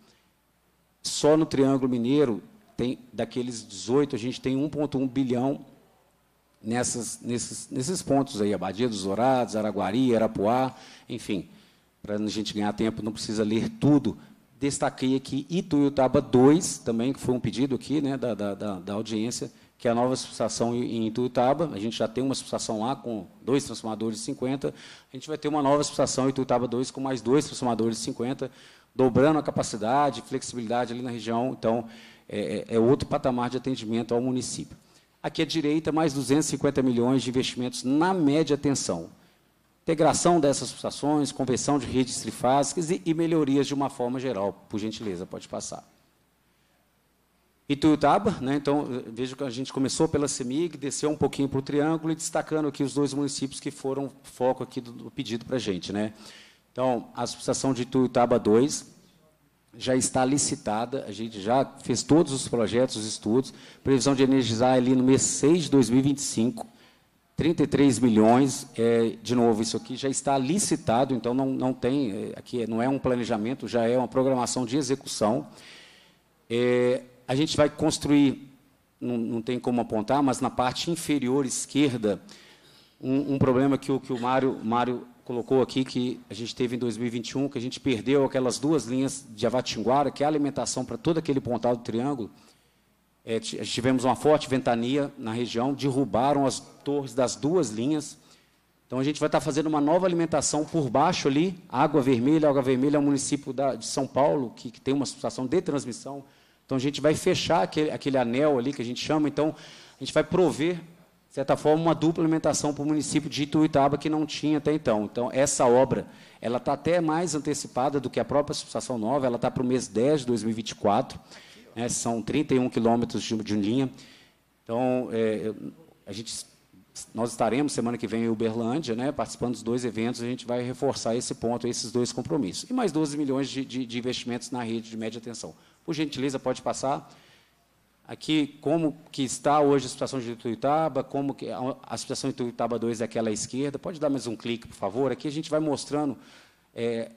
Só no Triângulo Mineiro, tem daqueles 18, a gente tem 1,1 bilhão nessas, nesses, nesses pontos aí, Abadia dos Dourados, Araguari, Arapuá, enfim para a gente ganhar tempo, não precisa ler tudo. Destaquei aqui Ituiutaba 2, também, que foi um pedido aqui né, da, da, da audiência, que é a nova subestação em Ituiutaba. A gente já tem uma subestação lá com dois transformadores de 50. A gente vai ter uma nova subestação em Ituiutaba 2 com mais dois transformadores de 50, dobrando a capacidade, flexibilidade ali na região. Então, é, é, é outro patamar de atendimento ao município. Aqui à direita, mais 250 milhões de investimentos na média tensão integração dessas pulsações, conversão de redes trifásicas e, e melhorias de uma forma geral. Por gentileza, pode passar. Ituiutaba, né? então vejo que a gente começou pela CEMIG, desceu um pouquinho para o Triângulo e destacando aqui os dois municípios que foram foco aqui do, do pedido para a gente. Né? Então, a associação de Ituiutaba 2 já está licitada, a gente já fez todos os projetos, os estudos, previsão de energizar ali no mês 6 de 2025, 33 milhões, é, de novo, isso aqui já está licitado, então não, não tem, é, aqui é, não é um planejamento, já é uma programação de execução. É, a gente vai construir, não, não, tem como apontar, mas na parte inferior esquerda, um, um problema que o, que o Mário, Mário colocou aqui, que a gente teve em 2021, que a gente perdeu aquelas duas linhas de Avatinguara, que é a alimentação para todo aquele pontal do triângulo, é, tivemos uma forte ventania na região, derrubaram as torres das duas linhas. Então a gente vai estar tá fazendo uma nova alimentação por baixo ali, Água Vermelha. Água Vermelha é um município da, de São Paulo que, que, tem uma situação de transmissão. Então a gente vai fechar aquele, aquele anel ali que a gente chama. Então a gente vai prover, de certa forma, uma dupla alimentação para o município de Ituitaba que não tinha até então. Então essa obra ela está até mais antecipada do que a própria situação nova. Ela está para o mês 10 de 2024 né, são 31 quilômetros de, de linha. Então, é, a gente, nós estaremos semana que vem em Uberlândia, né, participando dos dois eventos, a gente vai reforçar esse ponto, esses dois compromissos. E mais 12 milhões de, de, de investimentos na rede de média tensão. Por gentileza, pode passar aqui como que está hoje a situação de Ituiutaba, como que a situação de Ituiutaba 2 é aquela esquerda. Pode dar mais um clique, por favor? Aqui a gente vai mostrando. É,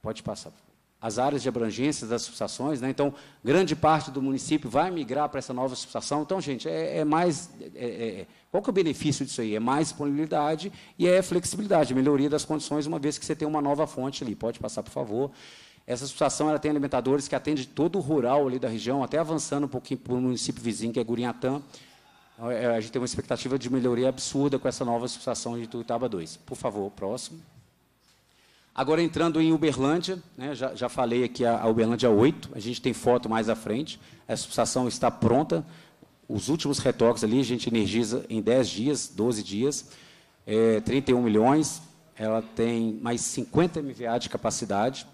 pode passar as áreas de abrangência das subestações, né? então grande parte do município vai migrar para essa nova subestação. Então, gente, é, é mais. É, é, é, qual que é o benefício disso aí? É mais disponibilidade e é flexibilidade, melhoria das condições, uma vez que você tem uma nova fonte ali. Pode passar, por favor. Essa subestação ela tem alimentadores que atende todo o rural ali da região, até avançando um pouquinho para o município vizinho, que é Gurinhatã. É, é, a gente tem uma expectativa de melhoria absurda com essa nova subestação de Tuitaba 2. Por favor, próximo. Agora, entrando em Uberlândia, né, já, já, falei aqui a, a Uberlândia 8, a gente tem foto mais à frente, a subestação está pronta, os últimos retoques ali, a gente energiza em 10 dias, 12 dias, é, 31 milhões, ela tem mais 50 MVA de capacidade,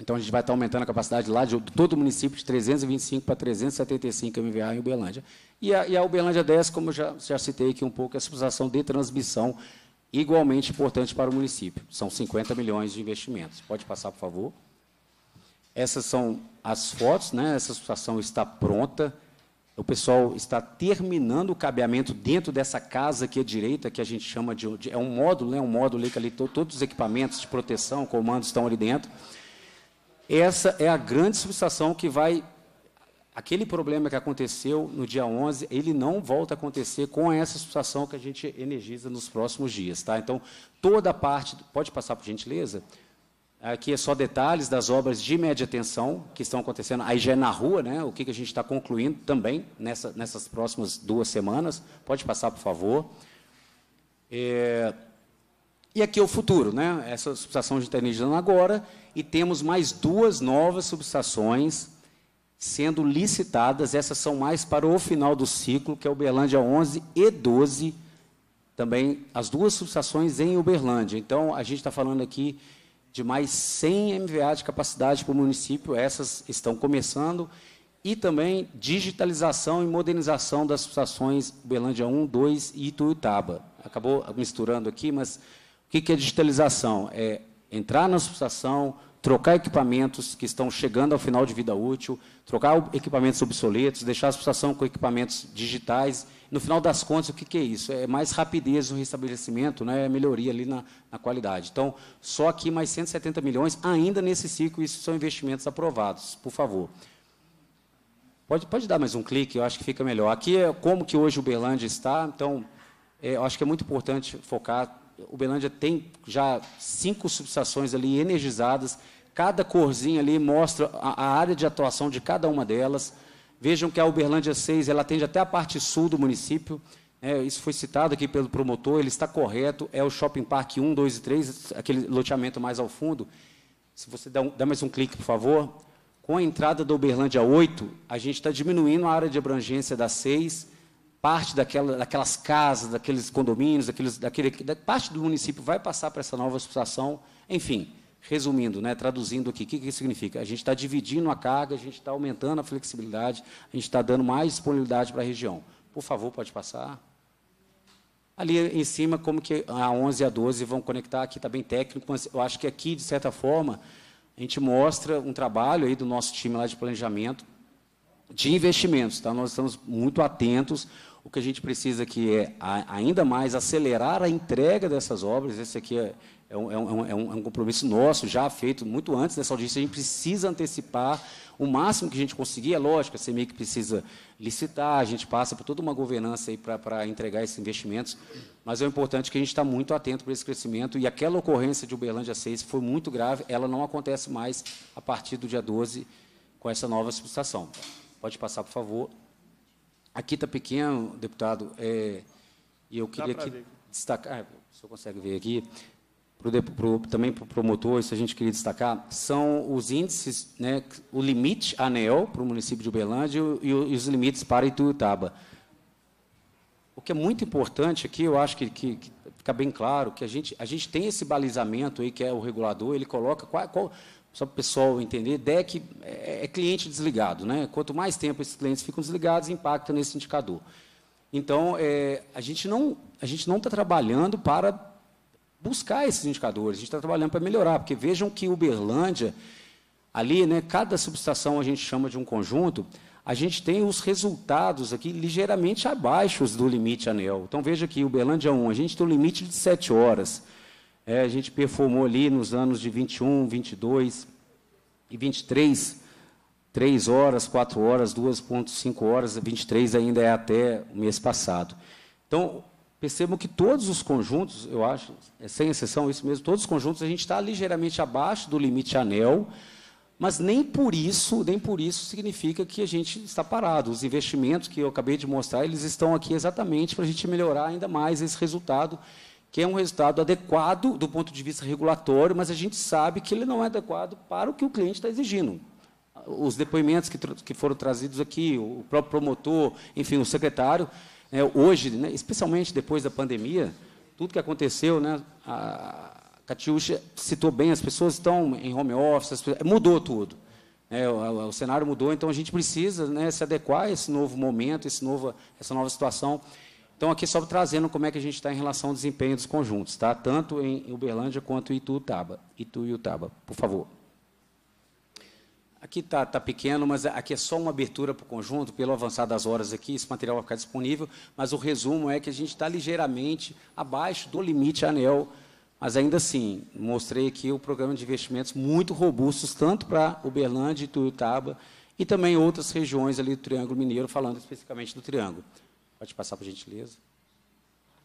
então a gente vai estar aumentando a capacidade lá de todo o município de 325 para 375 MVA em Uberlândia. E a, e a Uberlândia 10, como já, já citei aqui um pouco, é a subestação de transmissão igualmente importante para o município. São 50 milhões de investimentos. Pode passar, por favor. Essas são as fotos, né? essa situação está pronta. O pessoal está terminando o cabeamento dentro dessa casa aqui à direita, que a gente chama de. de é um módulo, né? um módulo que ali todos os equipamentos de proteção, comandos estão ali dentro. Essa é a grande subestação que vai aquele problema que aconteceu no dia 11, ele não volta a acontecer com essa situação que a gente energiza nos próximos dias. Tá? Então, toda a parte, pode passar por gentileza? Aqui é só detalhes das obras de média tensão que estão acontecendo, aí já é na rua, né? o que, que a gente está concluindo também nessa, nessas próximas duas semanas. Pode passar, por favor. É... E aqui é o futuro, né? essa subestação a gente está energizando agora, e temos mais duas novas subestações sendo licitadas, essas são mais para o final do ciclo, que é Uberlândia 11 e 12, também as duas subestações em Uberlândia. Então, a gente está falando aqui de mais 100 MVA de capacidade para o município, essas estão começando, e também digitalização e modernização das subestações Uberlândia 1, 2 e Ituiutaba. Acabou misturando aqui, mas o que é digitalização? É entrar na subestação, trocar equipamentos que estão chegando ao final de vida útil, trocar equipamentos obsoletos, deixar a subestação com equipamentos digitais. No final das contas, o que, que é isso? É mais rapidez no restabelecimento, né? É melhoria ali na, na qualidade. Então, só aqui mais 170 milhões, ainda nesse ciclo, isso são investimentos aprovados, por favor. Pode, pode dar mais um clique, eu acho que fica melhor. Aqui é como que hoje o Berlândia está, então, é, eu acho que é muito importante focar Uberlândia tem já cinco subestações ali energizadas, cada corzinha ali mostra a, a área de atuação de cada uma delas. Vejam que a Uberlândia 6, ela atende até a parte sul do município, é, isso foi citado aqui pelo promotor, ele está correto, é o Shopping Park 1, 2 e 3, aquele loteamento mais ao fundo. Se você dá, um, dá mais um clique, por favor. Com a entrada da Uberlândia 8, a gente está diminuindo a área de abrangência da 6 parte daquela, daquelas casas, daqueles condomínios, daqueles, daquele, da parte do município vai passar para essa nova situação. Enfim, resumindo, né, traduzindo aqui, o que, que significa? A gente está dividindo a carga, a gente está aumentando a flexibilidade, a gente está dando mais disponibilidade para a região. Por favor, pode passar. Ali em cima, como que a 11 e a 12 vão conectar, aqui está bem técnico, mas eu acho que aqui, de certa forma, a gente mostra um trabalho aí do nosso time lá de planejamento de investimentos. Tá? Nós estamos muito atentos o que a gente precisa aqui é ainda mais acelerar a entrega dessas obras. Esse aqui é, é, é, é, um, é, um, é, um, compromisso nosso, já feito muito antes dessa audiência. A gente precisa antecipar o máximo que a gente conseguir. É lógico, a CMIC precisa licitar, a gente passa por toda uma governança para entregar esses investimentos. Mas é importante que a gente está muito atento para esse crescimento. E aquela ocorrência de Uberlândia 6 foi muito grave. Ela não acontece mais a partir do dia 12 com essa nova subestação. Pode passar, por favor. Aqui está pequeno, deputado, é, e eu queria destacar, ah, o senhor consegue ver aqui, pro, pro, também para o promotor, isso a gente queria destacar, são os índices, né, o limite ANEL para o município de Uberlândia e, e, os limites para Ituiutaba. O que é muito importante aqui, eu acho que, que, que fica bem claro, que a gente, a gente tem esse balizamento aí, que é o regulador, ele coloca qual, qual só para o pessoal entender, DEC é, é, é cliente desligado. Né? Quanto mais tempo esses clientes ficam desligados, impacta nesse indicador. Então, é, a gente não está trabalhando para buscar esses indicadores, a gente está trabalhando para melhorar, porque vejam que Uberlândia, ali, né, cada subestação a gente chama de um conjunto, a gente tem os resultados aqui ligeiramente abaixo do limite anel. Então, veja que Uberlândia 1, a gente tem um limite de 7 horas. É, a gente performou ali nos anos de 21, 22 e 23, 3 horas, 4 horas, 2,5 horas, 23 ainda é até o mês passado. Então, percebam que todos os conjuntos, eu acho, é sem exceção isso mesmo, todos os conjuntos a gente está ligeiramente abaixo do limite anel, mas nem por isso, nem por isso significa que a gente está parado. Os investimentos que eu acabei de mostrar, eles estão aqui exatamente para a gente melhorar ainda mais esse resultado que é um resultado adequado do ponto de vista regulatório, mas a gente sabe que ele não é adequado para o que o cliente está exigindo. Os depoimentos que, que foram trazidos aqui, o próprio promotor, enfim, o secretário, né, hoje, né, especialmente depois da pandemia, tudo que aconteceu, né, a Catiúcha citou bem, as pessoas estão em home office, pessoas, mudou tudo. É, o, o, cenário mudou, então a gente precisa né, se adequar a esse novo momento, esse novo, essa nova situação. Então, aqui só trazendo como é que a gente está em relação ao desempenho dos conjuntos, tá? tanto em Uberlândia quanto em Ituiutaba. Ituiutaba, por favor. Aqui está tá pequeno, mas aqui é só uma abertura para o conjunto, pelo avançar das horas aqui, esse material vai ficar disponível, mas o resumo é que a gente está ligeiramente abaixo do limite anel, mas ainda assim, mostrei aqui o programa de investimentos muito robustos, tanto para Uberlândia e Ituiutaba, e também outras regiões ali do Triângulo Mineiro, falando especificamente do Triângulo. Pode passar, por gentileza.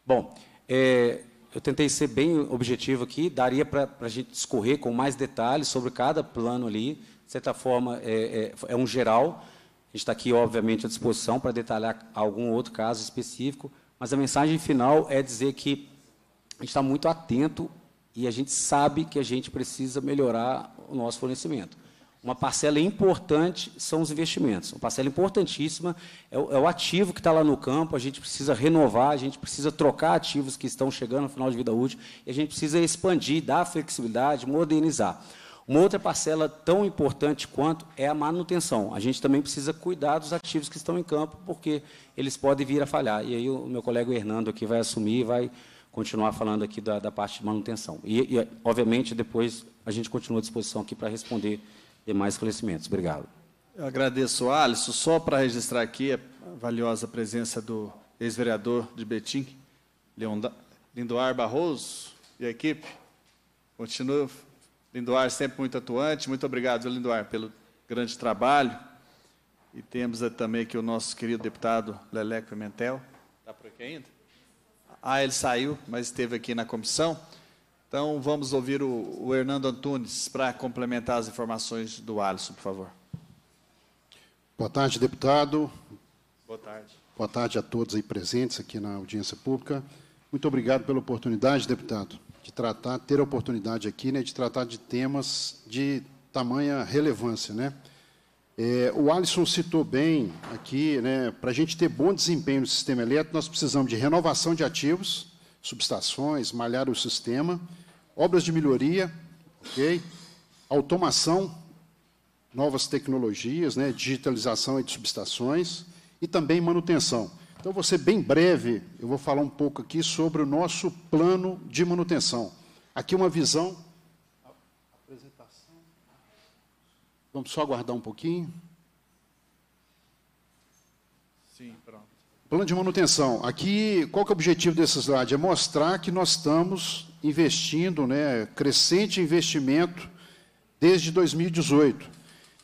Bom, é, eu tentei ser bem objetivo aqui, daria para a gente discorrer com mais detalhes sobre cada plano ali. De certa forma, é, é, é um geral. A gente está aqui, obviamente, à disposição para detalhar algum outro caso específico, mas a mensagem final é dizer que a gente está muito atento e a gente sabe que a gente precisa melhorar o nosso fornecimento uma parcela importante são os investimentos. Uma parcela importantíssima é o, é o ativo que está lá no campo, a gente precisa renovar, a gente precisa trocar ativos que estão chegando ao final de vida útil, e a gente precisa expandir, dar flexibilidade, modernizar. Uma outra parcela tão importante quanto é a manutenção. A gente também precisa cuidar dos ativos que estão em campo, porque eles podem vir a falhar. E aí o meu colega Hernando aqui vai assumir e vai continuar falando aqui da, da parte de manutenção. E, e, obviamente, depois a gente continua à disposição aqui para responder ter mais esclarecimentos. Obrigado.
Eu agradeço, Alisson. Só para registrar aqui a valiosa presença do ex-vereador de Betim, Lindoar Barroso e a equipe. Continuo Lindoar sempre muito atuante. Muito obrigado, Lindoar, pelo grande trabalho. E temos também aqui o nosso querido deputado Leleco Pimentel. Está por aqui ainda? Ah, ele saiu, mas esteve aqui na comissão. Então, vamos ouvir o, o Hernando Antunes para complementar as informações do Alisson,
por favor. Boa tarde, deputado. Boa tarde. Boa tarde a todos aí presentes aqui na audiência pública. Muito obrigado pela oportunidade, deputado, de tratar, ter a oportunidade aqui, né, de tratar de temas de tamanha relevância, né? É, o Alisson citou bem aqui, né, para a gente ter bom desempenho no sistema elétrico, nós precisamos de renovação de ativos, subestações, malhar o sistema, obras de melhoria, ok? Automação, novas tecnologias, né? digitalização de subestações e também manutenção. Então, vou ser bem breve, eu vou falar um pouco aqui sobre o nosso plano de manutenção. Aqui uma visão. Apresentação. Vamos só aguardar um pouquinho. Plano de manutenção. Aqui, qual que é o objetivo desse slide? É mostrar que nós estamos investindo, né, crescente investimento desde 2018.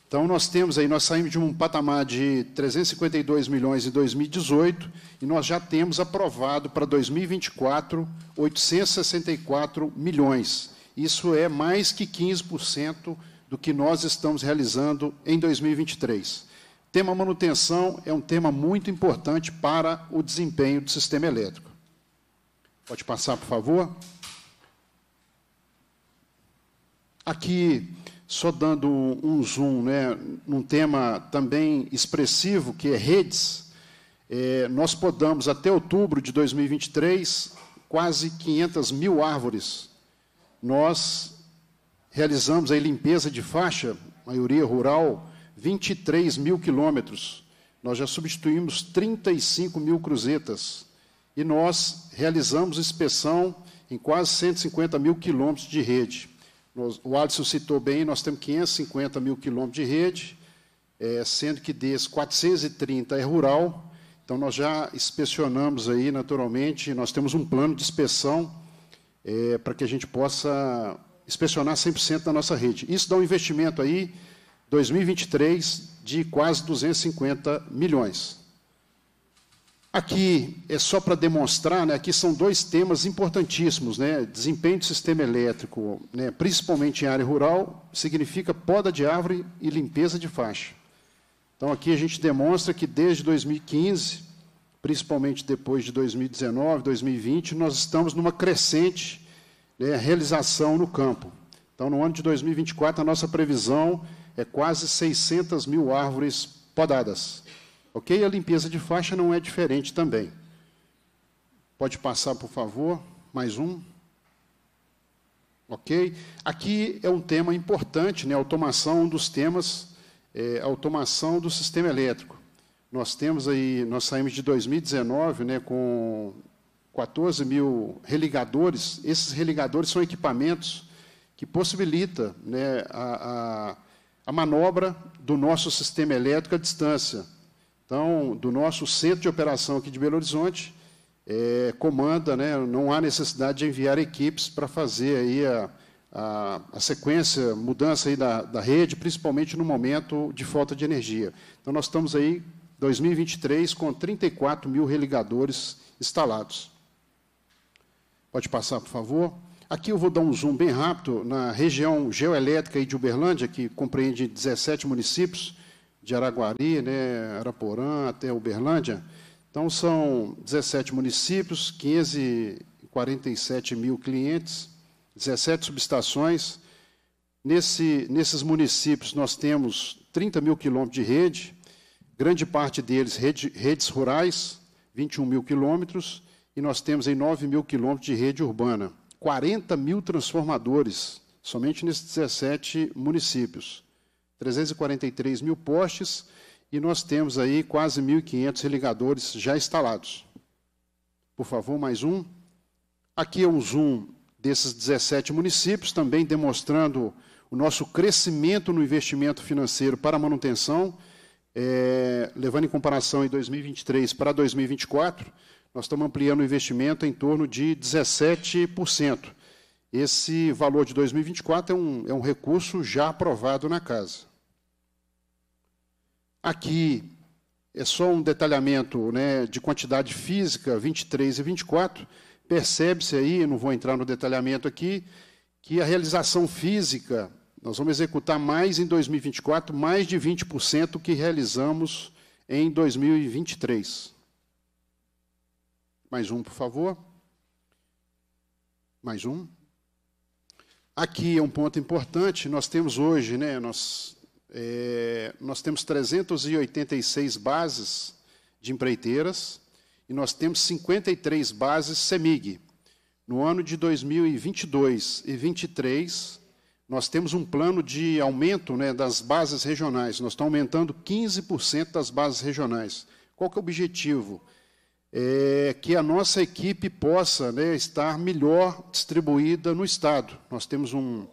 Então, nós temos aí, nós saímos de um patamar de 352 milhões em 2018 e nós já temos aprovado para 2024 864 milhões. Isso é mais que 15% do que nós estamos realizando em 2023 tema manutenção é um tema muito importante para o desempenho do sistema elétrico. Pode passar, por favor? Aqui, só dando um zoom né, num tema também expressivo, que é redes, é, nós podamos, até outubro de 2023, quase 500 mil árvores. Nós realizamos a limpeza de faixa, maioria rural, 23 mil quilômetros. Nós já substituímos 35 mil cruzetas. E nós realizamos inspeção em quase 150 mil quilômetros de rede. Nós, o Alisson citou bem, nós temos 550 mil quilômetros de rede, é, sendo que desses 430 é rural. Então, nós já inspecionamos aí, naturalmente, nós temos um plano de inspeção é, para que a gente possa inspecionar 100% da nossa rede. Isso dá um investimento aí 2023 de quase 250 milhões. Aqui é só para demonstrar, né, aqui são dois temas importantíssimos, né, desempenho do sistema elétrico, né, principalmente em área rural, significa poda de árvore e limpeza de faixa. Então aqui a gente demonstra que desde 2015, principalmente depois de 2019, 2020, nós estamos numa crescente né, realização no campo. Então no ano de 2024 a nossa previsão é é quase 600 mil árvores podadas. Ok? A limpeza de faixa não é diferente também. Pode passar, por favor, mais um. Ok? Aqui é um tema importante, né? Automação, um dos temas, é, automação do sistema elétrico. Nós temos aí, nós saímos de 2019, né, com 14 mil religadores. Esses religadores são equipamentos que possibilita, né, a, a a manobra do nosso sistema elétrico à distância. Então, do nosso centro de operação aqui de Belo Horizonte, é, comanda, né, não há necessidade de enviar equipes para fazer aí a, a, a, sequência, mudança aí da, da rede, principalmente no momento de falta de energia. Então, nós estamos aí, 2023, com 34 mil religadores instalados. Pode passar, por favor. Aqui eu vou dar um zoom bem rápido na região geoelétrica de Uberlândia, que compreende 17 municípios, de Araguari, né, Araporã até Uberlândia. Então, são 17 municípios, 547 mil clientes, 17 subestações. Nesse, nesses municípios, nós temos 30 mil quilômetros de rede, grande parte deles rede, redes rurais, 21 mil quilômetros, e nós temos em 9 mil quilômetros de rede urbana. 40 mil transformadores, somente nesses 17 municípios. 343 mil postes e nós temos aí quase 1.500 religadores já instalados. Por favor, mais um. Aqui é um zoom desses 17 municípios, também demonstrando o nosso crescimento no investimento financeiro para manutenção, é, levando em comparação em 2023 para 2024 nós estamos ampliando o investimento em torno de 17%. Esse valor de 2024 é um, é um recurso já aprovado na Casa. Aqui é só um detalhamento né, de quantidade física, 23 e 24. Percebe-se aí, não vou entrar no detalhamento aqui, que a realização física, nós vamos executar mais em 2024, mais de 20% que realizamos em 2023. Mais um, por favor. Mais um. Aqui é um ponto importante. Nós temos hoje, né, nós, é, nós temos 386 bases de empreiteiras e nós temos 53 bases CEMIG. No ano de 2022 e 23, nós temos um plano de aumento né, das bases regionais. Nós estamos aumentando 15% das bases regionais. Qual que é o objetivo? é, que a nossa equipe possa né, estar melhor distribuída no Estado. Nós temos um,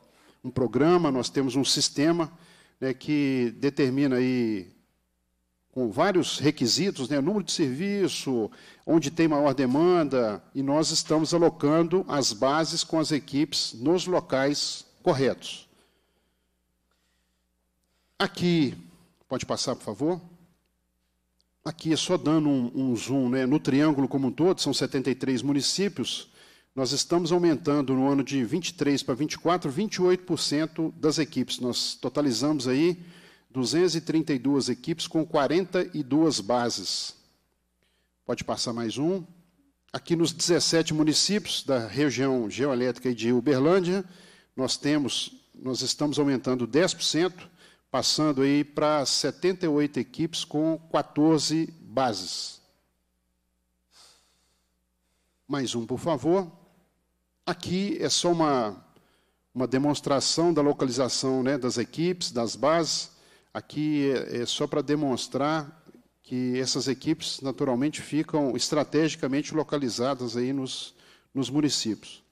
um programa, nós temos um sistema né, que determina aí com vários requisitos, né, número de serviço, onde tem maior demanda, e nós estamos alocando as bases com as equipes nos locais corretos. Aqui, pode passar, por favor? Aqui, é só dando um, um zoom, né, no triângulo como um todo, são 73 municípios, nós estamos aumentando no ano de 23 para 24, 28% das equipes. Nós totalizamos aí 232 equipes com 42 bases. Pode passar mais um. Aqui nos 17 municípios da região geoelétrica de Uberlândia, nós temos, nós estamos aumentando 10%, passando aí para 78 equipes com 14 bases. Mais um, por favor. Aqui é só uma, uma demonstração da localização né, das equipes, das bases. Aqui é, é só para demonstrar que essas equipes, naturalmente, ficam estrategicamente localizadas aí nos, nos municípios.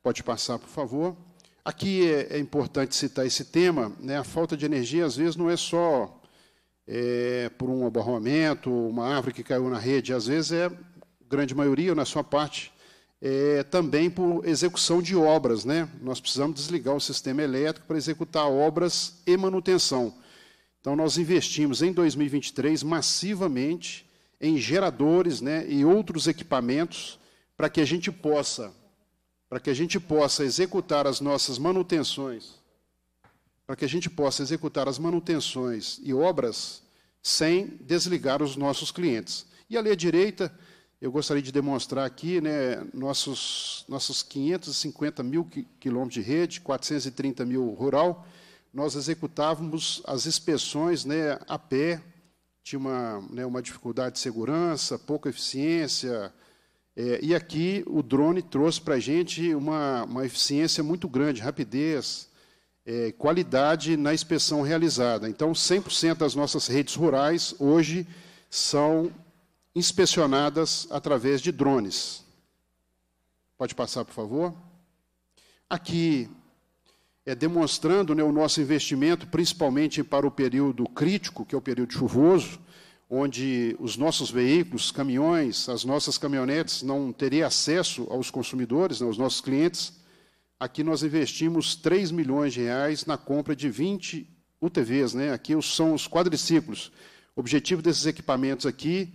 Pode passar, por favor. Aqui é, é importante citar esse tema, né? a falta de energia às vezes não é só é, por um abarroamento, uma árvore que caiu na rede, às vezes é, grande maioria, na sua parte, é, também por execução de obras. Né? Nós precisamos desligar o sistema elétrico para executar obras e manutenção. Então, nós investimos em 2023 massivamente em geradores né, e outros equipamentos para que a gente possa para que a gente possa executar as nossas manutenções, para que a gente possa executar as manutenções e obras sem desligar os nossos clientes. E ali à direita, eu gostaria de demonstrar aqui, né, nossos, nossos 550 mil quilômetros de rede, 430 mil rural, nós executávamos as inspeções né, a pé, tinha uma, né, uma dificuldade de segurança, pouca eficiência, é, e aqui o drone trouxe para a gente uma, uma eficiência muito grande, rapidez, é, qualidade na inspeção realizada. Então, 100% das nossas redes rurais hoje são inspecionadas através de drones. Pode passar, por favor? Aqui é demonstrando né, o nosso investimento, principalmente para o período crítico, que é o período chuvoso onde os nossos veículos, caminhões, as nossas caminhonetes não teriam acesso aos consumidores, né, aos nossos clientes, aqui nós investimos 3 milhões de reais na compra de 20 UTVs, né? aqui são os quadriciclos. O objetivo desses equipamentos aqui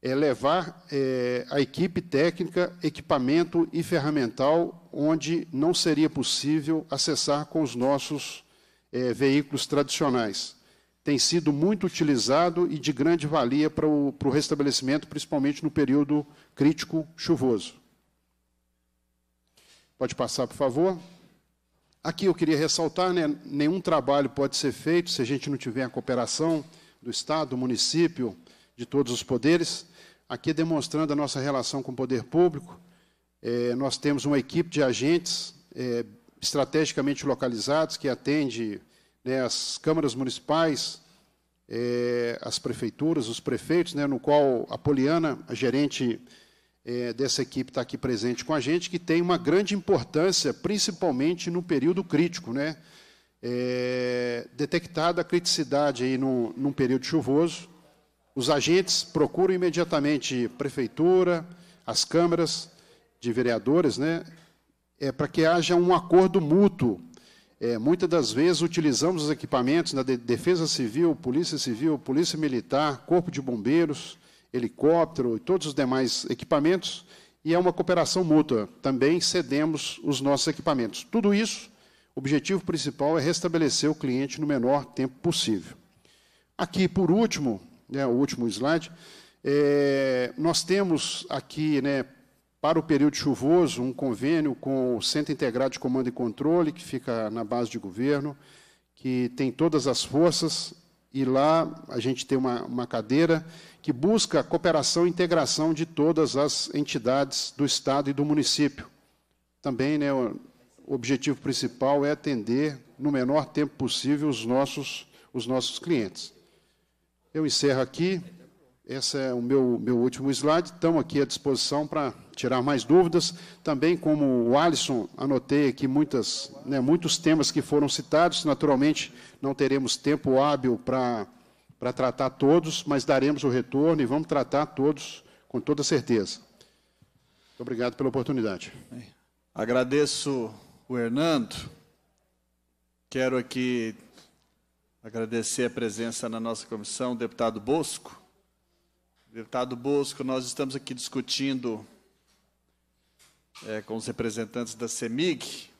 é levar é, a equipe técnica, equipamento e ferramental onde não seria possível acessar com os nossos é, veículos tradicionais tem sido muito utilizado e de grande valia para o, para o restabelecimento, principalmente no período crítico chuvoso. Pode passar, por favor. Aqui eu queria ressaltar, né, nenhum trabalho pode ser feito se a gente não tiver a cooperação do Estado, do município, de todos os poderes. Aqui demonstrando a nossa relação com o poder público, é, nós temos uma equipe de agentes é, estrategicamente localizados que atende né, as câmaras municipais, é, as prefeituras, os prefeitos, né, no qual a Poliana, a gerente é, dessa equipe, está aqui presente com a gente, que tem uma grande importância, principalmente no período crítico. Né? É, detectada a criticidade aí no, num período chuvoso, os agentes procuram imediatamente prefeitura, as câmaras de vereadores, né, é, para que haja um acordo mútuo é, muitas das vezes utilizamos os equipamentos da Defesa Civil, Polícia Civil, Polícia Militar, Corpo de Bombeiros, helicóptero e todos os demais equipamentos, e é uma cooperação mútua. Também cedemos os nossos equipamentos. Tudo isso, o objetivo principal é restabelecer o cliente no menor tempo possível. Aqui, por último, né, o último slide, é, nós temos aqui né, para o período chuvoso, um convênio com o Centro Integrado de Comando e Controle, que fica na base de governo, que tem todas as forças, e lá a gente tem uma, uma cadeira que busca a cooperação e integração de todas as entidades do Estado e do município. Também, né, o objetivo principal é atender, no menor tempo possível, os nossos, os nossos clientes. Eu encerro aqui. Esse é o meu, meu último slide. Estamos aqui à disposição para tirar mais dúvidas. Também, como o Alisson, anotei aqui muitas, né, muitos temas que foram citados. Naturalmente, não teremos tempo hábil para, para tratar todos, mas daremos o retorno e vamos tratar todos com toda certeza. Muito obrigado pela oportunidade. Agradeço o Hernando. Quero
aqui agradecer a presença na nossa comissão, o deputado Bosco Deputado Bosco, nós estamos aqui discutindo é, com os representantes da CEMIG,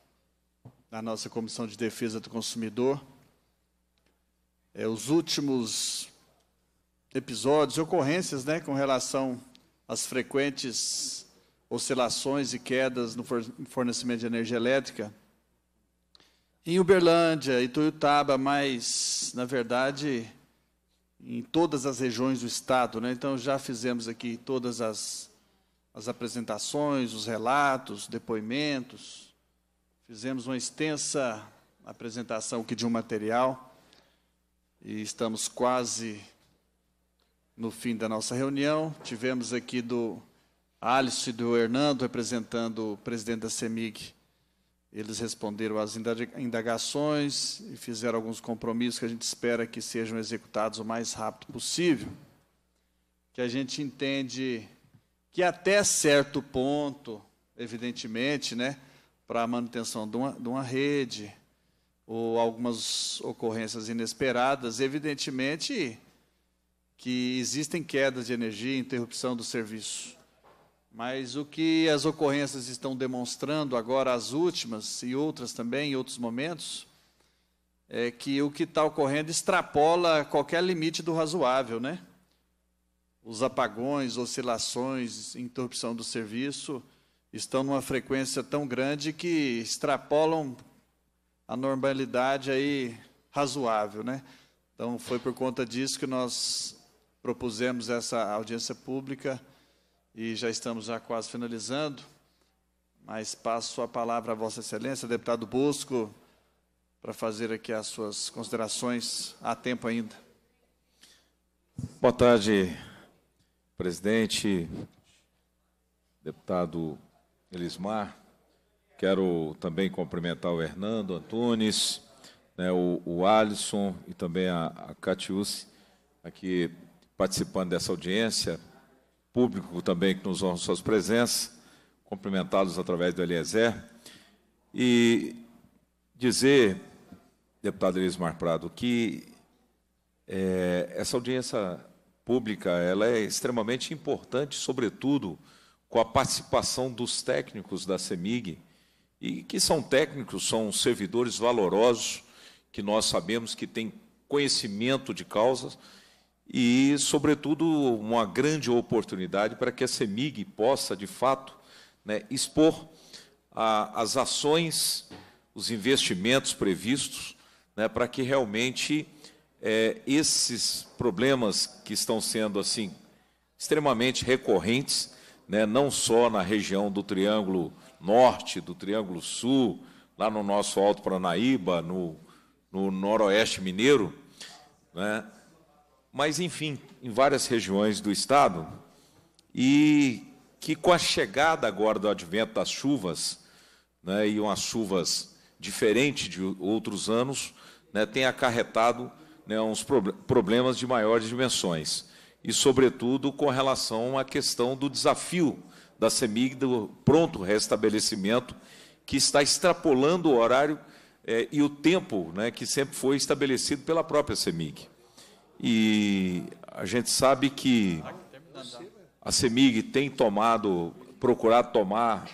na nossa Comissão de Defesa do Consumidor, é, os últimos episódios, ocorrências né, com relação às frequentes oscilações e quedas no fornecimento de energia elétrica. Em Uberlândia, e Tuiutaba, mas, na verdade, em todas as regiões do estado, né? Então já fizemos aqui todas as, as apresentações, os relatos, depoimentos. Fizemos uma extensa apresentação aqui de um material e estamos quase no fim da nossa reunião. Tivemos aqui do Alice e do Hernando representando o presidente da CEMIG eles responderam às indagações e fizeram alguns compromissos que a gente espera que sejam executados o mais rápido possível. Que a gente entende que até certo ponto, evidentemente, né, para a manutenção de uma, de uma rede ou algumas ocorrências inesperadas, evidentemente que existem quedas de energia interrupção do serviço. Mas o que as ocorrências estão demonstrando, agora as últimas e outras também, em outros momentos, é que o que está ocorrendo extrapola qualquer limite do razoável, né? Os apagões, oscilações, interrupção do serviço estão numa frequência tão grande que extrapolam a normalidade aí razoável, né? Então foi por conta disso que nós propusemos essa audiência pública e já estamos já quase finalizando, mas passo a palavra à Vossa Excelência, deputado Bosco, para fazer aqui as suas considerações. Há tempo ainda.
Boa tarde, presidente, deputado Elismar. Quero também cumprimentar o Hernando Antunes, né, o, o, Alisson e também a, a Catiúce, aqui participando dessa audiência público também que nos honra suas presenças, cumprimentá através do Eliezer e dizer, deputado Elismar Prado, que é, essa audiência pública ela é extremamente importante, sobretudo com a participação dos técnicos da CEMIG, e que são técnicos, são servidores valorosos, que nós sabemos que têm conhecimento de causas, e, sobretudo, uma grande oportunidade para que a CEMIG possa, de fato, né, expor a, as ações, os investimentos previstos, né, para que realmente é, esses problemas que estão sendo assim extremamente recorrentes, né, não só na região do Triângulo Norte, do Triângulo Sul, lá no nosso Alto Paranaíba, no, no Noroeste Mineiro, né, mas enfim, em várias regiões do estado, e que com a chegada agora do advento das chuvas, né, e umas chuvas diferentes de outros anos, né, tem acarretado né, uns problemas de maiores dimensões. E, sobretudo, com relação à questão do desafio da CEMIG, do pronto restabelecimento, que está extrapolando o horário eh, e o tempo né, que sempre foi estabelecido pela própria CEMIG. E a gente sabe que a CEMIG tem tomado, procurado tomar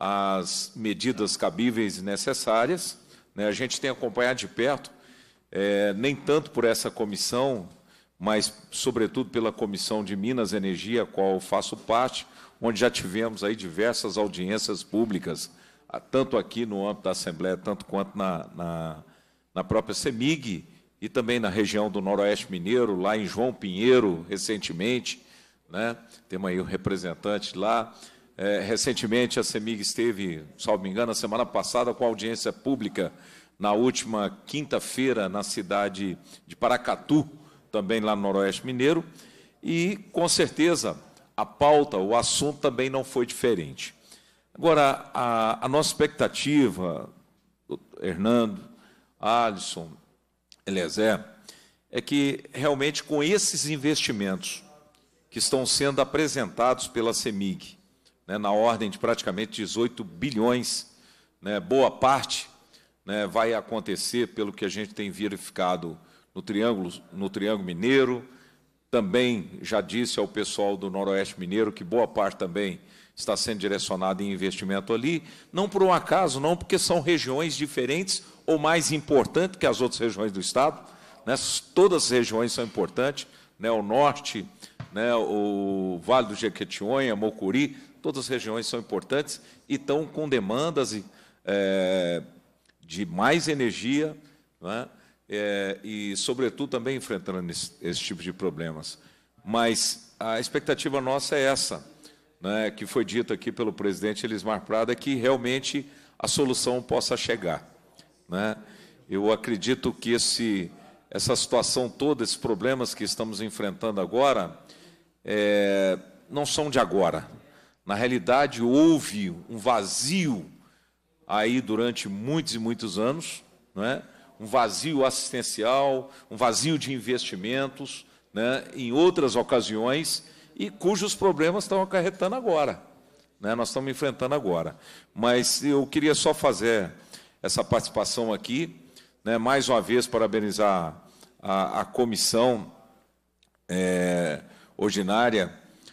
as medidas cabíveis e necessárias. Né? A gente tem acompanhado de perto, é, nem tanto por essa comissão, mas sobretudo pela Comissão de Minas e Energia, a qual faço parte, onde já tivemos aí diversas audiências públicas, tanto aqui no âmbito da Assembleia, tanto quanto na, na, na própria CEMIG, e também na região do Noroeste Mineiro, lá em João Pinheiro, recentemente. Né? Temos aí um representante lá. É, recentemente, a CEMIG esteve, salvo me engano, na semana passada, com audiência pública, na última quinta-feira, na cidade de Paracatu, também lá no Noroeste Mineiro. E, com certeza, a pauta, o assunto também não foi diferente. Agora, a, a nossa expectativa, Hernando, Alisson, Eliezer, é que realmente com esses investimentos que estão sendo apresentados pela CEMIG, né, na ordem de praticamente 18 bilhões, né, boa parte né, vai acontecer pelo que a gente tem verificado no Triângulo, no Triângulo Mineiro, também já disse ao pessoal do Noroeste Mineiro que boa parte também está sendo direcionada em investimento ali, não por um acaso, não porque são regiões diferentes ou mais importante que as outras regiões do Estado. Né? Todas as regiões são importantes, né? o Norte, né? o Vale do Jequitinhonha, Mocuri, todas as regiões são importantes e estão com demandas é, de mais energia né? é, e, sobretudo, também enfrentando esse, esse tipo de problemas. Mas a expectativa nossa é essa, né? que foi dito aqui pelo presidente Elismar Prada, que realmente a solução possa chegar. Né? Eu acredito que esse, essa situação toda, esses problemas que estamos enfrentando agora, é, não são de agora. Na realidade, houve um vazio aí durante muitos e muitos anos, né? um vazio assistencial, um vazio de investimentos, né? em outras ocasiões, e cujos problemas estão acarretando agora. Né? Nós estamos enfrentando agora. Mas eu queria só fazer essa participação aqui. Né? Mais uma vez, parabenizar a, a comissão é, ordinária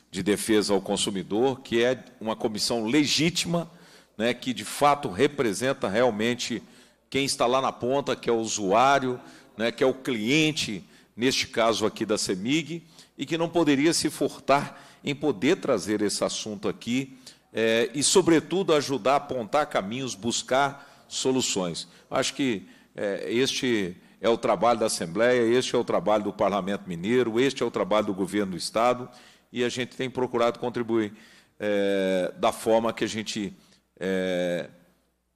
de defesa ao consumidor, que é uma comissão legítima, né, que de fato representa realmente quem está lá na ponta, que é o usuário, né, que é o cliente, neste caso aqui da CEMIG, e que não poderia se furtar em poder trazer esse assunto aqui é, e, sobretudo, ajudar a apontar caminhos, buscar soluções. Acho que é, este é o trabalho da Assembleia, este é o trabalho do Parlamento Mineiro, este é o trabalho do Governo do Estado, e a gente tem procurado contribuir é, da forma que a gente é,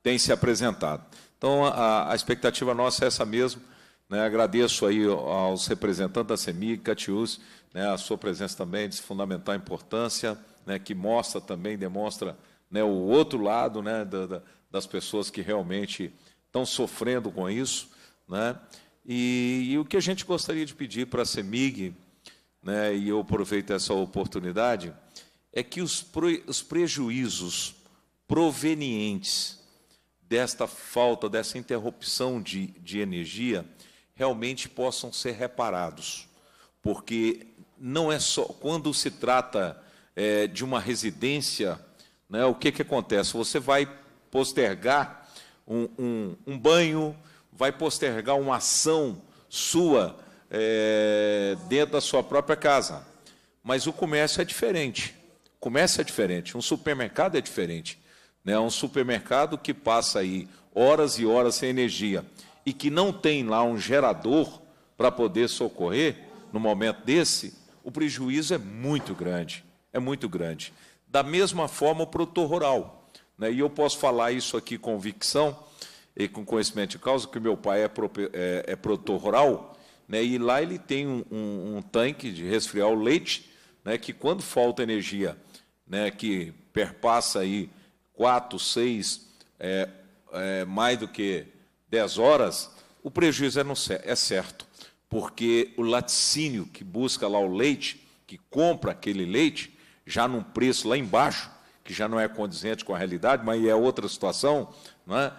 tem se apresentado. Então, a, a, expectativa nossa é essa mesmo. Né? Agradeço aí aos representantes da CEMIG, Catius, né? a sua presença também de fundamental importância, né? que mostra também, demonstra né, o outro lado né, da, da das pessoas que realmente estão sofrendo com isso. Né? E, e o que a gente gostaria de pedir para a CEMIG, né, e eu aproveito essa oportunidade, é que os, pre, os prejuízos provenientes desta falta, dessa interrupção de, de energia, realmente possam ser reparados. Porque não é só. Quando se trata é, de uma residência, né, o que, que acontece? Você vai postergar um, um, um banho, vai postergar uma ação sua é, dentro da sua própria casa. Mas o comércio é diferente. O comércio é diferente, um supermercado é diferente. Né? Um supermercado que passa aí horas e horas sem energia e que não tem lá um gerador para poder socorrer no momento desse, o prejuízo é muito grande. É muito grande. Da mesma forma, o produtor rural. Né? E eu posso falar isso aqui com convicção e com conhecimento de causa, que meu pai é, é, é produtor rural, né? e lá ele tem um, um, um tanque de resfriar o leite, né? que quando falta energia, né? que perpassa aí quatro, seis, é, é, mais do que 10 horas, o prejuízo é, não, é certo, porque o laticínio que busca lá o leite, que compra aquele leite, já num preço lá embaixo, que já não é condizente com a realidade, mas é outra situação, né?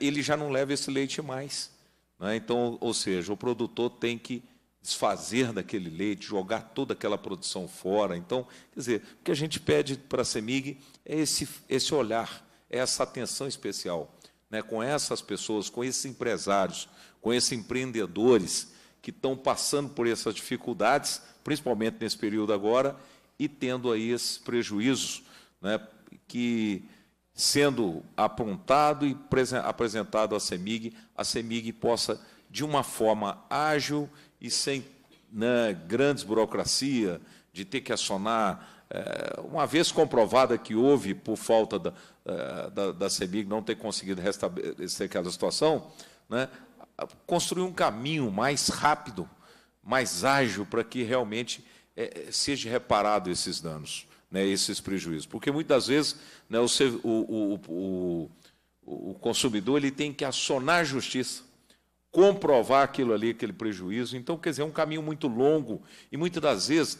ele já não leva esse leite mais. Né? Então, ou seja, o produtor tem que desfazer daquele leite, jogar toda aquela produção fora. Então, quer dizer, o que a gente pede para a CEMIG é esse, esse olhar, é essa atenção especial, né? com essas pessoas, com esses empresários, com esses empreendedores que estão passando por essas dificuldades, principalmente nesse período agora, e tendo aí esses prejuízos né, que sendo apontado e apresentado à CEMIG, a CEMIG possa, de uma forma ágil e sem né, grandes burocracia, de ter que acionar, é, uma vez comprovada que houve, por falta da, eh, da, da CEMIG, não ter conseguido restabelecer aquela situação, né, construir um caminho mais rápido, mais ágil, para que realmente é, seja reparado esses danos né, esses prejuízos. Porque muitas vezes né, o, o, o, o, consumidor ele tem que acionar a justiça, comprovar aquilo ali, aquele prejuízo. Então, quer dizer, é um caminho muito longo e muitas das vezes,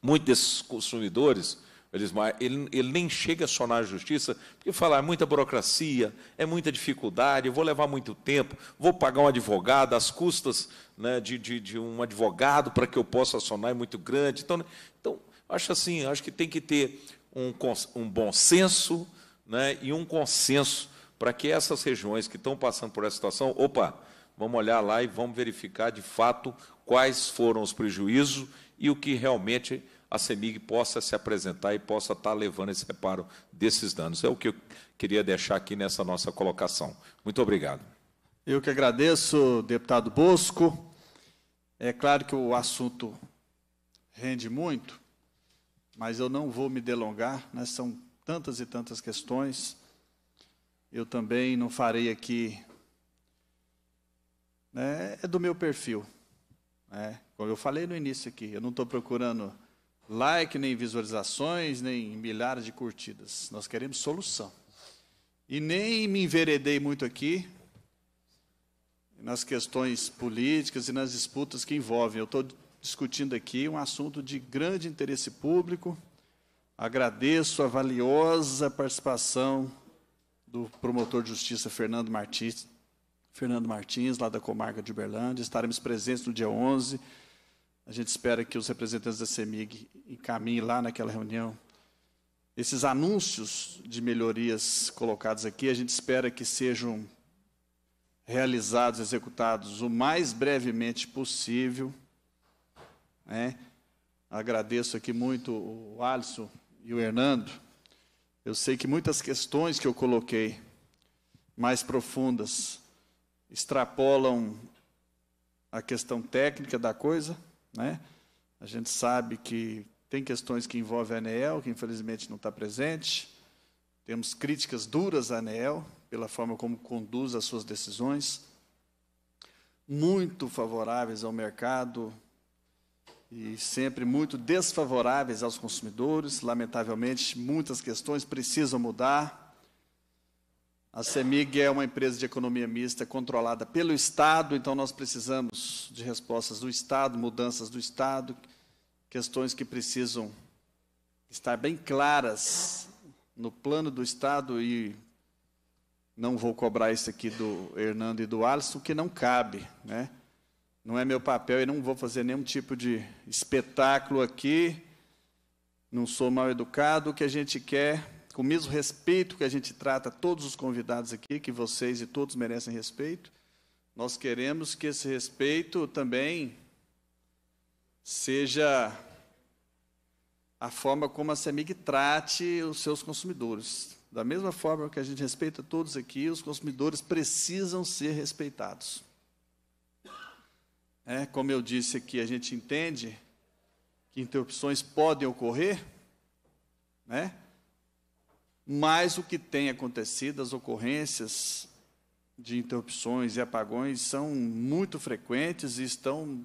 muitos desses consumidores. Eles, ele, ele nem chega a acionar a justiça, porque fala, ah, é muita burocracia, é muita dificuldade, eu vou levar muito tempo, vou pagar um advogado, as custas né, de, de, de um advogado para que eu possa acionar é muito grande. Então, né, então Acho assim, acho que tem que ter um, um bom senso né, e um consenso para que essas regiões que estão passando por essa situação, opa, vamos olhar lá e vamos verificar de fato quais foram os prejuízos e o que realmente a CEMIG possa se apresentar e possa estar tá levando esse reparo desses danos. É o que eu queria deixar aqui nessa nossa colocação. Muito obrigado.
Eu que agradeço, deputado Bosco. É claro que o assunto rende muito, mas eu não vou me delongar, né? são tantas e tantas questões. Eu também não farei aqui. Né? É do meu perfil. Né? Como eu falei no início aqui, eu não estou procurando like, nem visualizações, nem milhares de curtidas. Nós queremos solução. E nem me enveredei muito aqui nas questões políticas e nas disputas que envolvem. Eu estou discutindo aqui um assunto de grande interesse público. Agradeço a valiosa participação do promotor de justiça Fernando Martins, Fernando Martins, lá da comarca de Uberlândia. Estaremos presentes no dia 11. A gente espera que os representantes da CEMIG encaminhem lá naquela reunião esses anúncios de melhorias colocados aqui. A gente espera que sejam realizados, executados o mais brevemente possível né? Agradeço aqui muito o Alisson e o Hernando. Eu sei que muitas questões que eu coloquei, mais profundas, extrapolam a questão técnica da coisa. Né? A gente sabe que tem questões que envolvem a ANEL, que infelizmente não está presente. Temos críticas duras à ANEL pela forma como conduz as suas decisões. Muito favoráveis ao mercado, e sempre muito desfavoráveis aos consumidores. Lamentavelmente, muitas questões precisam mudar. A CEMIG é uma empresa de economia mista controlada pelo Estado, então nós precisamos de respostas do Estado, mudanças do Estado, questões que precisam estar bem claras no plano do Estado e não vou cobrar isso aqui do Hernando e do Alisson, que não cabe, né? Não é meu papel e não vou fazer nenhum tipo de espetáculo aqui. Não sou mal educado. O que a gente quer, com o mesmo respeito que a gente trata todos os convidados aqui, que vocês e todos merecem respeito, nós queremos que esse respeito também seja a forma como a CEMIG trate os seus consumidores. Da mesma forma que a gente respeita todos aqui, os consumidores precisam ser respeitados. É, como eu disse aqui, a gente entende que interrupções podem ocorrer, né? mas o que tem acontecido, as ocorrências de interrupções e apagões são muito frequentes e estão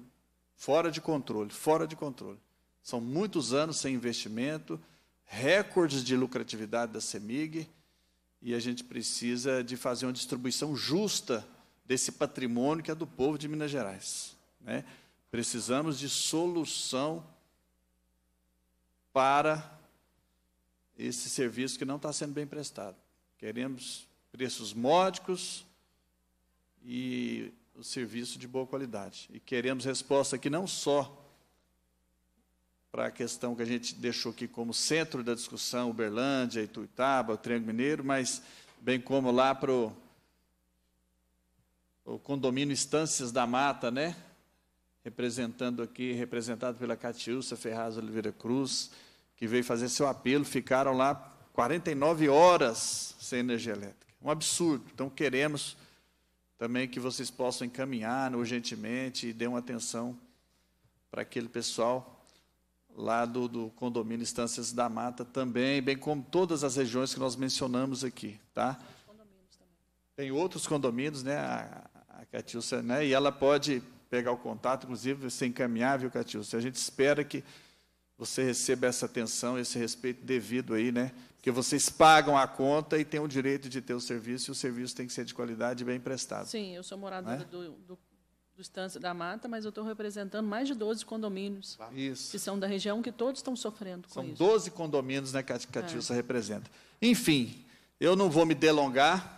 fora de controle, fora de controle. São muitos anos sem investimento, recordes de lucratividade da CEMIG, e a gente precisa de fazer uma distribuição justa desse patrimônio que é do povo de Minas Gerais. Né? Precisamos de solução para esse serviço que não está sendo bem prestado. Queremos preços módicos e o serviço de boa qualidade. E queremos resposta aqui não só para a questão que a gente deixou aqui como centro da discussão, Uberlândia, Ituitaba, o Triângulo Mineiro, mas bem como lá para o condomínio Estâncias da Mata, né? representando aqui, representado pela Catiúça Ferraz Oliveira Cruz, que veio fazer seu apelo, ficaram lá 49 horas sem energia elétrica. Um absurdo. Então queremos também que vocês possam encaminhar urgentemente e dê uma atenção para aquele pessoal lá do, do condomínio Estâncias da Mata também, bem como todas as regiões que nós mencionamos aqui, tá? Tem outros condomínios, né? A, a Catiúcia, né? E ela pode pegar o contato, inclusive você encaminhar, viu, Se A gente espera que você receba essa atenção, esse respeito devido aí, né? Porque vocês pagam a conta e têm o direito de ter o serviço, e o serviço tem que ser de qualidade e bem prestado.
Sim, eu sou moradora é? do, do, do Estância da Mata, mas eu estou representando mais de 12 condomínios isso. que são da região que todos estão sofrendo com são isso. São
12 condomínios, né, que a Catilça é. representa. Enfim, eu não vou me delongar,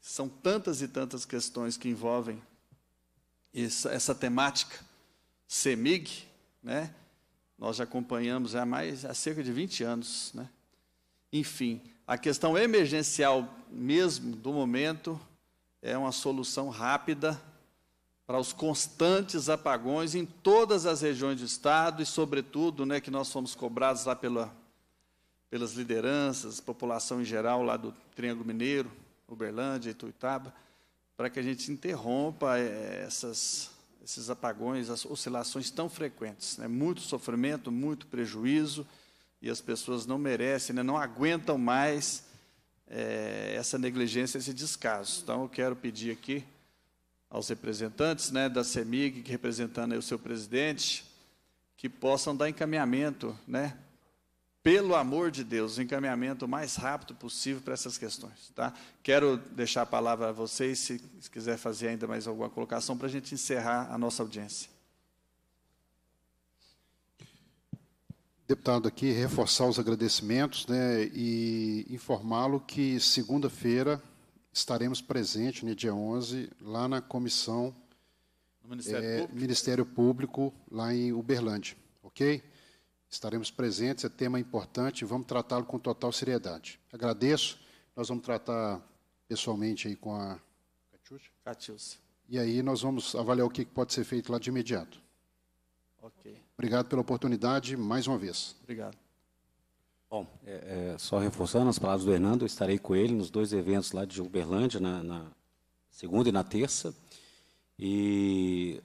são tantas e tantas questões que envolvem essa, essa temática CEMIG, né? Nós já acompanhamos há mais há cerca de 20 anos, né? Enfim, a questão emergencial mesmo do momento é uma solução rápida para os constantes apagões em todas as regiões do estado e sobretudo, né, que nós fomos cobrados lá pela pelas lideranças, população em geral lá do Triângulo Mineiro, Uberlândia, Ituitaba, para que a gente interrompa eh, essas, esses apagões, as oscilações tão frequentes. Né? Muito sofrimento, muito prejuízo, e as pessoas não merecem, né? não aguentam mais é, essa negligência, esse descaso. Então, eu quero pedir aqui aos representantes né, da CEMIG, representando o seu presidente, que possam dar encaminhamento né, pelo amor de Deus, o encaminhamento mais rápido possível para essas questões. Tá? Quero deixar a palavra a vocês, se, quiser fazer ainda mais alguma colocação, para a gente encerrar a nossa audiência.
Deputado, aqui reforçar os agradecimentos né, e informá-lo que segunda-feira estaremos presentes, no né, dia 11, lá na comissão
Ministério, é, Público?
Ministério Público, lá em Uberlândia. Ok? Estaremos presentes, é tema importante, vamos tratá-lo com total seriedade. Agradeço, nós vamos tratar pessoalmente aí com a Catiúcia. E aí nós vamos avaliar o que pode ser feito lá de imediato. Ok. Obrigado pela oportunidade mais uma vez. Obrigado.
Bom, é, é, só reforçando as palavras do Hernando, eu estarei com ele nos dois eventos lá de Uberlândia, na, na segunda e na terça. E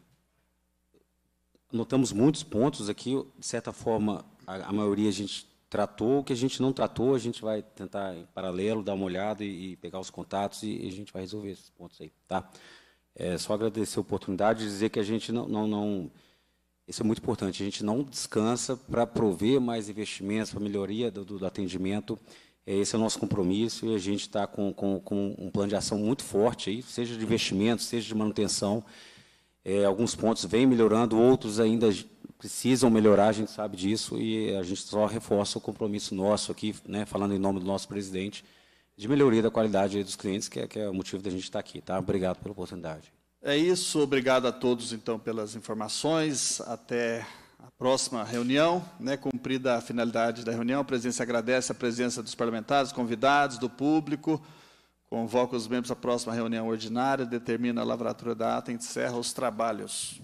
notamos muitos pontos aqui, de certa forma, a, a, maioria a gente tratou, o que a gente não tratou, a gente vai tentar, em paralelo, dar uma olhada e, e pegar os contatos e, e, a gente vai resolver esses pontos aí, tá? É, só agradecer a oportunidade e dizer que a gente não, não, não isso é muito importante, a gente não descansa para prover mais investimentos, para melhoria do, do atendimento, é, esse é o nosso compromisso e a gente está com, com, com, um plano de ação muito forte, aí, seja de investimento, seja de manutenção, é, alguns pontos vêm melhorando, outros ainda precisam melhorar, a gente sabe disso, e a gente só reforça o compromisso nosso aqui, né, falando em nome do nosso presidente, de melhoria da qualidade dos clientes, que é, que é o motivo da gente estar aqui. Tá? Obrigado pela oportunidade.
É isso, obrigado a todos, então, pelas informações. Até a próxima reunião, né, cumprida a finalidade da reunião, a presidência agradece a presença dos parlamentares, convidados, do público. Convoca os membros à próxima reunião ordinária, determina a lavratura da ata e encerra os trabalhos.